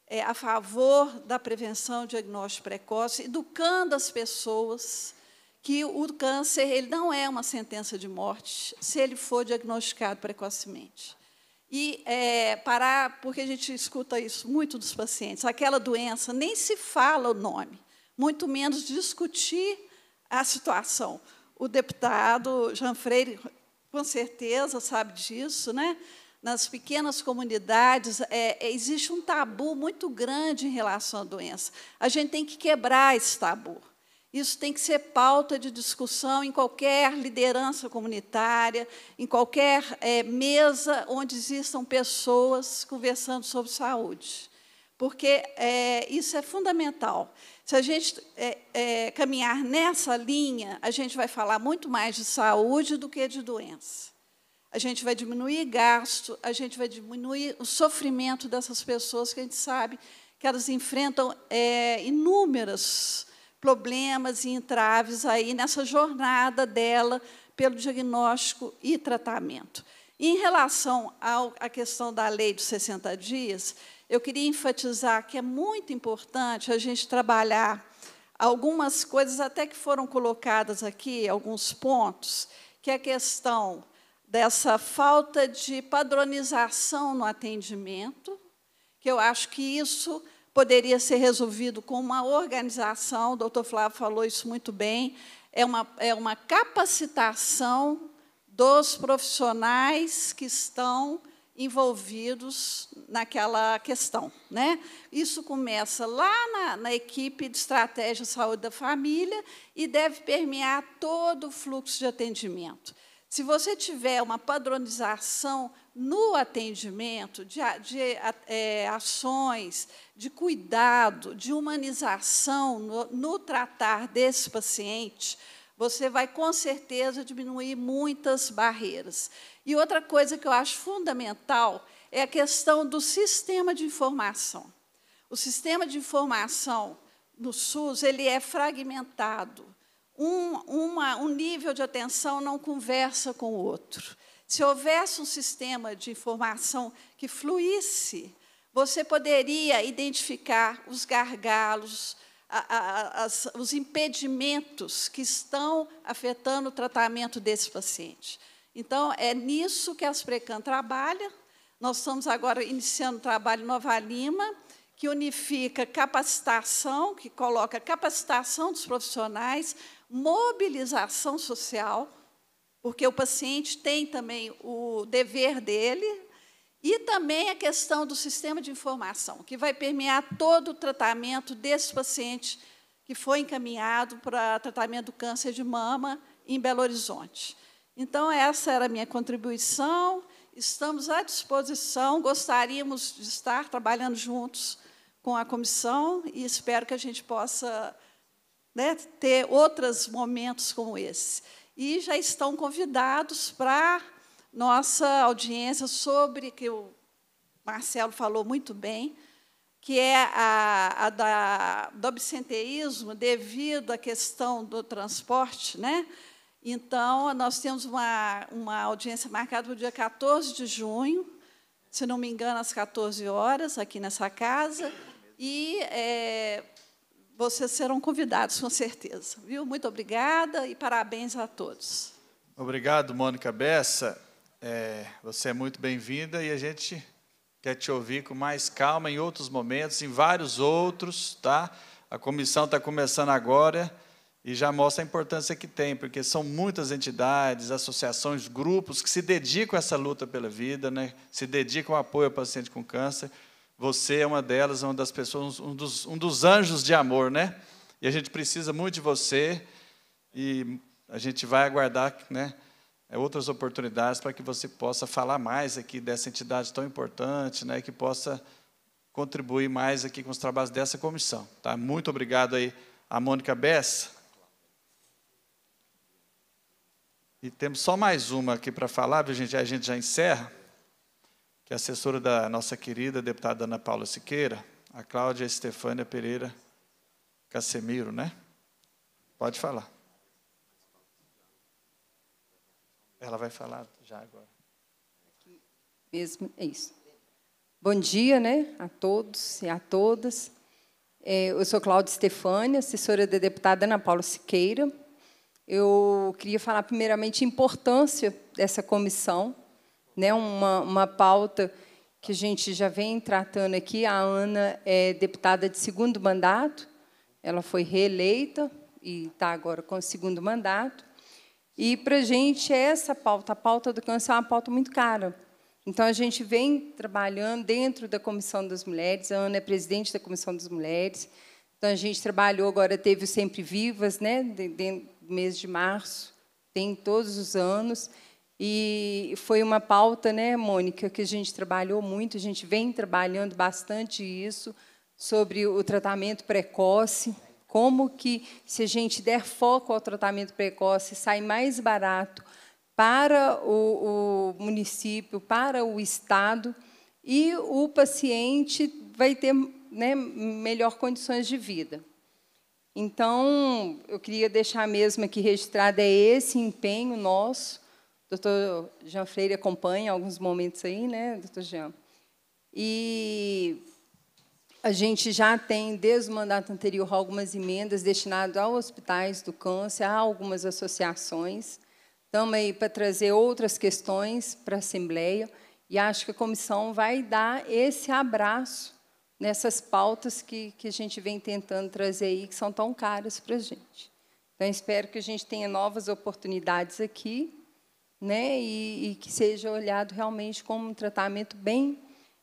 é, a favor da prevenção e diagnóstico precoce, educando as pessoas que o câncer ele não é uma sentença de morte se ele for diagnosticado precocemente. E é, parar, porque a gente escuta isso muito dos pacientes, aquela doença, nem se fala o nome, muito menos discutir a situação. O deputado Jean Freire, com certeza, sabe disso, né? Nas pequenas comunidades, é, é, existe um tabu muito grande em relação à doença. A gente tem que quebrar esse tabu. Isso tem que ser pauta de discussão em qualquer liderança comunitária, em qualquer é, mesa onde existam pessoas conversando sobre saúde, porque é, isso é fundamental. Se a gente é, é, caminhar nessa linha, a gente vai falar muito mais de saúde do que de doença. A gente vai diminuir gasto, a gente vai diminuir o sofrimento dessas pessoas que a gente sabe que elas enfrentam é, inúmeros problemas e entraves aí nessa jornada dela pelo diagnóstico e tratamento. Em relação à questão da lei dos 60 dias, eu queria enfatizar que é muito importante a gente trabalhar algumas coisas, até que foram colocadas aqui, alguns pontos, que é a questão dessa falta de padronização no atendimento, que eu acho que isso poderia ser resolvido com uma organização, o doutor Flávio falou isso muito bem, é uma, é uma capacitação dos profissionais que estão envolvidos naquela questão. Né? Isso começa lá na, na, equipe de estratégia saúde da família e deve permear todo o fluxo de atendimento. Se você tiver uma padronização no atendimento de, de é, ações, de cuidado, de humanização no, no tratar desse paciente, você vai com certeza diminuir muitas barreiras. E outra coisa que eu acho fundamental é a questão do sistema de informação. O sistema de informação no SUS ele é fragmentado. Um, uma, um nível de atenção não conversa com o outro. Se houvesse um sistema de informação que fluísse, você poderia identificar os gargalos, as, os impedimentos que estão afetando o tratamento desse paciente. Então, é nisso que a Asprecan trabalha. Nós estamos agora iniciando o trabalho Nova Lima, que unifica capacitação, que coloca capacitação dos profissionais, mobilização social, porque o paciente tem também o dever dele, e também a questão do sistema de informação, que vai permear todo o tratamento desse paciente que foi encaminhado para tratamento do câncer de mama em Belo Horizonte. Então, essa era a minha contribuição. Estamos à disposição, gostaríamos de estar trabalhando juntos com a comissão e espero que a gente possa né, ter outros momentos como esse. E já estão convidados para nossa audiência sobre que o Marcelo falou muito bem, que é a, a da, do absenteísmo devido à questão do transporte, né? Então, nós temos uma, uma audiência marcada para o dia 14 de junho, se não me engano, às 14 horas, aqui nessa casa. E é, vocês serão convidados, com certeza. Viu? Muito obrigada e parabéns a todos. Obrigado, Mônica Bessa. É, você é muito bem-vinda e a gente quer te ouvir com mais calma em outros momentos, em vários outros, tá? A comissão está começando agora e já mostra a importância que tem, porque são muitas entidades, associações, grupos que se dedicam a essa luta pela vida, né? se dedicam ao apoio ao paciente com câncer. Você é uma delas, é uma das pessoas, um dos, um dos anjos de amor, né? E a gente precisa muito de você e a gente vai aguardar, né? É outras oportunidades para que você possa falar mais aqui dessa entidade tão importante, né, que possa contribuir mais aqui com os trabalhos dessa comissão. Tá? Muito obrigado aí a Mônica Bessa. E temos só mais uma aqui para falar, viu, gente? A gente já encerra, que é a assessora da nossa querida deputada Ana Paula Siqueira, a Cláudia Estefânia Pereira Casemiro, né? Pode falar. Ela vai falar já agora. Mesmo, é isso. Bom dia, né, a todos e a todas. É, eu sou Cláudia Stefani, assessora da deputada Ana Paula Siqueira. Eu queria falar, primeiramente, a importância dessa comissão, né, uma, uma pauta que a gente já vem tratando aqui. A Ana é deputada de segundo mandato, ela foi reeleita e está agora com o segundo mandato. E para a gente, é essa pauta, a pauta do câncer, é uma pauta muito cara. Então, a gente vem trabalhando dentro da Comissão das Mulheres, a Ana é presidente da Comissão das Mulheres. Então, a gente trabalhou, agora teve o Sempre Vivas, né, dentro do mês de março, tem todos os anos. E foi uma pauta, né, Mônica, que a gente trabalhou muito, a gente vem trabalhando bastante isso, sobre o tratamento precoce, como que, se a gente der foco ao tratamento precoce, sai mais barato para o, o município, para o Estado, e o paciente vai ter né, melhor condições de vida. Então, eu queria deixar mesmo aqui registrado é esse empenho nosso. Doutor Jean Freire acompanha alguns momentos aí, né, doutor Jean? E a gente já tem, desde o mandato anterior, algumas emendas destinadas aos hospitais do câncer, a algumas associações. Estamos aí para trazer outras questões para a Assembleia. E acho que a comissão vai dar esse abraço nessas pautas que, que a gente vem tentando trazer aí, que são tão caras para a gente. Então, espero que a gente tenha novas oportunidades aqui, né, e, e que seja olhado realmente como um tratamento bem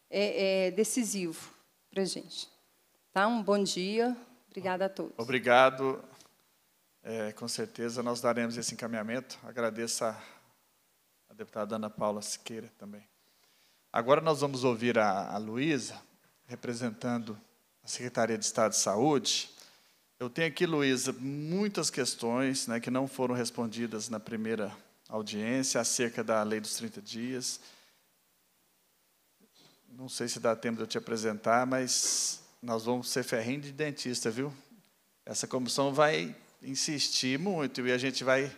é, é, decisivo para a gente. Tá? Um bom dia. Obrigada a todos. Obrigado. É, com certeza nós daremos esse encaminhamento. Agradeço a, a, deputada Ana Paula Siqueira também. Agora nós vamos ouvir a, a Luísa, representando a Secretaria de Estado de Saúde. Eu tenho aqui, Luísa, muitas questões né, que não foram respondidas na primeira audiência acerca da lei dos 30 dias. Não sei se dá tempo de eu te apresentar, mas nós vamos ser ferrinho de dentista, viu? Essa comissão vai insistir muito e a gente vai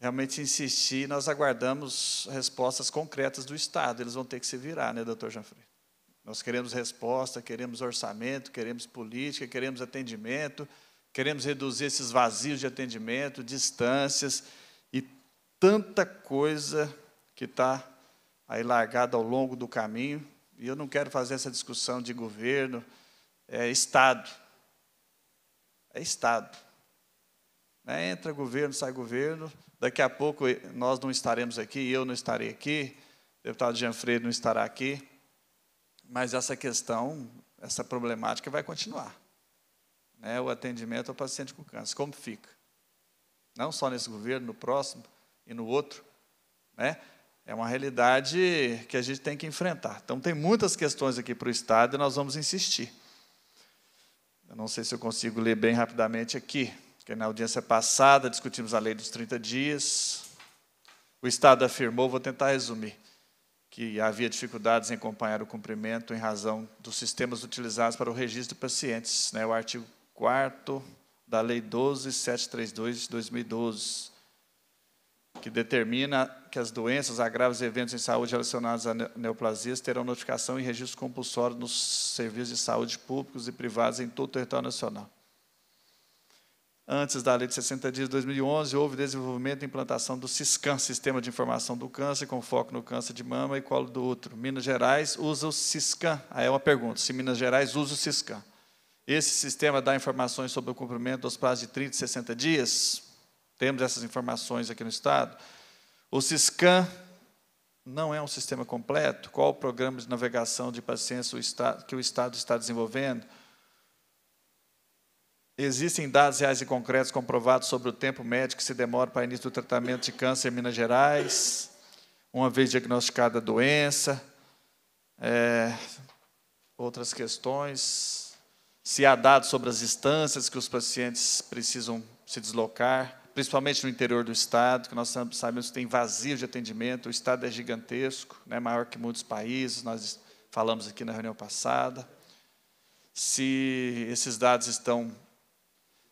realmente insistir. Nós aguardamos respostas concretas do Estado. Eles vão ter que se virar, né, doutor Janfrey? Nós queremos resposta, queremos orçamento, queremos política, queremos atendimento, queremos reduzir esses vazios de atendimento, distâncias e tanta coisa que está aí largada ao longo do caminho, e eu não quero fazer essa discussão de governo, é Estado. É Estado. Né? entra governo, sai governo, daqui a pouco nós não estaremos aqui, eu não estarei aqui, o deputado Gianfredo não estará aqui, mas essa questão, essa problemática vai continuar. Né? O atendimento ao paciente com câncer, como fica? Não só nesse governo, no próximo e no outro. Né? é uma realidade que a gente tem que enfrentar. Então, tem muitas questões aqui para o Estado e nós vamos insistir. Eu não sei se eu consigo ler bem rapidamente aqui, porque na audiência passada discutimos a lei dos 30 dias. O Estado afirmou, vou tentar resumir, que havia dificuldades em acompanhar o cumprimento em razão dos sistemas utilizados para o registro de pacientes, né, o artigo 4 da Lei 12732 de 2012 que determina que as doenças, agravos e eventos em saúde relacionados a neoplasias terão notificação e registro compulsório nos serviços de saúde públicos e privados em todo o território nacional. Antes da Lei de 60 dias de 2011, houve desenvolvimento e implantação do SISCAN, Sistema de Informação do Câncer, com foco no câncer de mama e colo do útero. Minas Gerais usa o SISCAN. Aí é uma pergunta, se Minas Gerais usa o SISCAN. Esse sistema dá informações sobre o cumprimento dos prazos de 30 e 60 dias? temos essas informações aqui no Estado. O Siscan não é um sistema completo. Qual o programa de navegação de pacientes que o Estado está desenvolvendo? Existem dados reais e concretos comprovados sobre o tempo médio que se demora para início do tratamento de câncer em Minas Gerais, uma vez diagnosticada a doença, é, outras questões. Se há dados sobre as distâncias que os pacientes precisam se deslocar principalmente no interior do Estado, que nós sabemos que tem vazio de atendimento, o Estado é gigantesco, né, maior que muitos países, nós falamos aqui na reunião passada. Se esses dados estão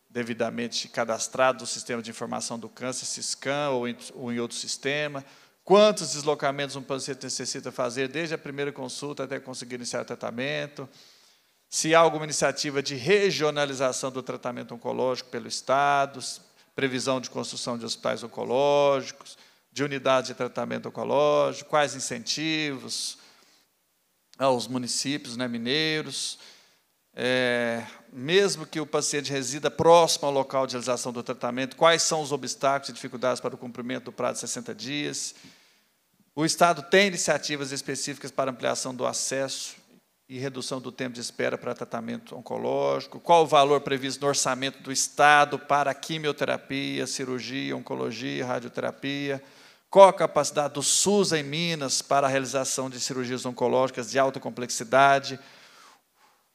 devidamente cadastrados no Sistema de Informação do Câncer, Siscan ou em, ou em outro sistema, quantos deslocamentos um paciente necessita fazer, desde a primeira consulta até conseguir iniciar o tratamento, se há alguma iniciativa de regionalização do tratamento oncológico pelo Estado, previsão de construção de hospitais oncológicos, de unidades de tratamento oncológico, quais incentivos aos ah, municípios né, mineiros. É, mesmo que o paciente resida próximo ao local de realização do tratamento, quais são os obstáculos e dificuldades para o cumprimento do prazo de 60 dias? O Estado tem iniciativas específicas para ampliação do acesso e redução do tempo de espera para tratamento oncológico, qual o valor previsto no orçamento do Estado para quimioterapia, cirurgia, oncologia, radioterapia, qual a capacidade do SUS em Minas para a realização de cirurgias oncológicas de alta complexidade,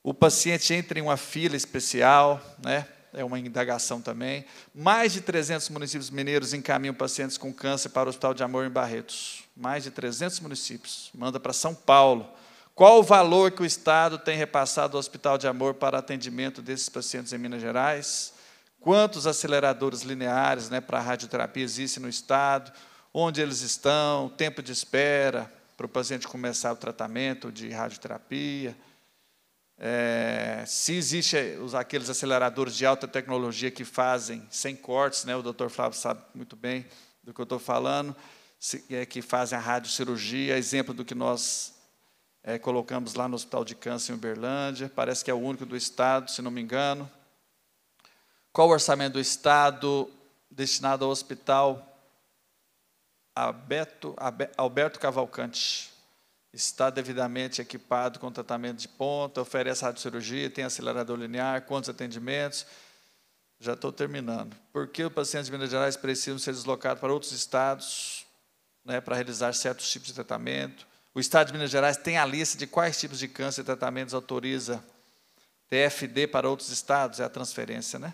o paciente entra em uma fila especial, né? é uma indagação também. Mais de 300 municípios mineiros encaminham pacientes com câncer para o Hospital de Amor em Barretos. Mais de 300 municípios. Manda para São Paulo qual o valor que o Estado tem repassado ao Hospital de Amor para atendimento desses pacientes em Minas Gerais? Quantos aceleradores lineares né, para a radioterapia existem no Estado? Onde eles estão? Tempo de espera para o paciente começar o tratamento de radioterapia? É, se existem eh, aqueles aceleradores de alta tecnologia que fazem sem cortes, né, o doutor Flávio sabe muito bem do que eu estou falando, se, é, que fazem a radiocirurgia, exemplo do que nós é, colocamos lá no Hospital de Câncer em Uberlândia, parece que é o único do Estado, se não me engano. Qual o orçamento do Estado destinado ao hospital? Abeto, Alberto Cavalcante está devidamente equipado com tratamento de ponta, oferece radiocirurgia, tem acelerador linear, quantos atendimentos? Já estou terminando. Por que os pacientes de Minas Gerais precisam ser deslocados para outros estados né, para realizar certos tipos de tratamento? O Estado de Minas Gerais tem a lista de quais tipos de câncer e tratamentos autoriza TFD para outros estados, é a transferência, né?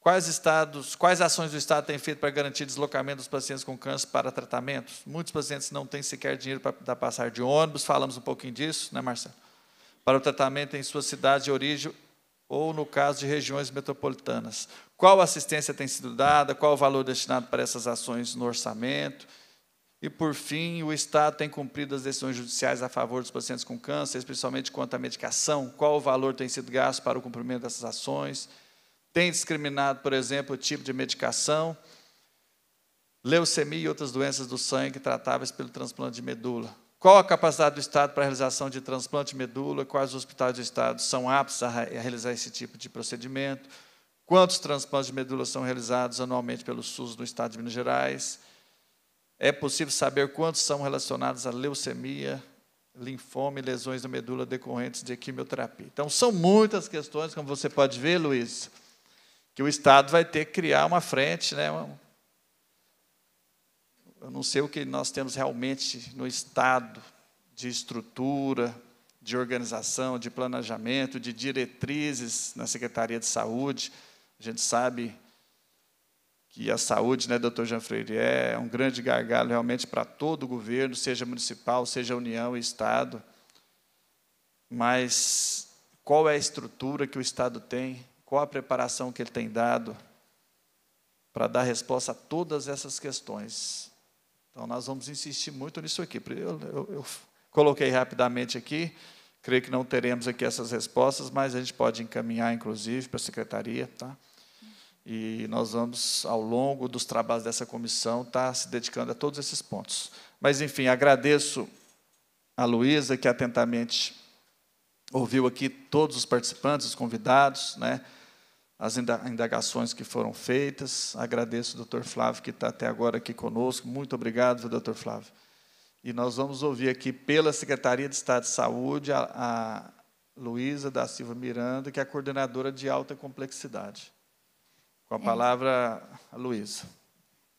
Quais estados, quais ações o Estado tem feito para garantir deslocamento dos pacientes com câncer para tratamentos? Muitos pacientes não têm sequer dinheiro para passar de ônibus, falamos um pouquinho disso, né, Marcelo? Para o tratamento em sua cidade de origem ou, no caso, de regiões metropolitanas. Qual assistência tem sido dada, qual o valor destinado para essas ações no orçamento? E, por fim, o Estado tem cumprido as decisões judiciais a favor dos pacientes com câncer, principalmente quanto à medicação, qual o valor tem sido gasto para o cumprimento dessas ações, tem discriminado, por exemplo, o tipo de medicação, leucemia e outras doenças do sangue tratáveis pelo transplante de medula. Qual a capacidade do Estado para a realização de transplante de medula? Quais hospitais do Estado são aptos a realizar esse tipo de procedimento? Quantos transplantes de medula são realizados anualmente pelo SUS no Estado de Minas Gerais? É possível saber quantos são relacionados à leucemia, linfoma e lesões da medula decorrentes de quimioterapia. Então, são muitas questões, como você pode ver, Luiz, que o Estado vai ter que criar uma frente, né? Eu não sei o que nós temos realmente no Estado de estrutura, de organização, de planejamento, de diretrizes na Secretaria de Saúde. A gente sabe que a saúde, né, doutor Jean Freire, é um grande gargalo realmente para todo o governo, seja municipal, seja União e Estado. Mas qual é a estrutura que o Estado tem? Qual a preparação que ele tem dado para dar resposta a todas essas questões? Então, nós vamos insistir muito nisso aqui. eu, eu, eu coloquei rapidamente aqui, creio que não teremos aqui essas respostas, mas a gente pode encaminhar, inclusive, para a secretaria, tá? E nós vamos, ao longo dos trabalhos dessa comissão, estar tá se dedicando a todos esses pontos. Mas, enfim, agradeço a Luísa, que atentamente ouviu aqui todos os participantes, os convidados, né, as indagações que foram feitas. Agradeço o doutor Flávio, que está até agora aqui conosco. Muito obrigado, doutor Flávio. E nós vamos ouvir aqui, pela Secretaria de Estado de Saúde, a, a Luísa da Silva Miranda, que é a coordenadora de alta complexidade. Com a é. palavra, a Luísa.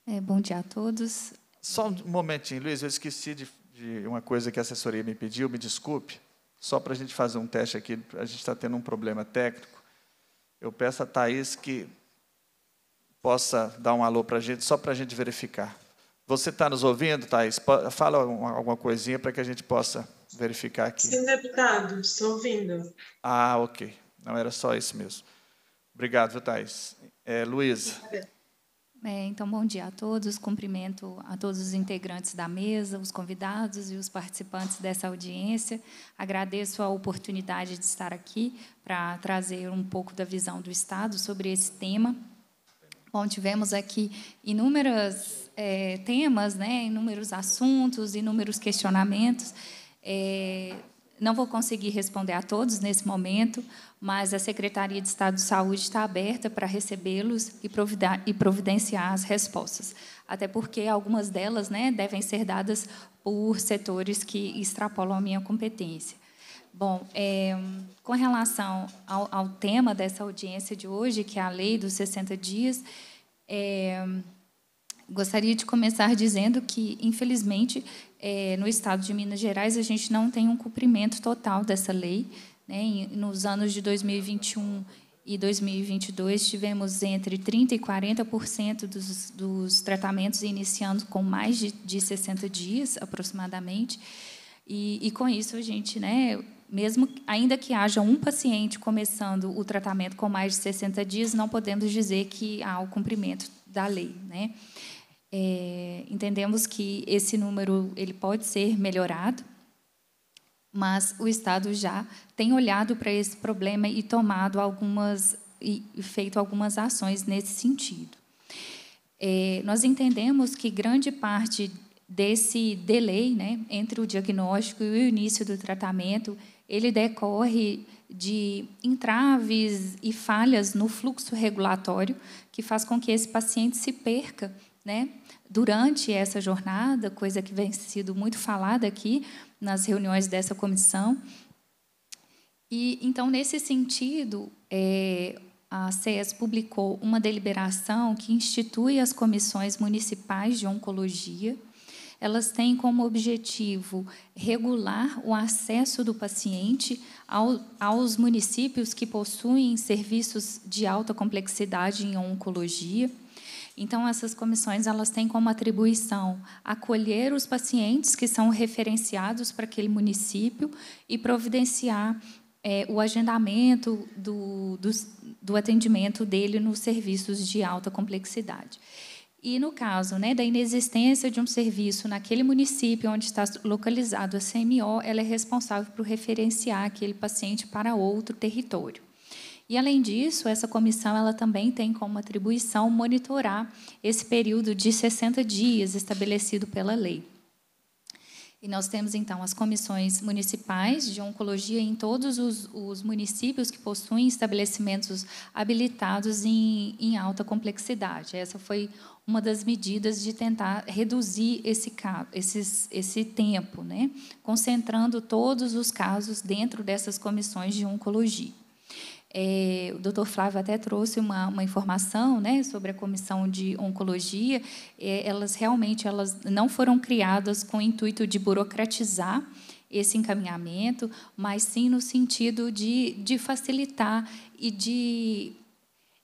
É, bom dia a todos. Só um momentinho, Luiz, eu esqueci de, de, uma coisa que a assessoria me pediu, me desculpe, só para a gente fazer um teste aqui, a gente está tendo um problema técnico. Eu peço a Thaís que possa dar um alô para a gente, só para a gente verificar. Você está nos ouvindo, Thaís? Fala alguma coisinha para que a gente possa verificar aqui. Sim, deputado, estou ouvindo. Ah, ok. Não era só isso mesmo. Obrigado, viu, Thaís. É, Luísa. É, então, bom dia a todos. Cumprimento a todos os integrantes da mesa, os convidados e os participantes dessa audiência. Agradeço a oportunidade de estar aqui para trazer um pouco da visão do Estado sobre esse tema. Bom, tivemos aqui inúmeros é, temas, né, inúmeros assuntos, inúmeros questionamentos. É, não vou conseguir responder a todos nesse momento, mas a Secretaria de Estado de Saúde está aberta para recebê-los e providenciar as respostas. Até porque algumas delas né, devem ser dadas por setores que extrapolam a minha competência. Bom, é, com relação ao, ao, tema dessa audiência de hoje, que é a lei dos 60 dias, é, Gostaria de começar dizendo que, infelizmente, é, no estado de Minas Gerais, a gente não tem um cumprimento total dessa lei. Né? Nos anos de 2021 e 2022, tivemos entre 30% e 40% dos, dos tratamentos iniciando com mais de, de 60 dias, aproximadamente. E, e com isso, a gente né, mesmo ainda que haja um paciente começando o tratamento com mais de 60 dias, não podemos dizer que há o cumprimento da lei, né? É, entendemos que esse número ele pode ser melhorado, mas o Estado já tem olhado para esse problema e tomado algumas e feito algumas ações nesse sentido. É, nós entendemos que grande parte desse delay né, entre o diagnóstico e o início do tratamento ele decorre de entraves e falhas no fluxo regulatório que faz com que esse paciente se perca né, durante essa jornada, coisa que vem sido muito falada aqui nas reuniões dessa comissão. E então, nesse sentido, é, a CES publicou uma deliberação que institui as comissões municipais de oncologia. Elas têm como objetivo regular o acesso do paciente ao, aos municípios que possuem serviços de alta complexidade em oncologia então, essas comissões elas têm como atribuição acolher os pacientes que são referenciados para aquele município e providenciar é, o agendamento do, do, do atendimento dele nos serviços de alta complexidade. E no caso né, da inexistência de um serviço naquele município onde está localizado a CMO, ela é responsável por referenciar aquele paciente para outro território. E além disso, essa comissão ela também tem como atribuição monitorar esse período de 60 dias estabelecido pela lei. E nós temos então as comissões municipais de oncologia em todos os, os municípios que possuem estabelecimentos habilitados em, em, alta complexidade. Essa foi uma das medidas de tentar reduzir esse, esses, esse tempo, né? concentrando todos os casos dentro dessas comissões de oncologia. É, o doutor Flávio até trouxe uma, uma, informação né, sobre a comissão de oncologia. É, elas realmente elas não foram criadas com o intuito de burocratizar esse encaminhamento, mas sim no sentido de, de facilitar e de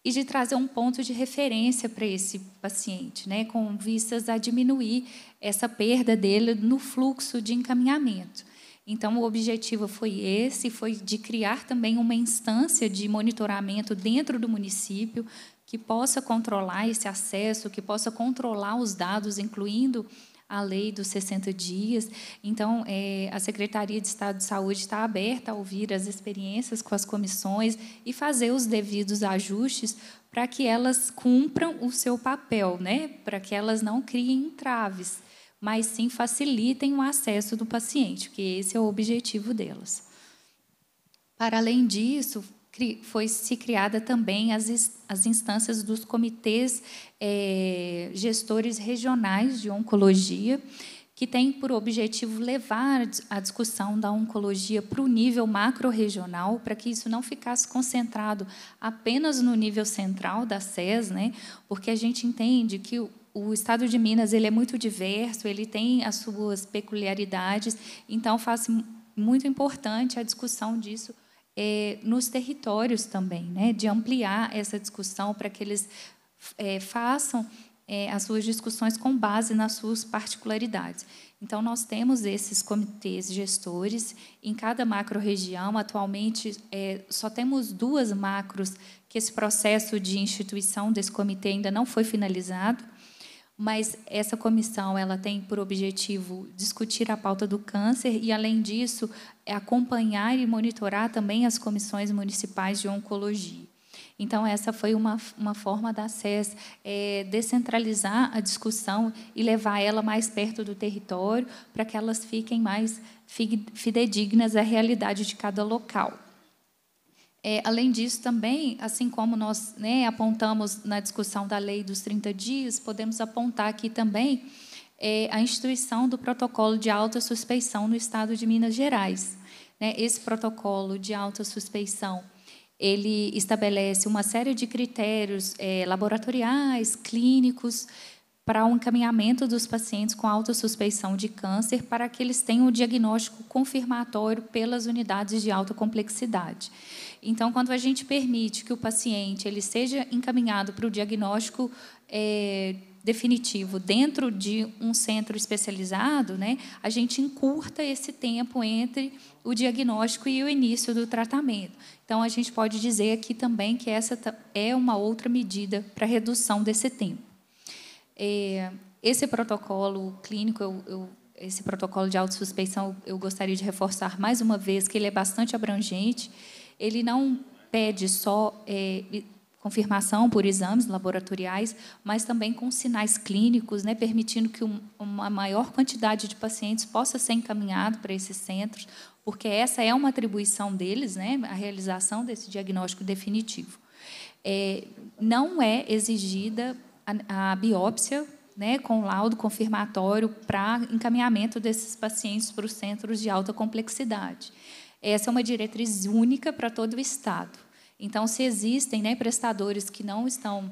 e de trazer um ponto de referência para esse paciente, né, com vistas a diminuir essa perda dele no fluxo de encaminhamento. Então, o objetivo foi esse, foi de criar também uma instância de monitoramento dentro do município que possa controlar esse acesso, que possa controlar os dados, incluindo a lei dos 60 dias. Então, é, a Secretaria de Estado de Saúde está aberta a ouvir as experiências com as comissões e fazer os devidos ajustes para que elas cumpram o seu papel, né? para que elas não criem entraves mas sim facilitem o acesso do paciente, que esse é o objetivo delas. Para além disso, foi se criada também as, as instâncias dos comitês é, gestores regionais de oncologia, que tem por objetivo levar a discussão da oncologia para o nível macro-regional, para que isso não ficasse concentrado apenas no nível central da SES, né? porque a gente entende que o estado de Minas ele é muito diverso, ele tem as suas peculiaridades, então faz muito importante a discussão disso é, nos territórios também, né? de ampliar essa discussão para que eles é, façam é, as suas discussões com base nas suas particularidades. Então, nós temos esses comitês gestores em cada macro-região. Atualmente, é, só temos duas macros que esse processo de instituição desse comitê ainda não foi finalizado mas essa comissão ela tem por objetivo discutir a pauta do câncer e, além disso, é acompanhar e monitorar também as comissões municipais de oncologia. Então, essa foi uma, uma forma da SES é, descentralizar a discussão e levar ela mais perto do território para que elas fiquem mais fidedignas à realidade de cada local. É, além disso, também, assim como nós né, apontamos na discussão da lei dos 30 dias, podemos apontar aqui também é, a instituição do protocolo de alta suspeição no Estado de Minas Gerais. Né, esse protocolo de alta suspeição ele estabelece uma série de critérios é, laboratoriais, clínicos, para o encaminhamento dos pacientes com alta suspeição de câncer para que eles tenham o diagnóstico confirmatório pelas unidades de alta complexidade. Então, quando a gente permite que o paciente ele seja encaminhado para o diagnóstico é, definitivo dentro de um centro especializado, né, a gente encurta esse tempo entre o diagnóstico e o início do tratamento. Então, a gente pode dizer aqui também que essa é uma outra medida para redução desse tempo. É, esse protocolo clínico, eu, eu, esse protocolo de autossuspeição, eu gostaria de reforçar mais uma vez que ele é bastante abrangente ele não pede só é, confirmação por exames laboratoriais, mas também com sinais clínicos, né, permitindo que um, uma maior quantidade de pacientes possa ser encaminhado para esses centros, porque essa é uma atribuição deles, né, a realização desse diagnóstico definitivo. É, não é exigida a, a biópsia né, com laudo confirmatório para encaminhamento desses pacientes para os centros de alta complexidade. Essa é uma diretriz única para todo o Estado. Então, se existem né, prestadores que não estão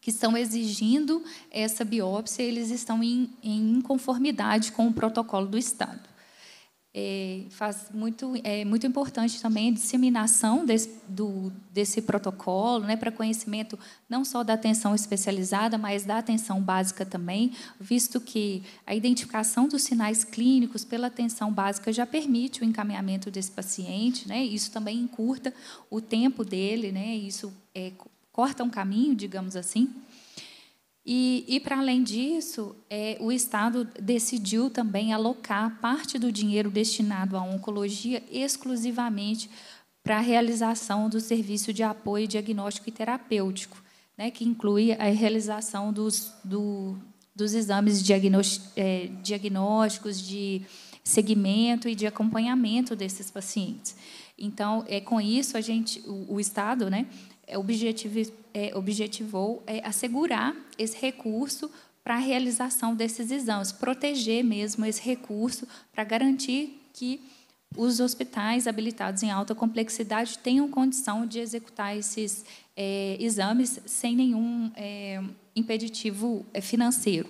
que estão exigindo essa biópsia, eles estão em, em inconformidade com o protocolo do Estado é, faz muito, é muito importante também a disseminação desse, do, desse protocolo né, para conhecimento não só da atenção especializada, mas da atenção básica também, visto que a identificação dos sinais clínicos pela atenção básica já permite o encaminhamento desse paciente, né, isso também encurta o tempo dele, né, isso é, corta um caminho, digamos assim. E, e para além disso, é, o Estado decidiu também alocar parte do dinheiro destinado à oncologia exclusivamente para a realização do serviço de apoio diagnóstico e terapêutico, né, que inclui a realização dos, do, dos exames é, diagnósticos de segmento e de acompanhamento desses pacientes. Então, é com isso a gente, o, o Estado, né, é, objetivo, é, objetivou é assegurar esse recurso para a realização desses exames, proteger mesmo esse recurso para garantir que os hospitais habilitados em alta complexidade tenham condição de executar esses é, exames sem nenhum é, impeditivo é, financeiro.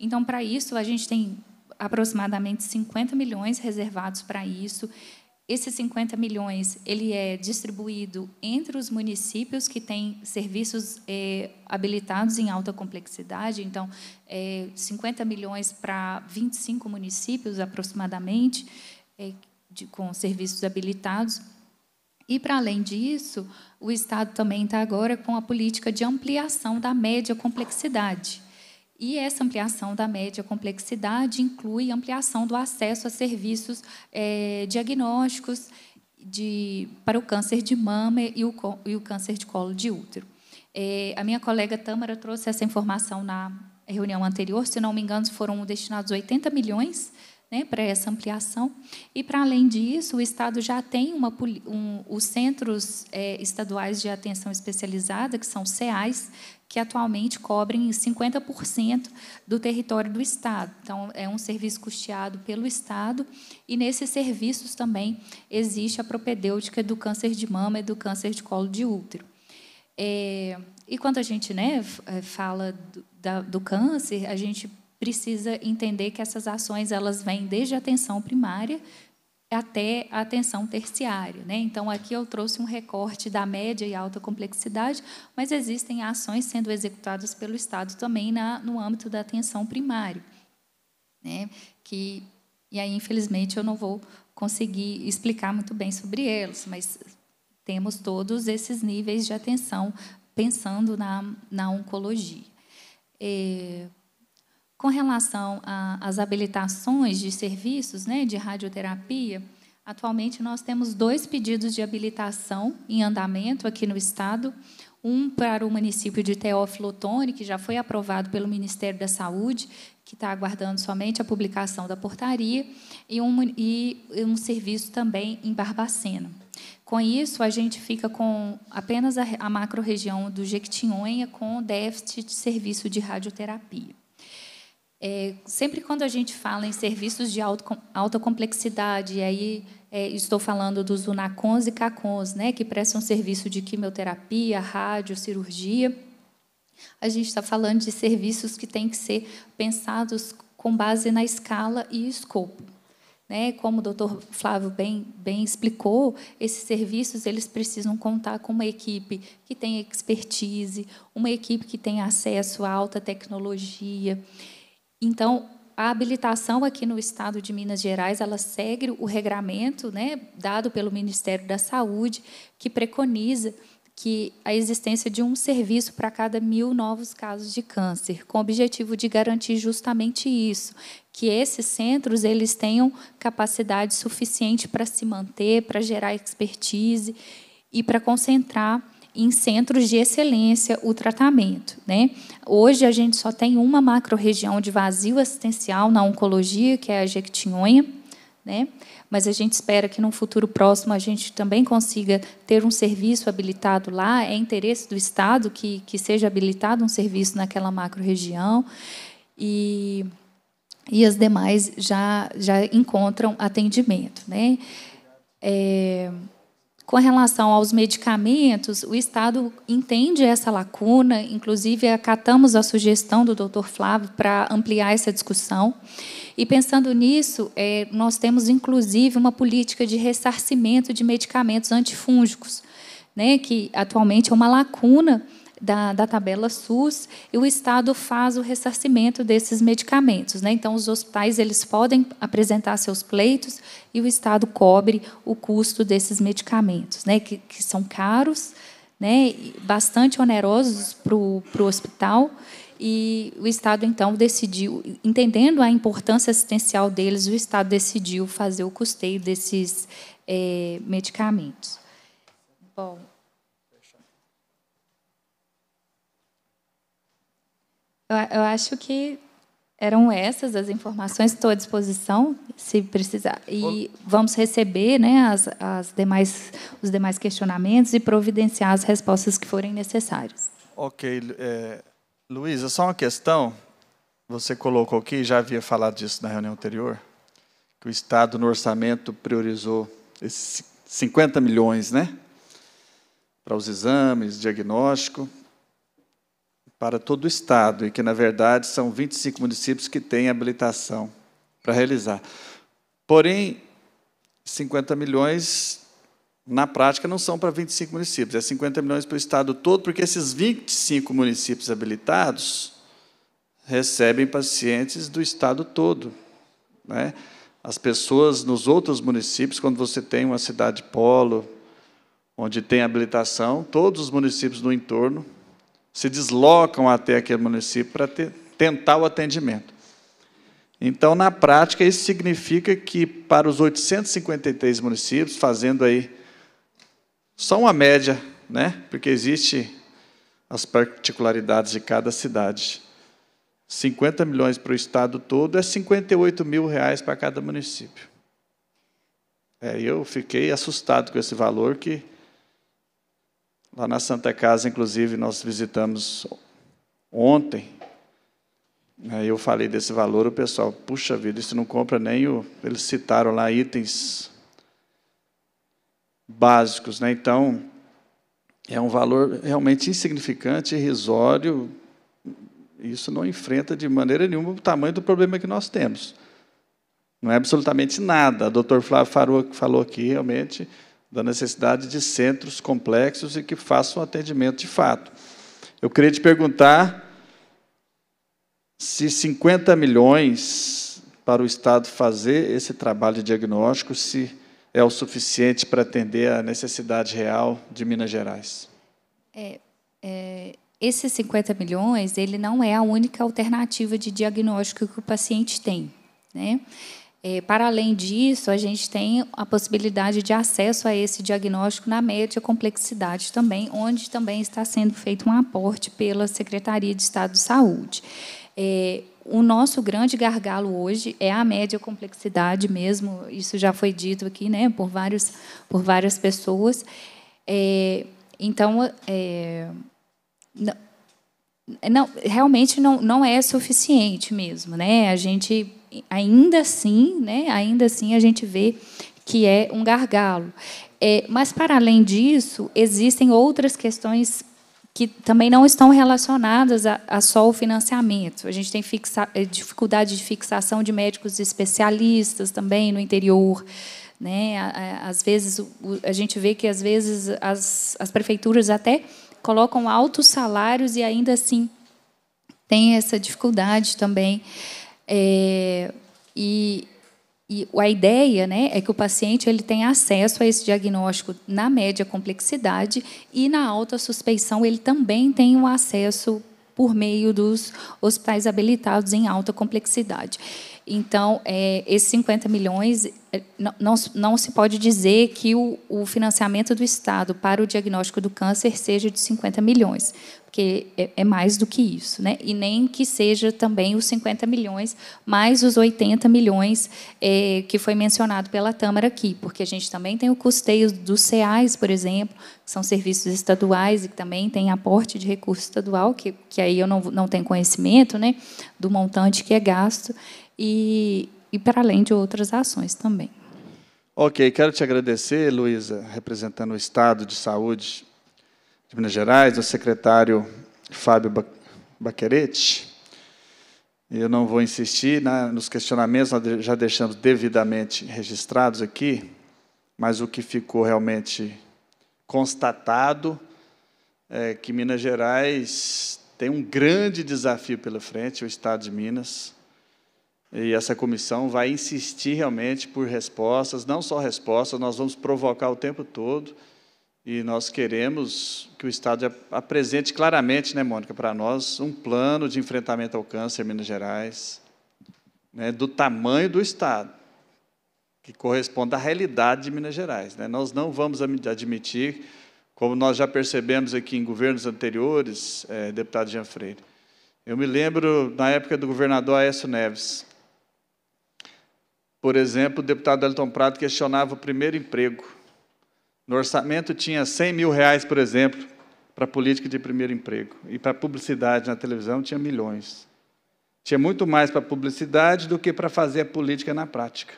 Então, para isso, a gente tem aproximadamente 50 milhões reservados para isso. Esses 50 milhões ele é distribuído entre os municípios que têm serviços é, habilitados em alta complexidade, então é, eh, 50 milhões para 25 municípios aproximadamente é, de, com serviços habilitados. E, para além disso, o Estado também está agora com a política de ampliação da média complexidade. E essa ampliação da média complexidade inclui ampliação do acesso a serviços é, diagnósticos de, para o câncer de mama e o, e o câncer de colo de útero. É, a minha colega Tâmara trouxe essa informação na reunião anterior, se não me engano, foram destinados 80 milhões né, para essa ampliação. E, para além disso, o Estado já tem uma, um, os Centros é, Estaduais de Atenção Especializada, que são CEAs, que atualmente cobrem 50% do território do Estado. Então, é um serviço custeado pelo Estado, e nesses serviços também existe a propedêutica do câncer de mama e do câncer de colo de útero. É, e quando a gente né, é, fala do, da, do câncer, a gente precisa entender que essas ações elas vêm desde a atenção primária até a atenção terciária. Né? Então, aqui eu trouxe um recorte da média e alta complexidade, mas existem ações sendo executadas pelo Estado também na, no âmbito da atenção primária. Né? Que, e aí, infelizmente, eu não vou conseguir explicar muito bem sobre eles, mas temos todos esses níveis de atenção pensando na, na oncologia. É, com relação às habilitações de serviços né, de radioterapia, atualmente nós temos dois pedidos de habilitação em andamento aqui no Estado. Um para o município de Teófilo Otoni, que já foi aprovado pelo Ministério da Saúde, que está aguardando somente a publicação da portaria, e um, e um serviço também em Barbacena. Com isso, a gente fica com apenas a, a macro-região do Jequitinhonha com déficit de serviço de radioterapia. É, sempre quando a gente fala em serviços de alto, alta complexidade, e aí é, estou falando dos UNACONs e CACONs, né, que prestam serviço de quimioterapia, rádio, cirurgia, a gente está falando de serviços que têm que ser pensados com base na escala e escopo. Né? Como o doutor Flávio bem, bem explicou, esses serviços eles precisam contar com uma equipe que tem expertise, uma equipe que tem acesso a alta tecnologia, então, a habilitação aqui no estado de Minas Gerais, ela segue o regramento né, dado pelo Ministério da Saúde, que preconiza que a existência de um serviço para cada mil novos casos de câncer, com o objetivo de garantir justamente isso, que esses centros eles tenham capacidade suficiente para se manter, para gerar expertise e para concentrar em centros de excelência o tratamento. Né? Hoje a gente só tem uma macro-região de vazio assistencial na oncologia, que é a Jequitinhonha, né? mas a gente espera que no futuro próximo a gente também consiga ter um serviço habilitado lá. É interesse do Estado que, que seja habilitado um serviço naquela macro-região. E, e as demais já, já encontram atendimento. Né? É, com relação aos medicamentos, o Estado entende essa lacuna, inclusive eh, acatamos a sugestão do Dr. Flávio para ampliar essa discussão. E pensando nisso, eh, nós temos inclusive uma política de ressarcimento de medicamentos antifúngicos, né, que atualmente é uma lacuna da, da tabela SUS e o Estado faz o ressarcimento desses medicamentos. Né? Então, os hospitais eles podem apresentar seus pleitos e o Estado cobre o custo desses medicamentos, né? que, que são caros, né? bastante onerosos para o hospital. E o Estado, então, decidiu, entendendo a importância assistencial deles, o Estado decidiu fazer o custeio desses é, medicamentos. Bom. Eu, eu acho que eram essas as informações, estou à disposição, se precisar. E vamos receber né, as, as demais, os demais questionamentos e providenciar as respostas que forem necessárias. Ok. É, Luísa, só uma questão. Você colocou aqui, já havia falado disso na reunião anterior, que o Estado no orçamento priorizou esses 50 milhões né, para os exames, diagnóstico para todo o Estado e que, na verdade, são 25 municípios que têm habilitação para realizar. Porém, 50 milhões, na prática, não são para 25 municípios, é 50 milhões para o Estado todo, porque esses 25 municípios habilitados recebem pacientes do Estado todo. Né? As pessoas nos outros municípios, quando você tem uma cidade polo, onde tem habilitação, todos os municípios do entorno se deslocam até aquele município para tentar o atendimento. Então, na prática, isso significa que para os 853 municípios, fazendo aí só uma média, né? porque existe as particularidades de cada cidade. 50 milhões para o estado todo é 58 mil reais para cada município. É, eu fiquei assustado com esse valor que Lá na Santa Casa, inclusive, nós visitamos ontem. Né, eu falei desse valor, o pessoal, puxa vida, isso não compra nem o. Eles citaram lá itens básicos, né? Então, é um valor realmente insignificante, irrisório. Isso não enfrenta de maneira nenhuma o tamanho do problema que nós temos. Não é absolutamente nada. O doutor Flávio Farua falou aqui, realmente, da necessidade de centros complexos e que façam atendimento de fato. Eu queria te perguntar se 50 milhões para o Estado fazer esse trabalho de diagnóstico, se é o suficiente para atender a necessidade real de Minas Gerais. É, é, esses 50 milhões, ele não é a única alternativa de diagnóstico que o paciente tem. Né? É, para além disso, a gente tem a possibilidade de acesso a esse diagnóstico na média complexidade também, onde também está sendo feito um aporte pela Secretaria de Estado de Saúde. É, o nosso grande gargalo hoje é a média complexidade mesmo, isso já foi dito aqui né, por, vários, por várias pessoas. É, então, é, é, não, realmente não, não é suficiente mesmo. Né? A gente ainda assim, né, ainda assim a gente vê que é um gargalo. É, mas, para além disso, existem outras questões que também não estão relacionadas a, a só o financiamento. A gente tem fixa, é, dificuldade de fixação de médicos especialistas também no interior. Né? Às vezes, a gente vê que, às vezes, as, as prefeituras até colocam altos salários e, ainda assim, tem essa dificuldade também é, e, e a ideia né, é que o paciente ele tem acesso a esse diagnóstico na média complexidade e na alta suspeição ele também tem um acesso por meio dos hospitais habilitados em alta complexidade. Então, é, esses 50 milhões, é, não, não, não, se pode dizer que o, o, financiamento do Estado para o diagnóstico do câncer seja de 50 milhões, porque é, é, mais do que isso. Né? E nem que seja também os 50 milhões mais os 80 milhões é, que foi mencionado pela Câmara aqui, porque a gente também tem o custeio dos CEAs, por exemplo, que são serviços estaduais e que também tem aporte de recurso estadual, que, que aí eu não, não tenho conhecimento né, do montante que é gasto e, e para além de outras ações também. Ok, quero te agradecer, Luísa, representando o Estado de Saúde de Minas Gerais, o secretário Fábio Baquerete. Eu não vou insistir né, nos questionamentos, nós já deixamos devidamente registrados aqui, mas o que ficou realmente constatado é que Minas Gerais tem um grande desafio pela frente, o Estado de Minas, e essa comissão vai insistir realmente por respostas, não só respostas, nós vamos provocar o tempo todo. E nós queremos que o Estado apresente claramente, né, Mônica, para nós, um plano de enfrentamento ao câncer em Minas Gerais, né, do tamanho do Estado, que corresponda à realidade de Minas Gerais. Né? Nós não vamos admitir, como nós já percebemos aqui em governos anteriores, é, deputado Jean Freire. Eu me lembro, na época do governador Aécio Neves, por exemplo, o deputado Elton Prado questionava o primeiro emprego. No orçamento tinha 100 mil reais, por exemplo, para política de primeiro emprego. E para publicidade na televisão tinha milhões. Tinha muito mais para publicidade do que para fazer a política na prática.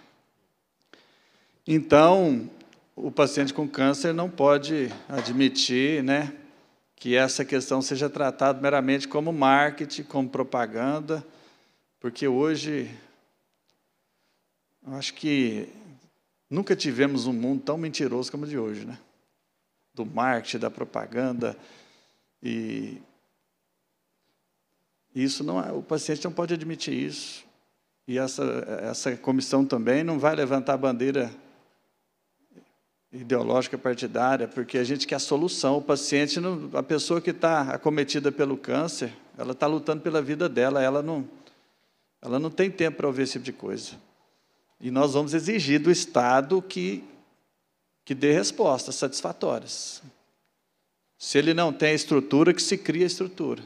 Então, o paciente com câncer não pode admitir né, que essa questão seja tratada meramente como marketing, como propaganda, porque hoje eu acho que nunca tivemos um mundo tão mentiroso como o de hoje, né? Do marketing, da propaganda. E isso não é, o paciente não pode admitir isso. E essa, essa comissão também não vai levantar a bandeira ideológica partidária, porque a gente quer a solução. O paciente, não, a pessoa que está acometida pelo câncer, ela está lutando pela vida dela, ela não, ela não tem tempo para ouvir esse tipo de coisa. E nós vamos exigir do Estado que, que dê respostas satisfatórias. Se ele não tem a estrutura, que se crie a estrutura.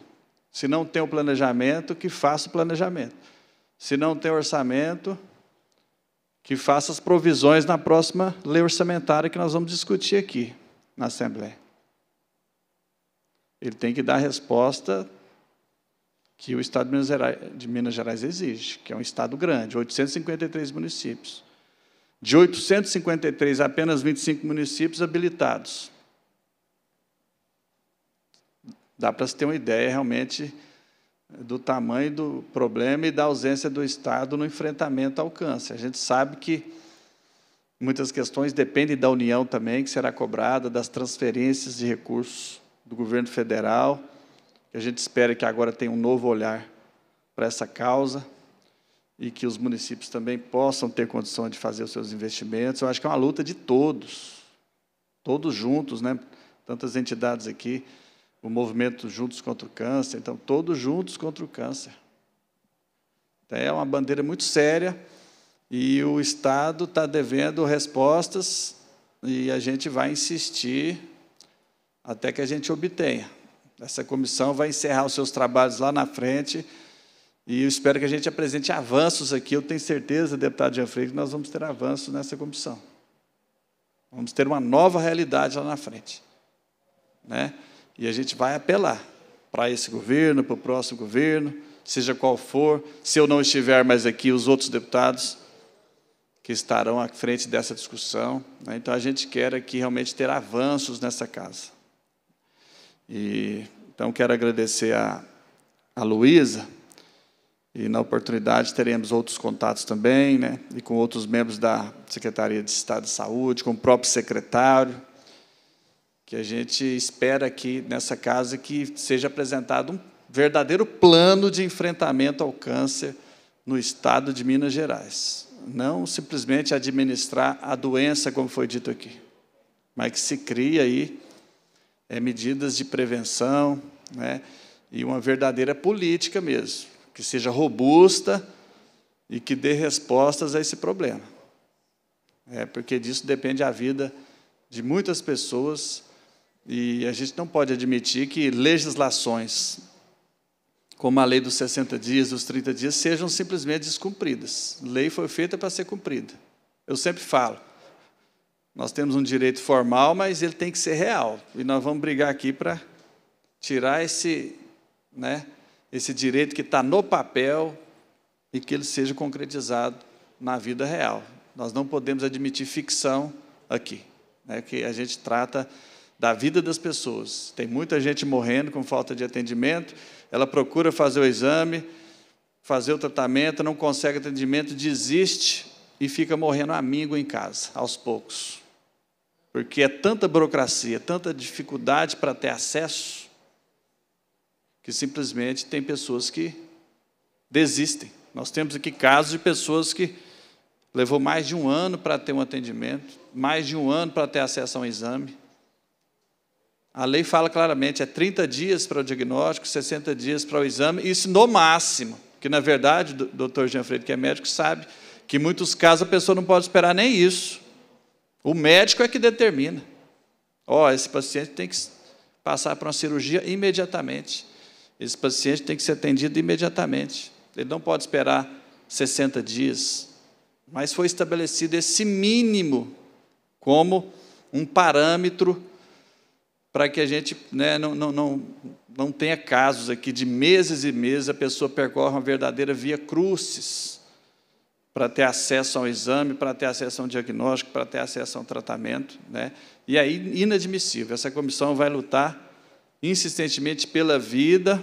Se não tem o planejamento, que faça o planejamento. Se não tem orçamento, que faça as provisões na próxima lei orçamentária que nós vamos discutir aqui na Assembleia. Ele tem que dar resposta que o Estado de Minas, Gerais, de Minas Gerais exige, que é um Estado grande, 853 municípios. De 853, apenas 25 municípios habilitados. Dá para se ter uma ideia realmente do tamanho do problema e da ausência do Estado no enfrentamento ao câncer. A gente sabe que muitas questões dependem da União também, que será cobrada, das transferências de recursos do governo federal, que a gente espera que agora tenha um novo olhar para essa causa e que os municípios também possam ter condição de fazer os seus investimentos. Eu acho que é uma luta de todos, todos juntos, né? Tantas entidades aqui, o movimento Juntos contra o Câncer, então todos juntos contra o câncer. Então, é uma bandeira muito séria e o Estado está devendo respostas e a gente vai insistir até que a gente obtenha. Essa comissão vai encerrar os seus trabalhos lá na frente. E eu espero que a gente apresente avanços aqui. Eu tenho certeza, deputado Gianfrei, que nós vamos ter avanços nessa comissão. Vamos ter uma nova realidade lá na frente. Né? E a gente vai apelar para esse governo, para o próximo governo, seja qual for. Se eu não estiver mais aqui, os outros deputados que estarão à frente dessa discussão. Né? Então, a gente quer aqui é realmente ter avanços nessa casa. E, então, quero agradecer a, a Luísa, e na oportunidade teremos outros contatos também, né? e com outros membros da Secretaria de Estado de Saúde, com o próprio secretário, que a gente espera aqui nessa casa que seja apresentado um verdadeiro plano de enfrentamento ao câncer no estado de Minas Gerais. Não simplesmente administrar a doença, como foi dito aqui, mas que se crie aí é, medidas de prevenção né, e uma verdadeira política mesmo, que seja robusta e que dê respostas a esse problema. É, porque disso depende a vida de muitas pessoas e a gente não pode admitir que legislações como a lei dos 60 dias, dos 30 dias, sejam simplesmente descumpridas. Lei foi feita para ser cumprida. Eu sempre falo, nós temos um direito formal, mas ele tem que ser real. E nós vamos brigar aqui para tirar esse, né, esse direito que está no papel e que ele seja concretizado na vida real. Nós não podemos admitir ficção aqui, né, que a gente trata da vida das pessoas. Tem muita gente morrendo com falta de atendimento, ela procura fazer o exame, fazer o tratamento, não consegue atendimento, desiste e fica morrendo amigo em casa, aos poucos. Porque é tanta burocracia, tanta dificuldade para ter acesso, que simplesmente tem pessoas que desistem. Nós temos aqui casos de pessoas que levou mais de um ano para ter um atendimento, mais de um ano para ter acesso a um exame. A lei fala claramente, é 30 dias para o diagnóstico, 60 dias para o exame, isso no máximo. Que, na verdade, o doutor Jean Freire, que é médico, sabe que, em muitos casos, a pessoa não pode esperar nem isso. O médico é que determina. Ó, oh, esse paciente tem que passar para uma cirurgia imediatamente. Esse paciente tem que ser atendido imediatamente. Ele não pode esperar 60 dias. Mas foi estabelecido esse mínimo como um parâmetro para que a gente né, não, não, não, não tenha casos aqui de meses e meses a pessoa percorre uma verdadeira via crucis para ter acesso ao exame, para ter acesso ao diagnóstico, para ter acesso ao tratamento. Né? E é inadmissível. Essa comissão vai lutar insistentemente pela vida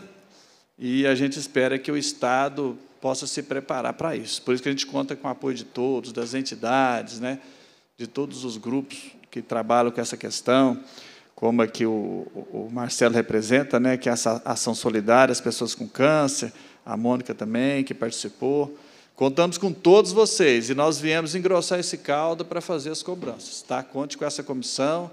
e a gente espera que o Estado possa se preparar para isso. Por isso que a gente conta com o apoio de todos, das entidades, né? de todos os grupos que trabalham com essa questão, como aqui o, o Marcelo representa, né? que é essa ação solidária, as pessoas com câncer, a Mônica também, que participou. Contamos com todos vocês e nós viemos engrossar esse caldo para fazer as cobranças. Tá? Conte com essa comissão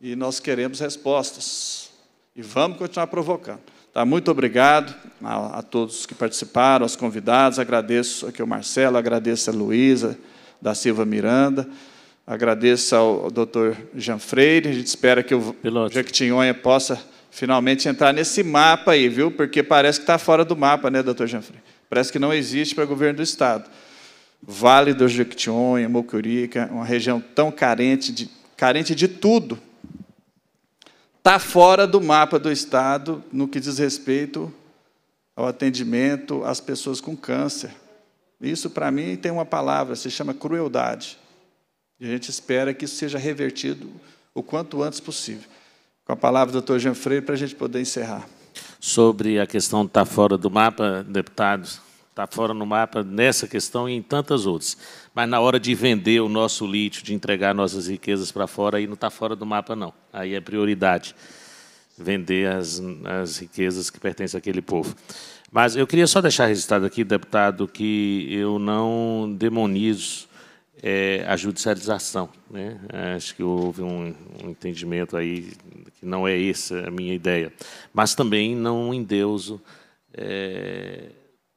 e nós queremos respostas. E vamos continuar provocando. Tá? Muito obrigado a, a todos que participaram, aos convidados. Agradeço aqui o Marcelo, agradeço a Luísa da Silva Miranda. Agradeço ao doutor Jean Freire. A gente espera que o Piloto. Jequitinhonha possa finalmente entrar nesse mapa aí, viu? Porque parece que está fora do mapa, né, doutor Jean Freire? Parece que não existe para o governo do Estado. Vale do Jequitinhonha, Mocurica, uma região tão carente de, carente de tudo, está fora do mapa do Estado no que diz respeito ao atendimento às pessoas com câncer. Isso, para mim, tem uma palavra, se chama crueldade. E a gente espera que isso seja revertido o quanto antes possível. Com a palavra do doutor Jean Freire, para a gente poder encerrar sobre a questão de tá estar fora do mapa, deputados, está fora no mapa nessa questão e em tantas outras. Mas na hora de vender o nosso lítio, de entregar nossas riquezas para fora, aí não está fora do mapa, não. Aí é prioridade vender as, as riquezas que pertencem àquele povo. Mas eu queria só deixar registrado aqui, deputado, que eu não demonizo é, a judicialização. Né? Acho que houve um, um, entendimento aí que não é essa a minha ideia. Mas também não endeuso é,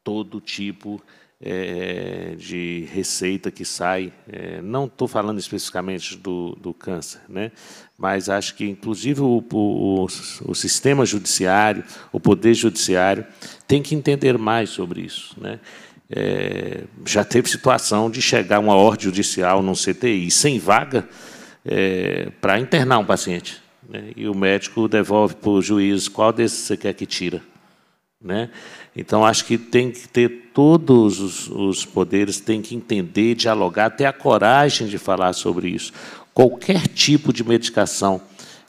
todo tipo é, de receita que sai. É, não estou falando especificamente do, do, câncer, né? mas acho que, inclusive, o, o, o, sistema judiciário, o poder judiciário, tem que entender mais sobre isso. Né? É, já teve situação de chegar uma ordem judicial num CTI sem vaga é, para internar um paciente. Né? E o médico devolve para o juiz qual desses você quer que tira. Né? Então, acho que tem que ter todos os, os poderes, tem que entender, dialogar, ter a coragem de falar sobre isso. Qualquer tipo de medicação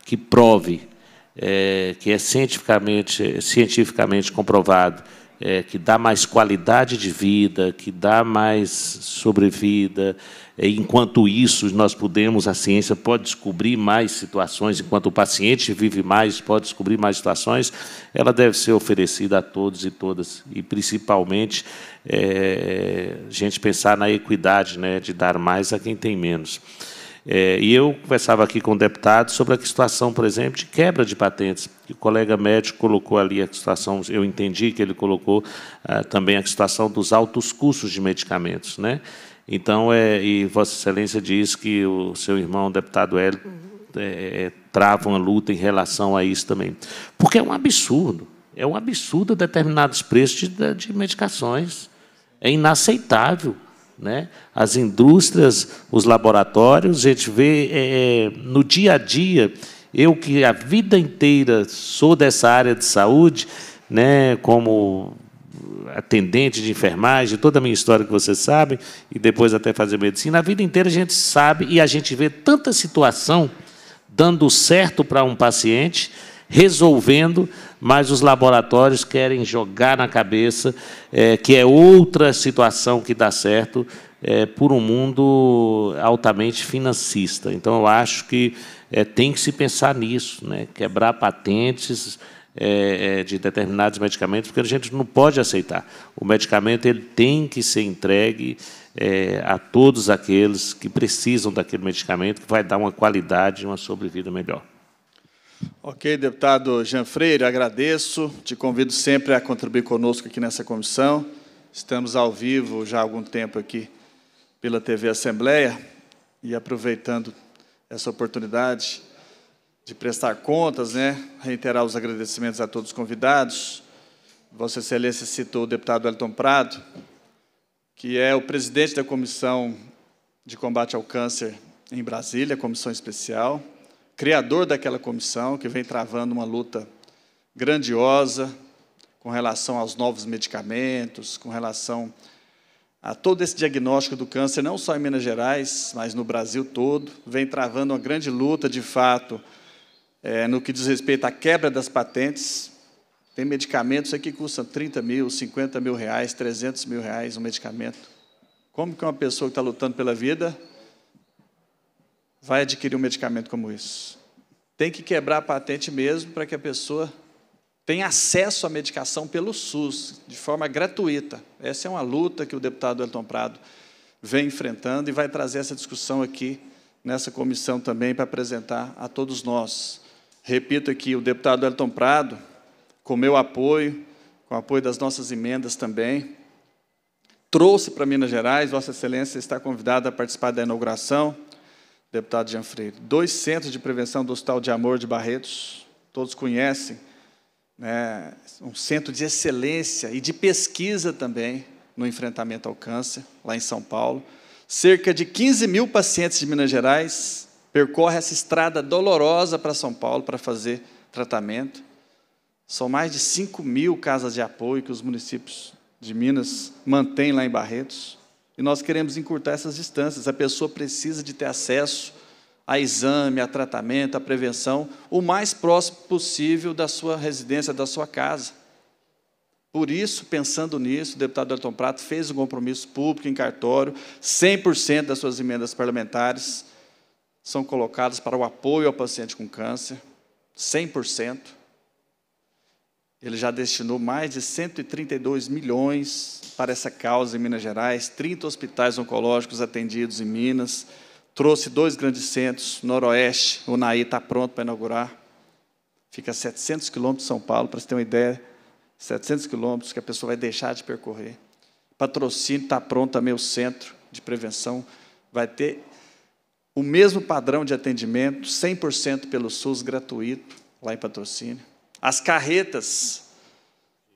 que prove, é, que é cientificamente, cientificamente comprovado, é, que dá mais qualidade de vida, que dá mais sobrevida. É, enquanto isso, nós podemos, a ciência pode descobrir mais situações, enquanto o paciente vive mais, pode descobrir mais situações, ela deve ser oferecida a todos e todas, e principalmente é, a gente pensar na equidade, né, de dar mais a quem tem menos. É, e eu conversava aqui com o deputado sobre a situação, por exemplo, de quebra de patentes. o colega médico colocou ali a situação, eu entendi que ele colocou ah, também a situação dos altos custos de medicamentos. Né? Então, é, e Vossa Excelência diz que o seu irmão, o deputado Hélio, é, é, trava uma luta em relação a isso também. Porque é um absurdo. É um absurdo determinados preços de, de medicações. É inaceitável. Né? As indústrias, os laboratórios, a gente vê é, é, no dia a dia. Eu que a vida inteira sou dessa área de saúde, né, como atendente de enfermagem, toda a minha história que vocês sabem, e depois até fazer medicina, a vida inteira a gente sabe e a gente vê tanta situação dando certo para um paciente, resolvendo, mas os laboratórios querem jogar na cabeça é, que é outra situação que dá certo é, por um mundo altamente financista. Então, eu acho que é, tem que se pensar nisso, né? quebrar patentes é, é, de determinados medicamentos, porque a gente não pode aceitar. O medicamento ele tem que ser entregue é, a todos aqueles que precisam daquele medicamento, que vai dar uma qualidade e uma sobrevida melhor. Ok, deputado Jean Freire, agradeço. Te convido sempre a contribuir conosco aqui nessa comissão. Estamos ao vivo já há algum tempo aqui pela TV Assembleia e aproveitando essa oportunidade de prestar contas, né, reiterar os agradecimentos a todos os convidados. Vossa Excelência citou o deputado Elton Prado, que é o presidente da Comissão de Combate ao Câncer em Brasília, comissão especial criador daquela comissão, que vem travando uma luta grandiosa com relação aos novos medicamentos, com relação a todo esse diagnóstico do câncer, não só em Minas Gerais, mas no Brasil todo, vem travando uma grande luta, de fato, é, no que diz respeito à quebra das patentes. Tem medicamentos aqui que custam 30 mil, 50 mil reais, 300 mil reais um medicamento. Como que uma pessoa que está lutando pela vida vai adquirir um medicamento como isso. Tem que quebrar a patente mesmo para que a pessoa tenha acesso à medicação pelo SUS, de forma gratuita. Essa é uma luta que o deputado Elton Prado vem enfrentando e vai trazer essa discussão aqui nessa comissão também para apresentar a todos nós. Repito aqui, o deputado Elton Prado, com meu apoio, com o apoio das nossas emendas também, trouxe para Minas Gerais, Vossa Excelência está convidada a participar da inauguração deputado Jean Freire. Dois centros de prevenção do Hospital de Amor de Barretos, todos conhecem, né, um centro de excelência e de pesquisa também no enfrentamento ao câncer, lá em São Paulo. Cerca de 15 mil pacientes de Minas Gerais percorrem essa estrada dolorosa para São Paulo para fazer tratamento. São mais de 5 mil casas de apoio que os municípios de Minas mantêm lá em Barretos. E nós queremos encurtar essas distâncias. A pessoa precisa de ter acesso a exame, a tratamento, a prevenção, o mais próximo possível da sua residência, da sua casa. Por isso, pensando nisso, o deputado Elton Prato fez um compromisso público em cartório, 100% das suas emendas parlamentares são colocadas para o apoio ao paciente com câncer, 100%. Ele já destinou mais de 132 milhões para essa causa em Minas Gerais, 30 hospitais oncológicos atendidos em Minas, trouxe dois grandes centros, Noroeste, o Naí está pronto para inaugurar, fica a 700 quilômetros de São Paulo, para você ter uma ideia, 700 quilômetros que a pessoa vai deixar de percorrer. Patrocínio está pronto também, o centro de prevenção vai ter o mesmo padrão de atendimento, 100% pelo SUS gratuito, lá em patrocínio. As carretas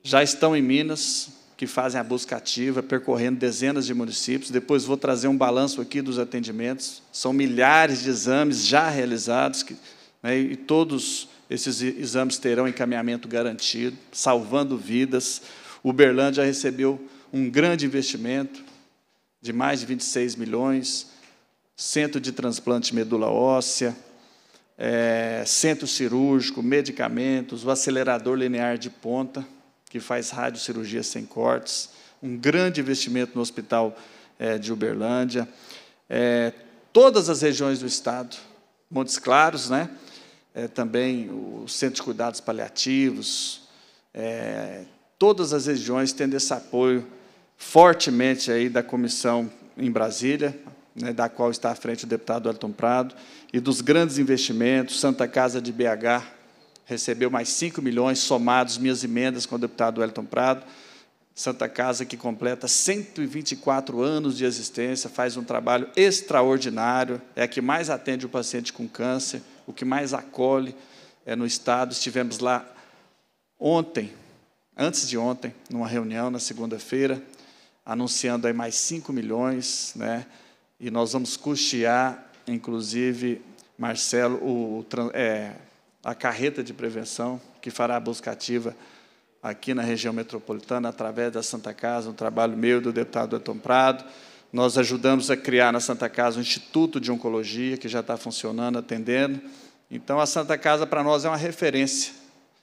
já estão em Minas, que fazem a busca ativa, percorrendo dezenas de municípios. Depois vou trazer um balanço aqui dos atendimentos. São milhares de exames já realizados, que, né, e todos esses exames terão encaminhamento garantido, salvando vidas. Uberlândia recebeu um grande investimento de mais de 26 milhões, centro de transplante medula óssea, é, centro cirúrgico, medicamentos, o acelerador linear de ponta, que faz radiocirurgia sem cortes, um grande investimento no hospital é, de Uberlândia, é, todas as regiões do estado, Montes Claros, né? É, também o centro de cuidados paliativos, é, todas as regiões tendo esse apoio fortemente aí da comissão em Brasília, né, da qual está à frente o deputado Elton Prado, e dos grandes investimentos, Santa Casa de BH recebeu mais 5 milhões, somados minhas emendas com o deputado Elton Prado, Santa Casa que completa 124 anos de existência, faz um trabalho extraordinário, é a que mais atende o paciente com câncer, o que mais acolhe é no Estado. Estivemos lá ontem, antes de ontem, numa reunião na segunda-feira, anunciando aí mais 5 milhões, né? E nós vamos custear, inclusive, Marcelo, o, é, a carreta de prevenção que fará a busca ativa aqui na região metropolitana, através da Santa Casa, um trabalho meu do deputado Elton Prado. Nós ajudamos a criar na Santa Casa um Instituto de Oncologia, que já está funcionando, atendendo. Então, a Santa Casa, para nós, é uma referência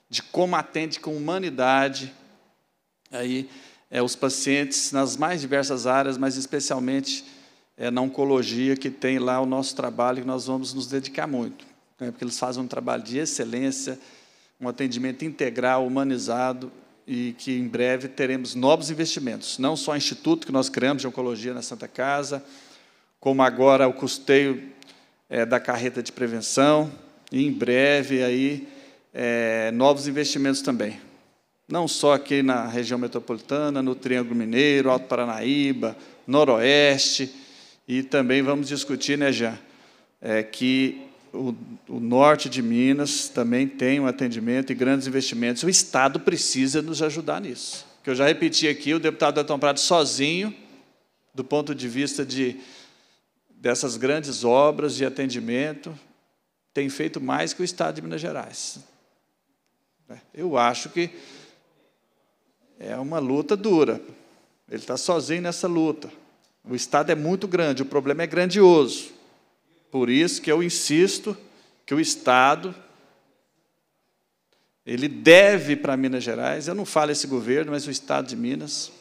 de como atende com humanidade aí, é, os pacientes nas mais diversas áreas, mas especialmente é, na oncologia que tem lá o nosso trabalho, que nós vamos nos dedicar muito, né, porque eles fazem um trabalho de excelência, um atendimento integral, humanizado, e que em breve teremos novos investimentos, não só o instituto que nós criamos de oncologia na Santa Casa, como agora o custeio é, da carreta de prevenção, e em breve aí é, novos investimentos também. Não só aqui na região metropolitana, no Triângulo Mineiro, Alto Paranaíba, Noroeste, e também vamos discutir, né, Jean, é, que o, o, norte de Minas também tem um atendimento e grandes investimentos. O Estado precisa nos ajudar nisso. Que eu já repeti aqui, o deputado Elton Prado sozinho, do ponto de vista de, dessas grandes obras de atendimento, tem feito mais que o Estado de Minas Gerais. É, eu acho que é uma luta dura. Ele está sozinho nessa luta. O Estado é muito grande, o problema é grandioso. Por isso que eu insisto que o Estado ele deve para Minas Gerais, eu não falo esse governo, mas o Estado de Minas,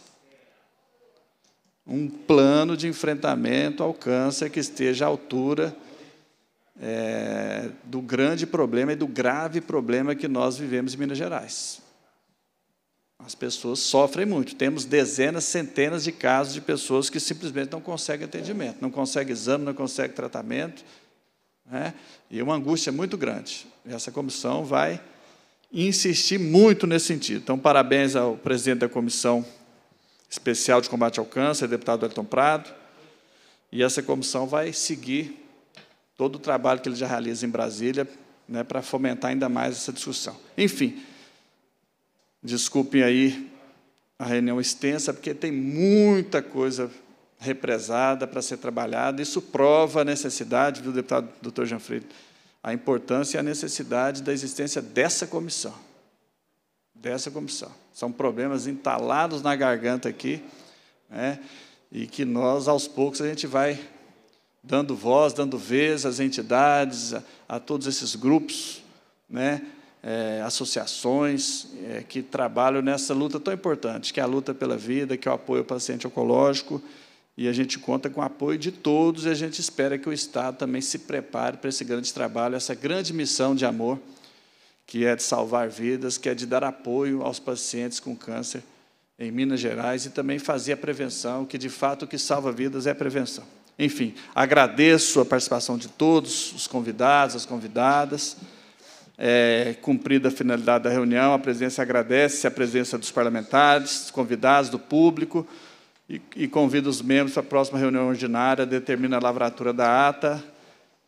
um plano de enfrentamento ao câncer que esteja à altura é, do grande problema e do grave problema que nós vivemos em Minas Gerais as pessoas sofrem muito. Temos dezenas, centenas de casos de pessoas que simplesmente não conseguem atendimento, não conseguem exame, não conseguem tratamento. Né? E uma angústia muito grande. Essa comissão vai insistir muito nesse sentido. Então, parabéns ao presidente da Comissão Especial de Combate ao Câncer, deputado Elton Prado. E essa comissão vai seguir todo o trabalho que ele já realiza em Brasília né, para fomentar ainda mais essa discussão. Enfim. Desculpem aí a reunião extensa, porque tem muita coisa represada para ser trabalhada. Isso prova a necessidade, viu, deputado doutor Janfredo, a importância e a necessidade da existência dessa comissão. Dessa comissão. São problemas entalados na garganta aqui, né, e que nós, aos poucos, a gente vai dando voz, dando vez às entidades, a, a todos esses grupos, né, é, associações é, que trabalham nessa luta tão importante, que é a luta pela vida, que é o apoio ao paciente oncológico. E a gente conta com o apoio de todos e a gente espera que o Estado também se prepare para esse grande trabalho, essa grande missão de amor, que é de salvar vidas, que é de dar apoio aos pacientes com câncer em Minas Gerais e também fazer a prevenção, que de fato o que salva vidas é a prevenção. Enfim, agradeço a participação de todos os convidados, as convidadas. É, cumprida a finalidade da reunião, a presidência agradece a presença dos parlamentares, convidados, do público, e, e convida os membros para a próxima reunião ordinária, determina a lavratura da ata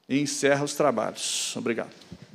e encerra os trabalhos. Obrigado.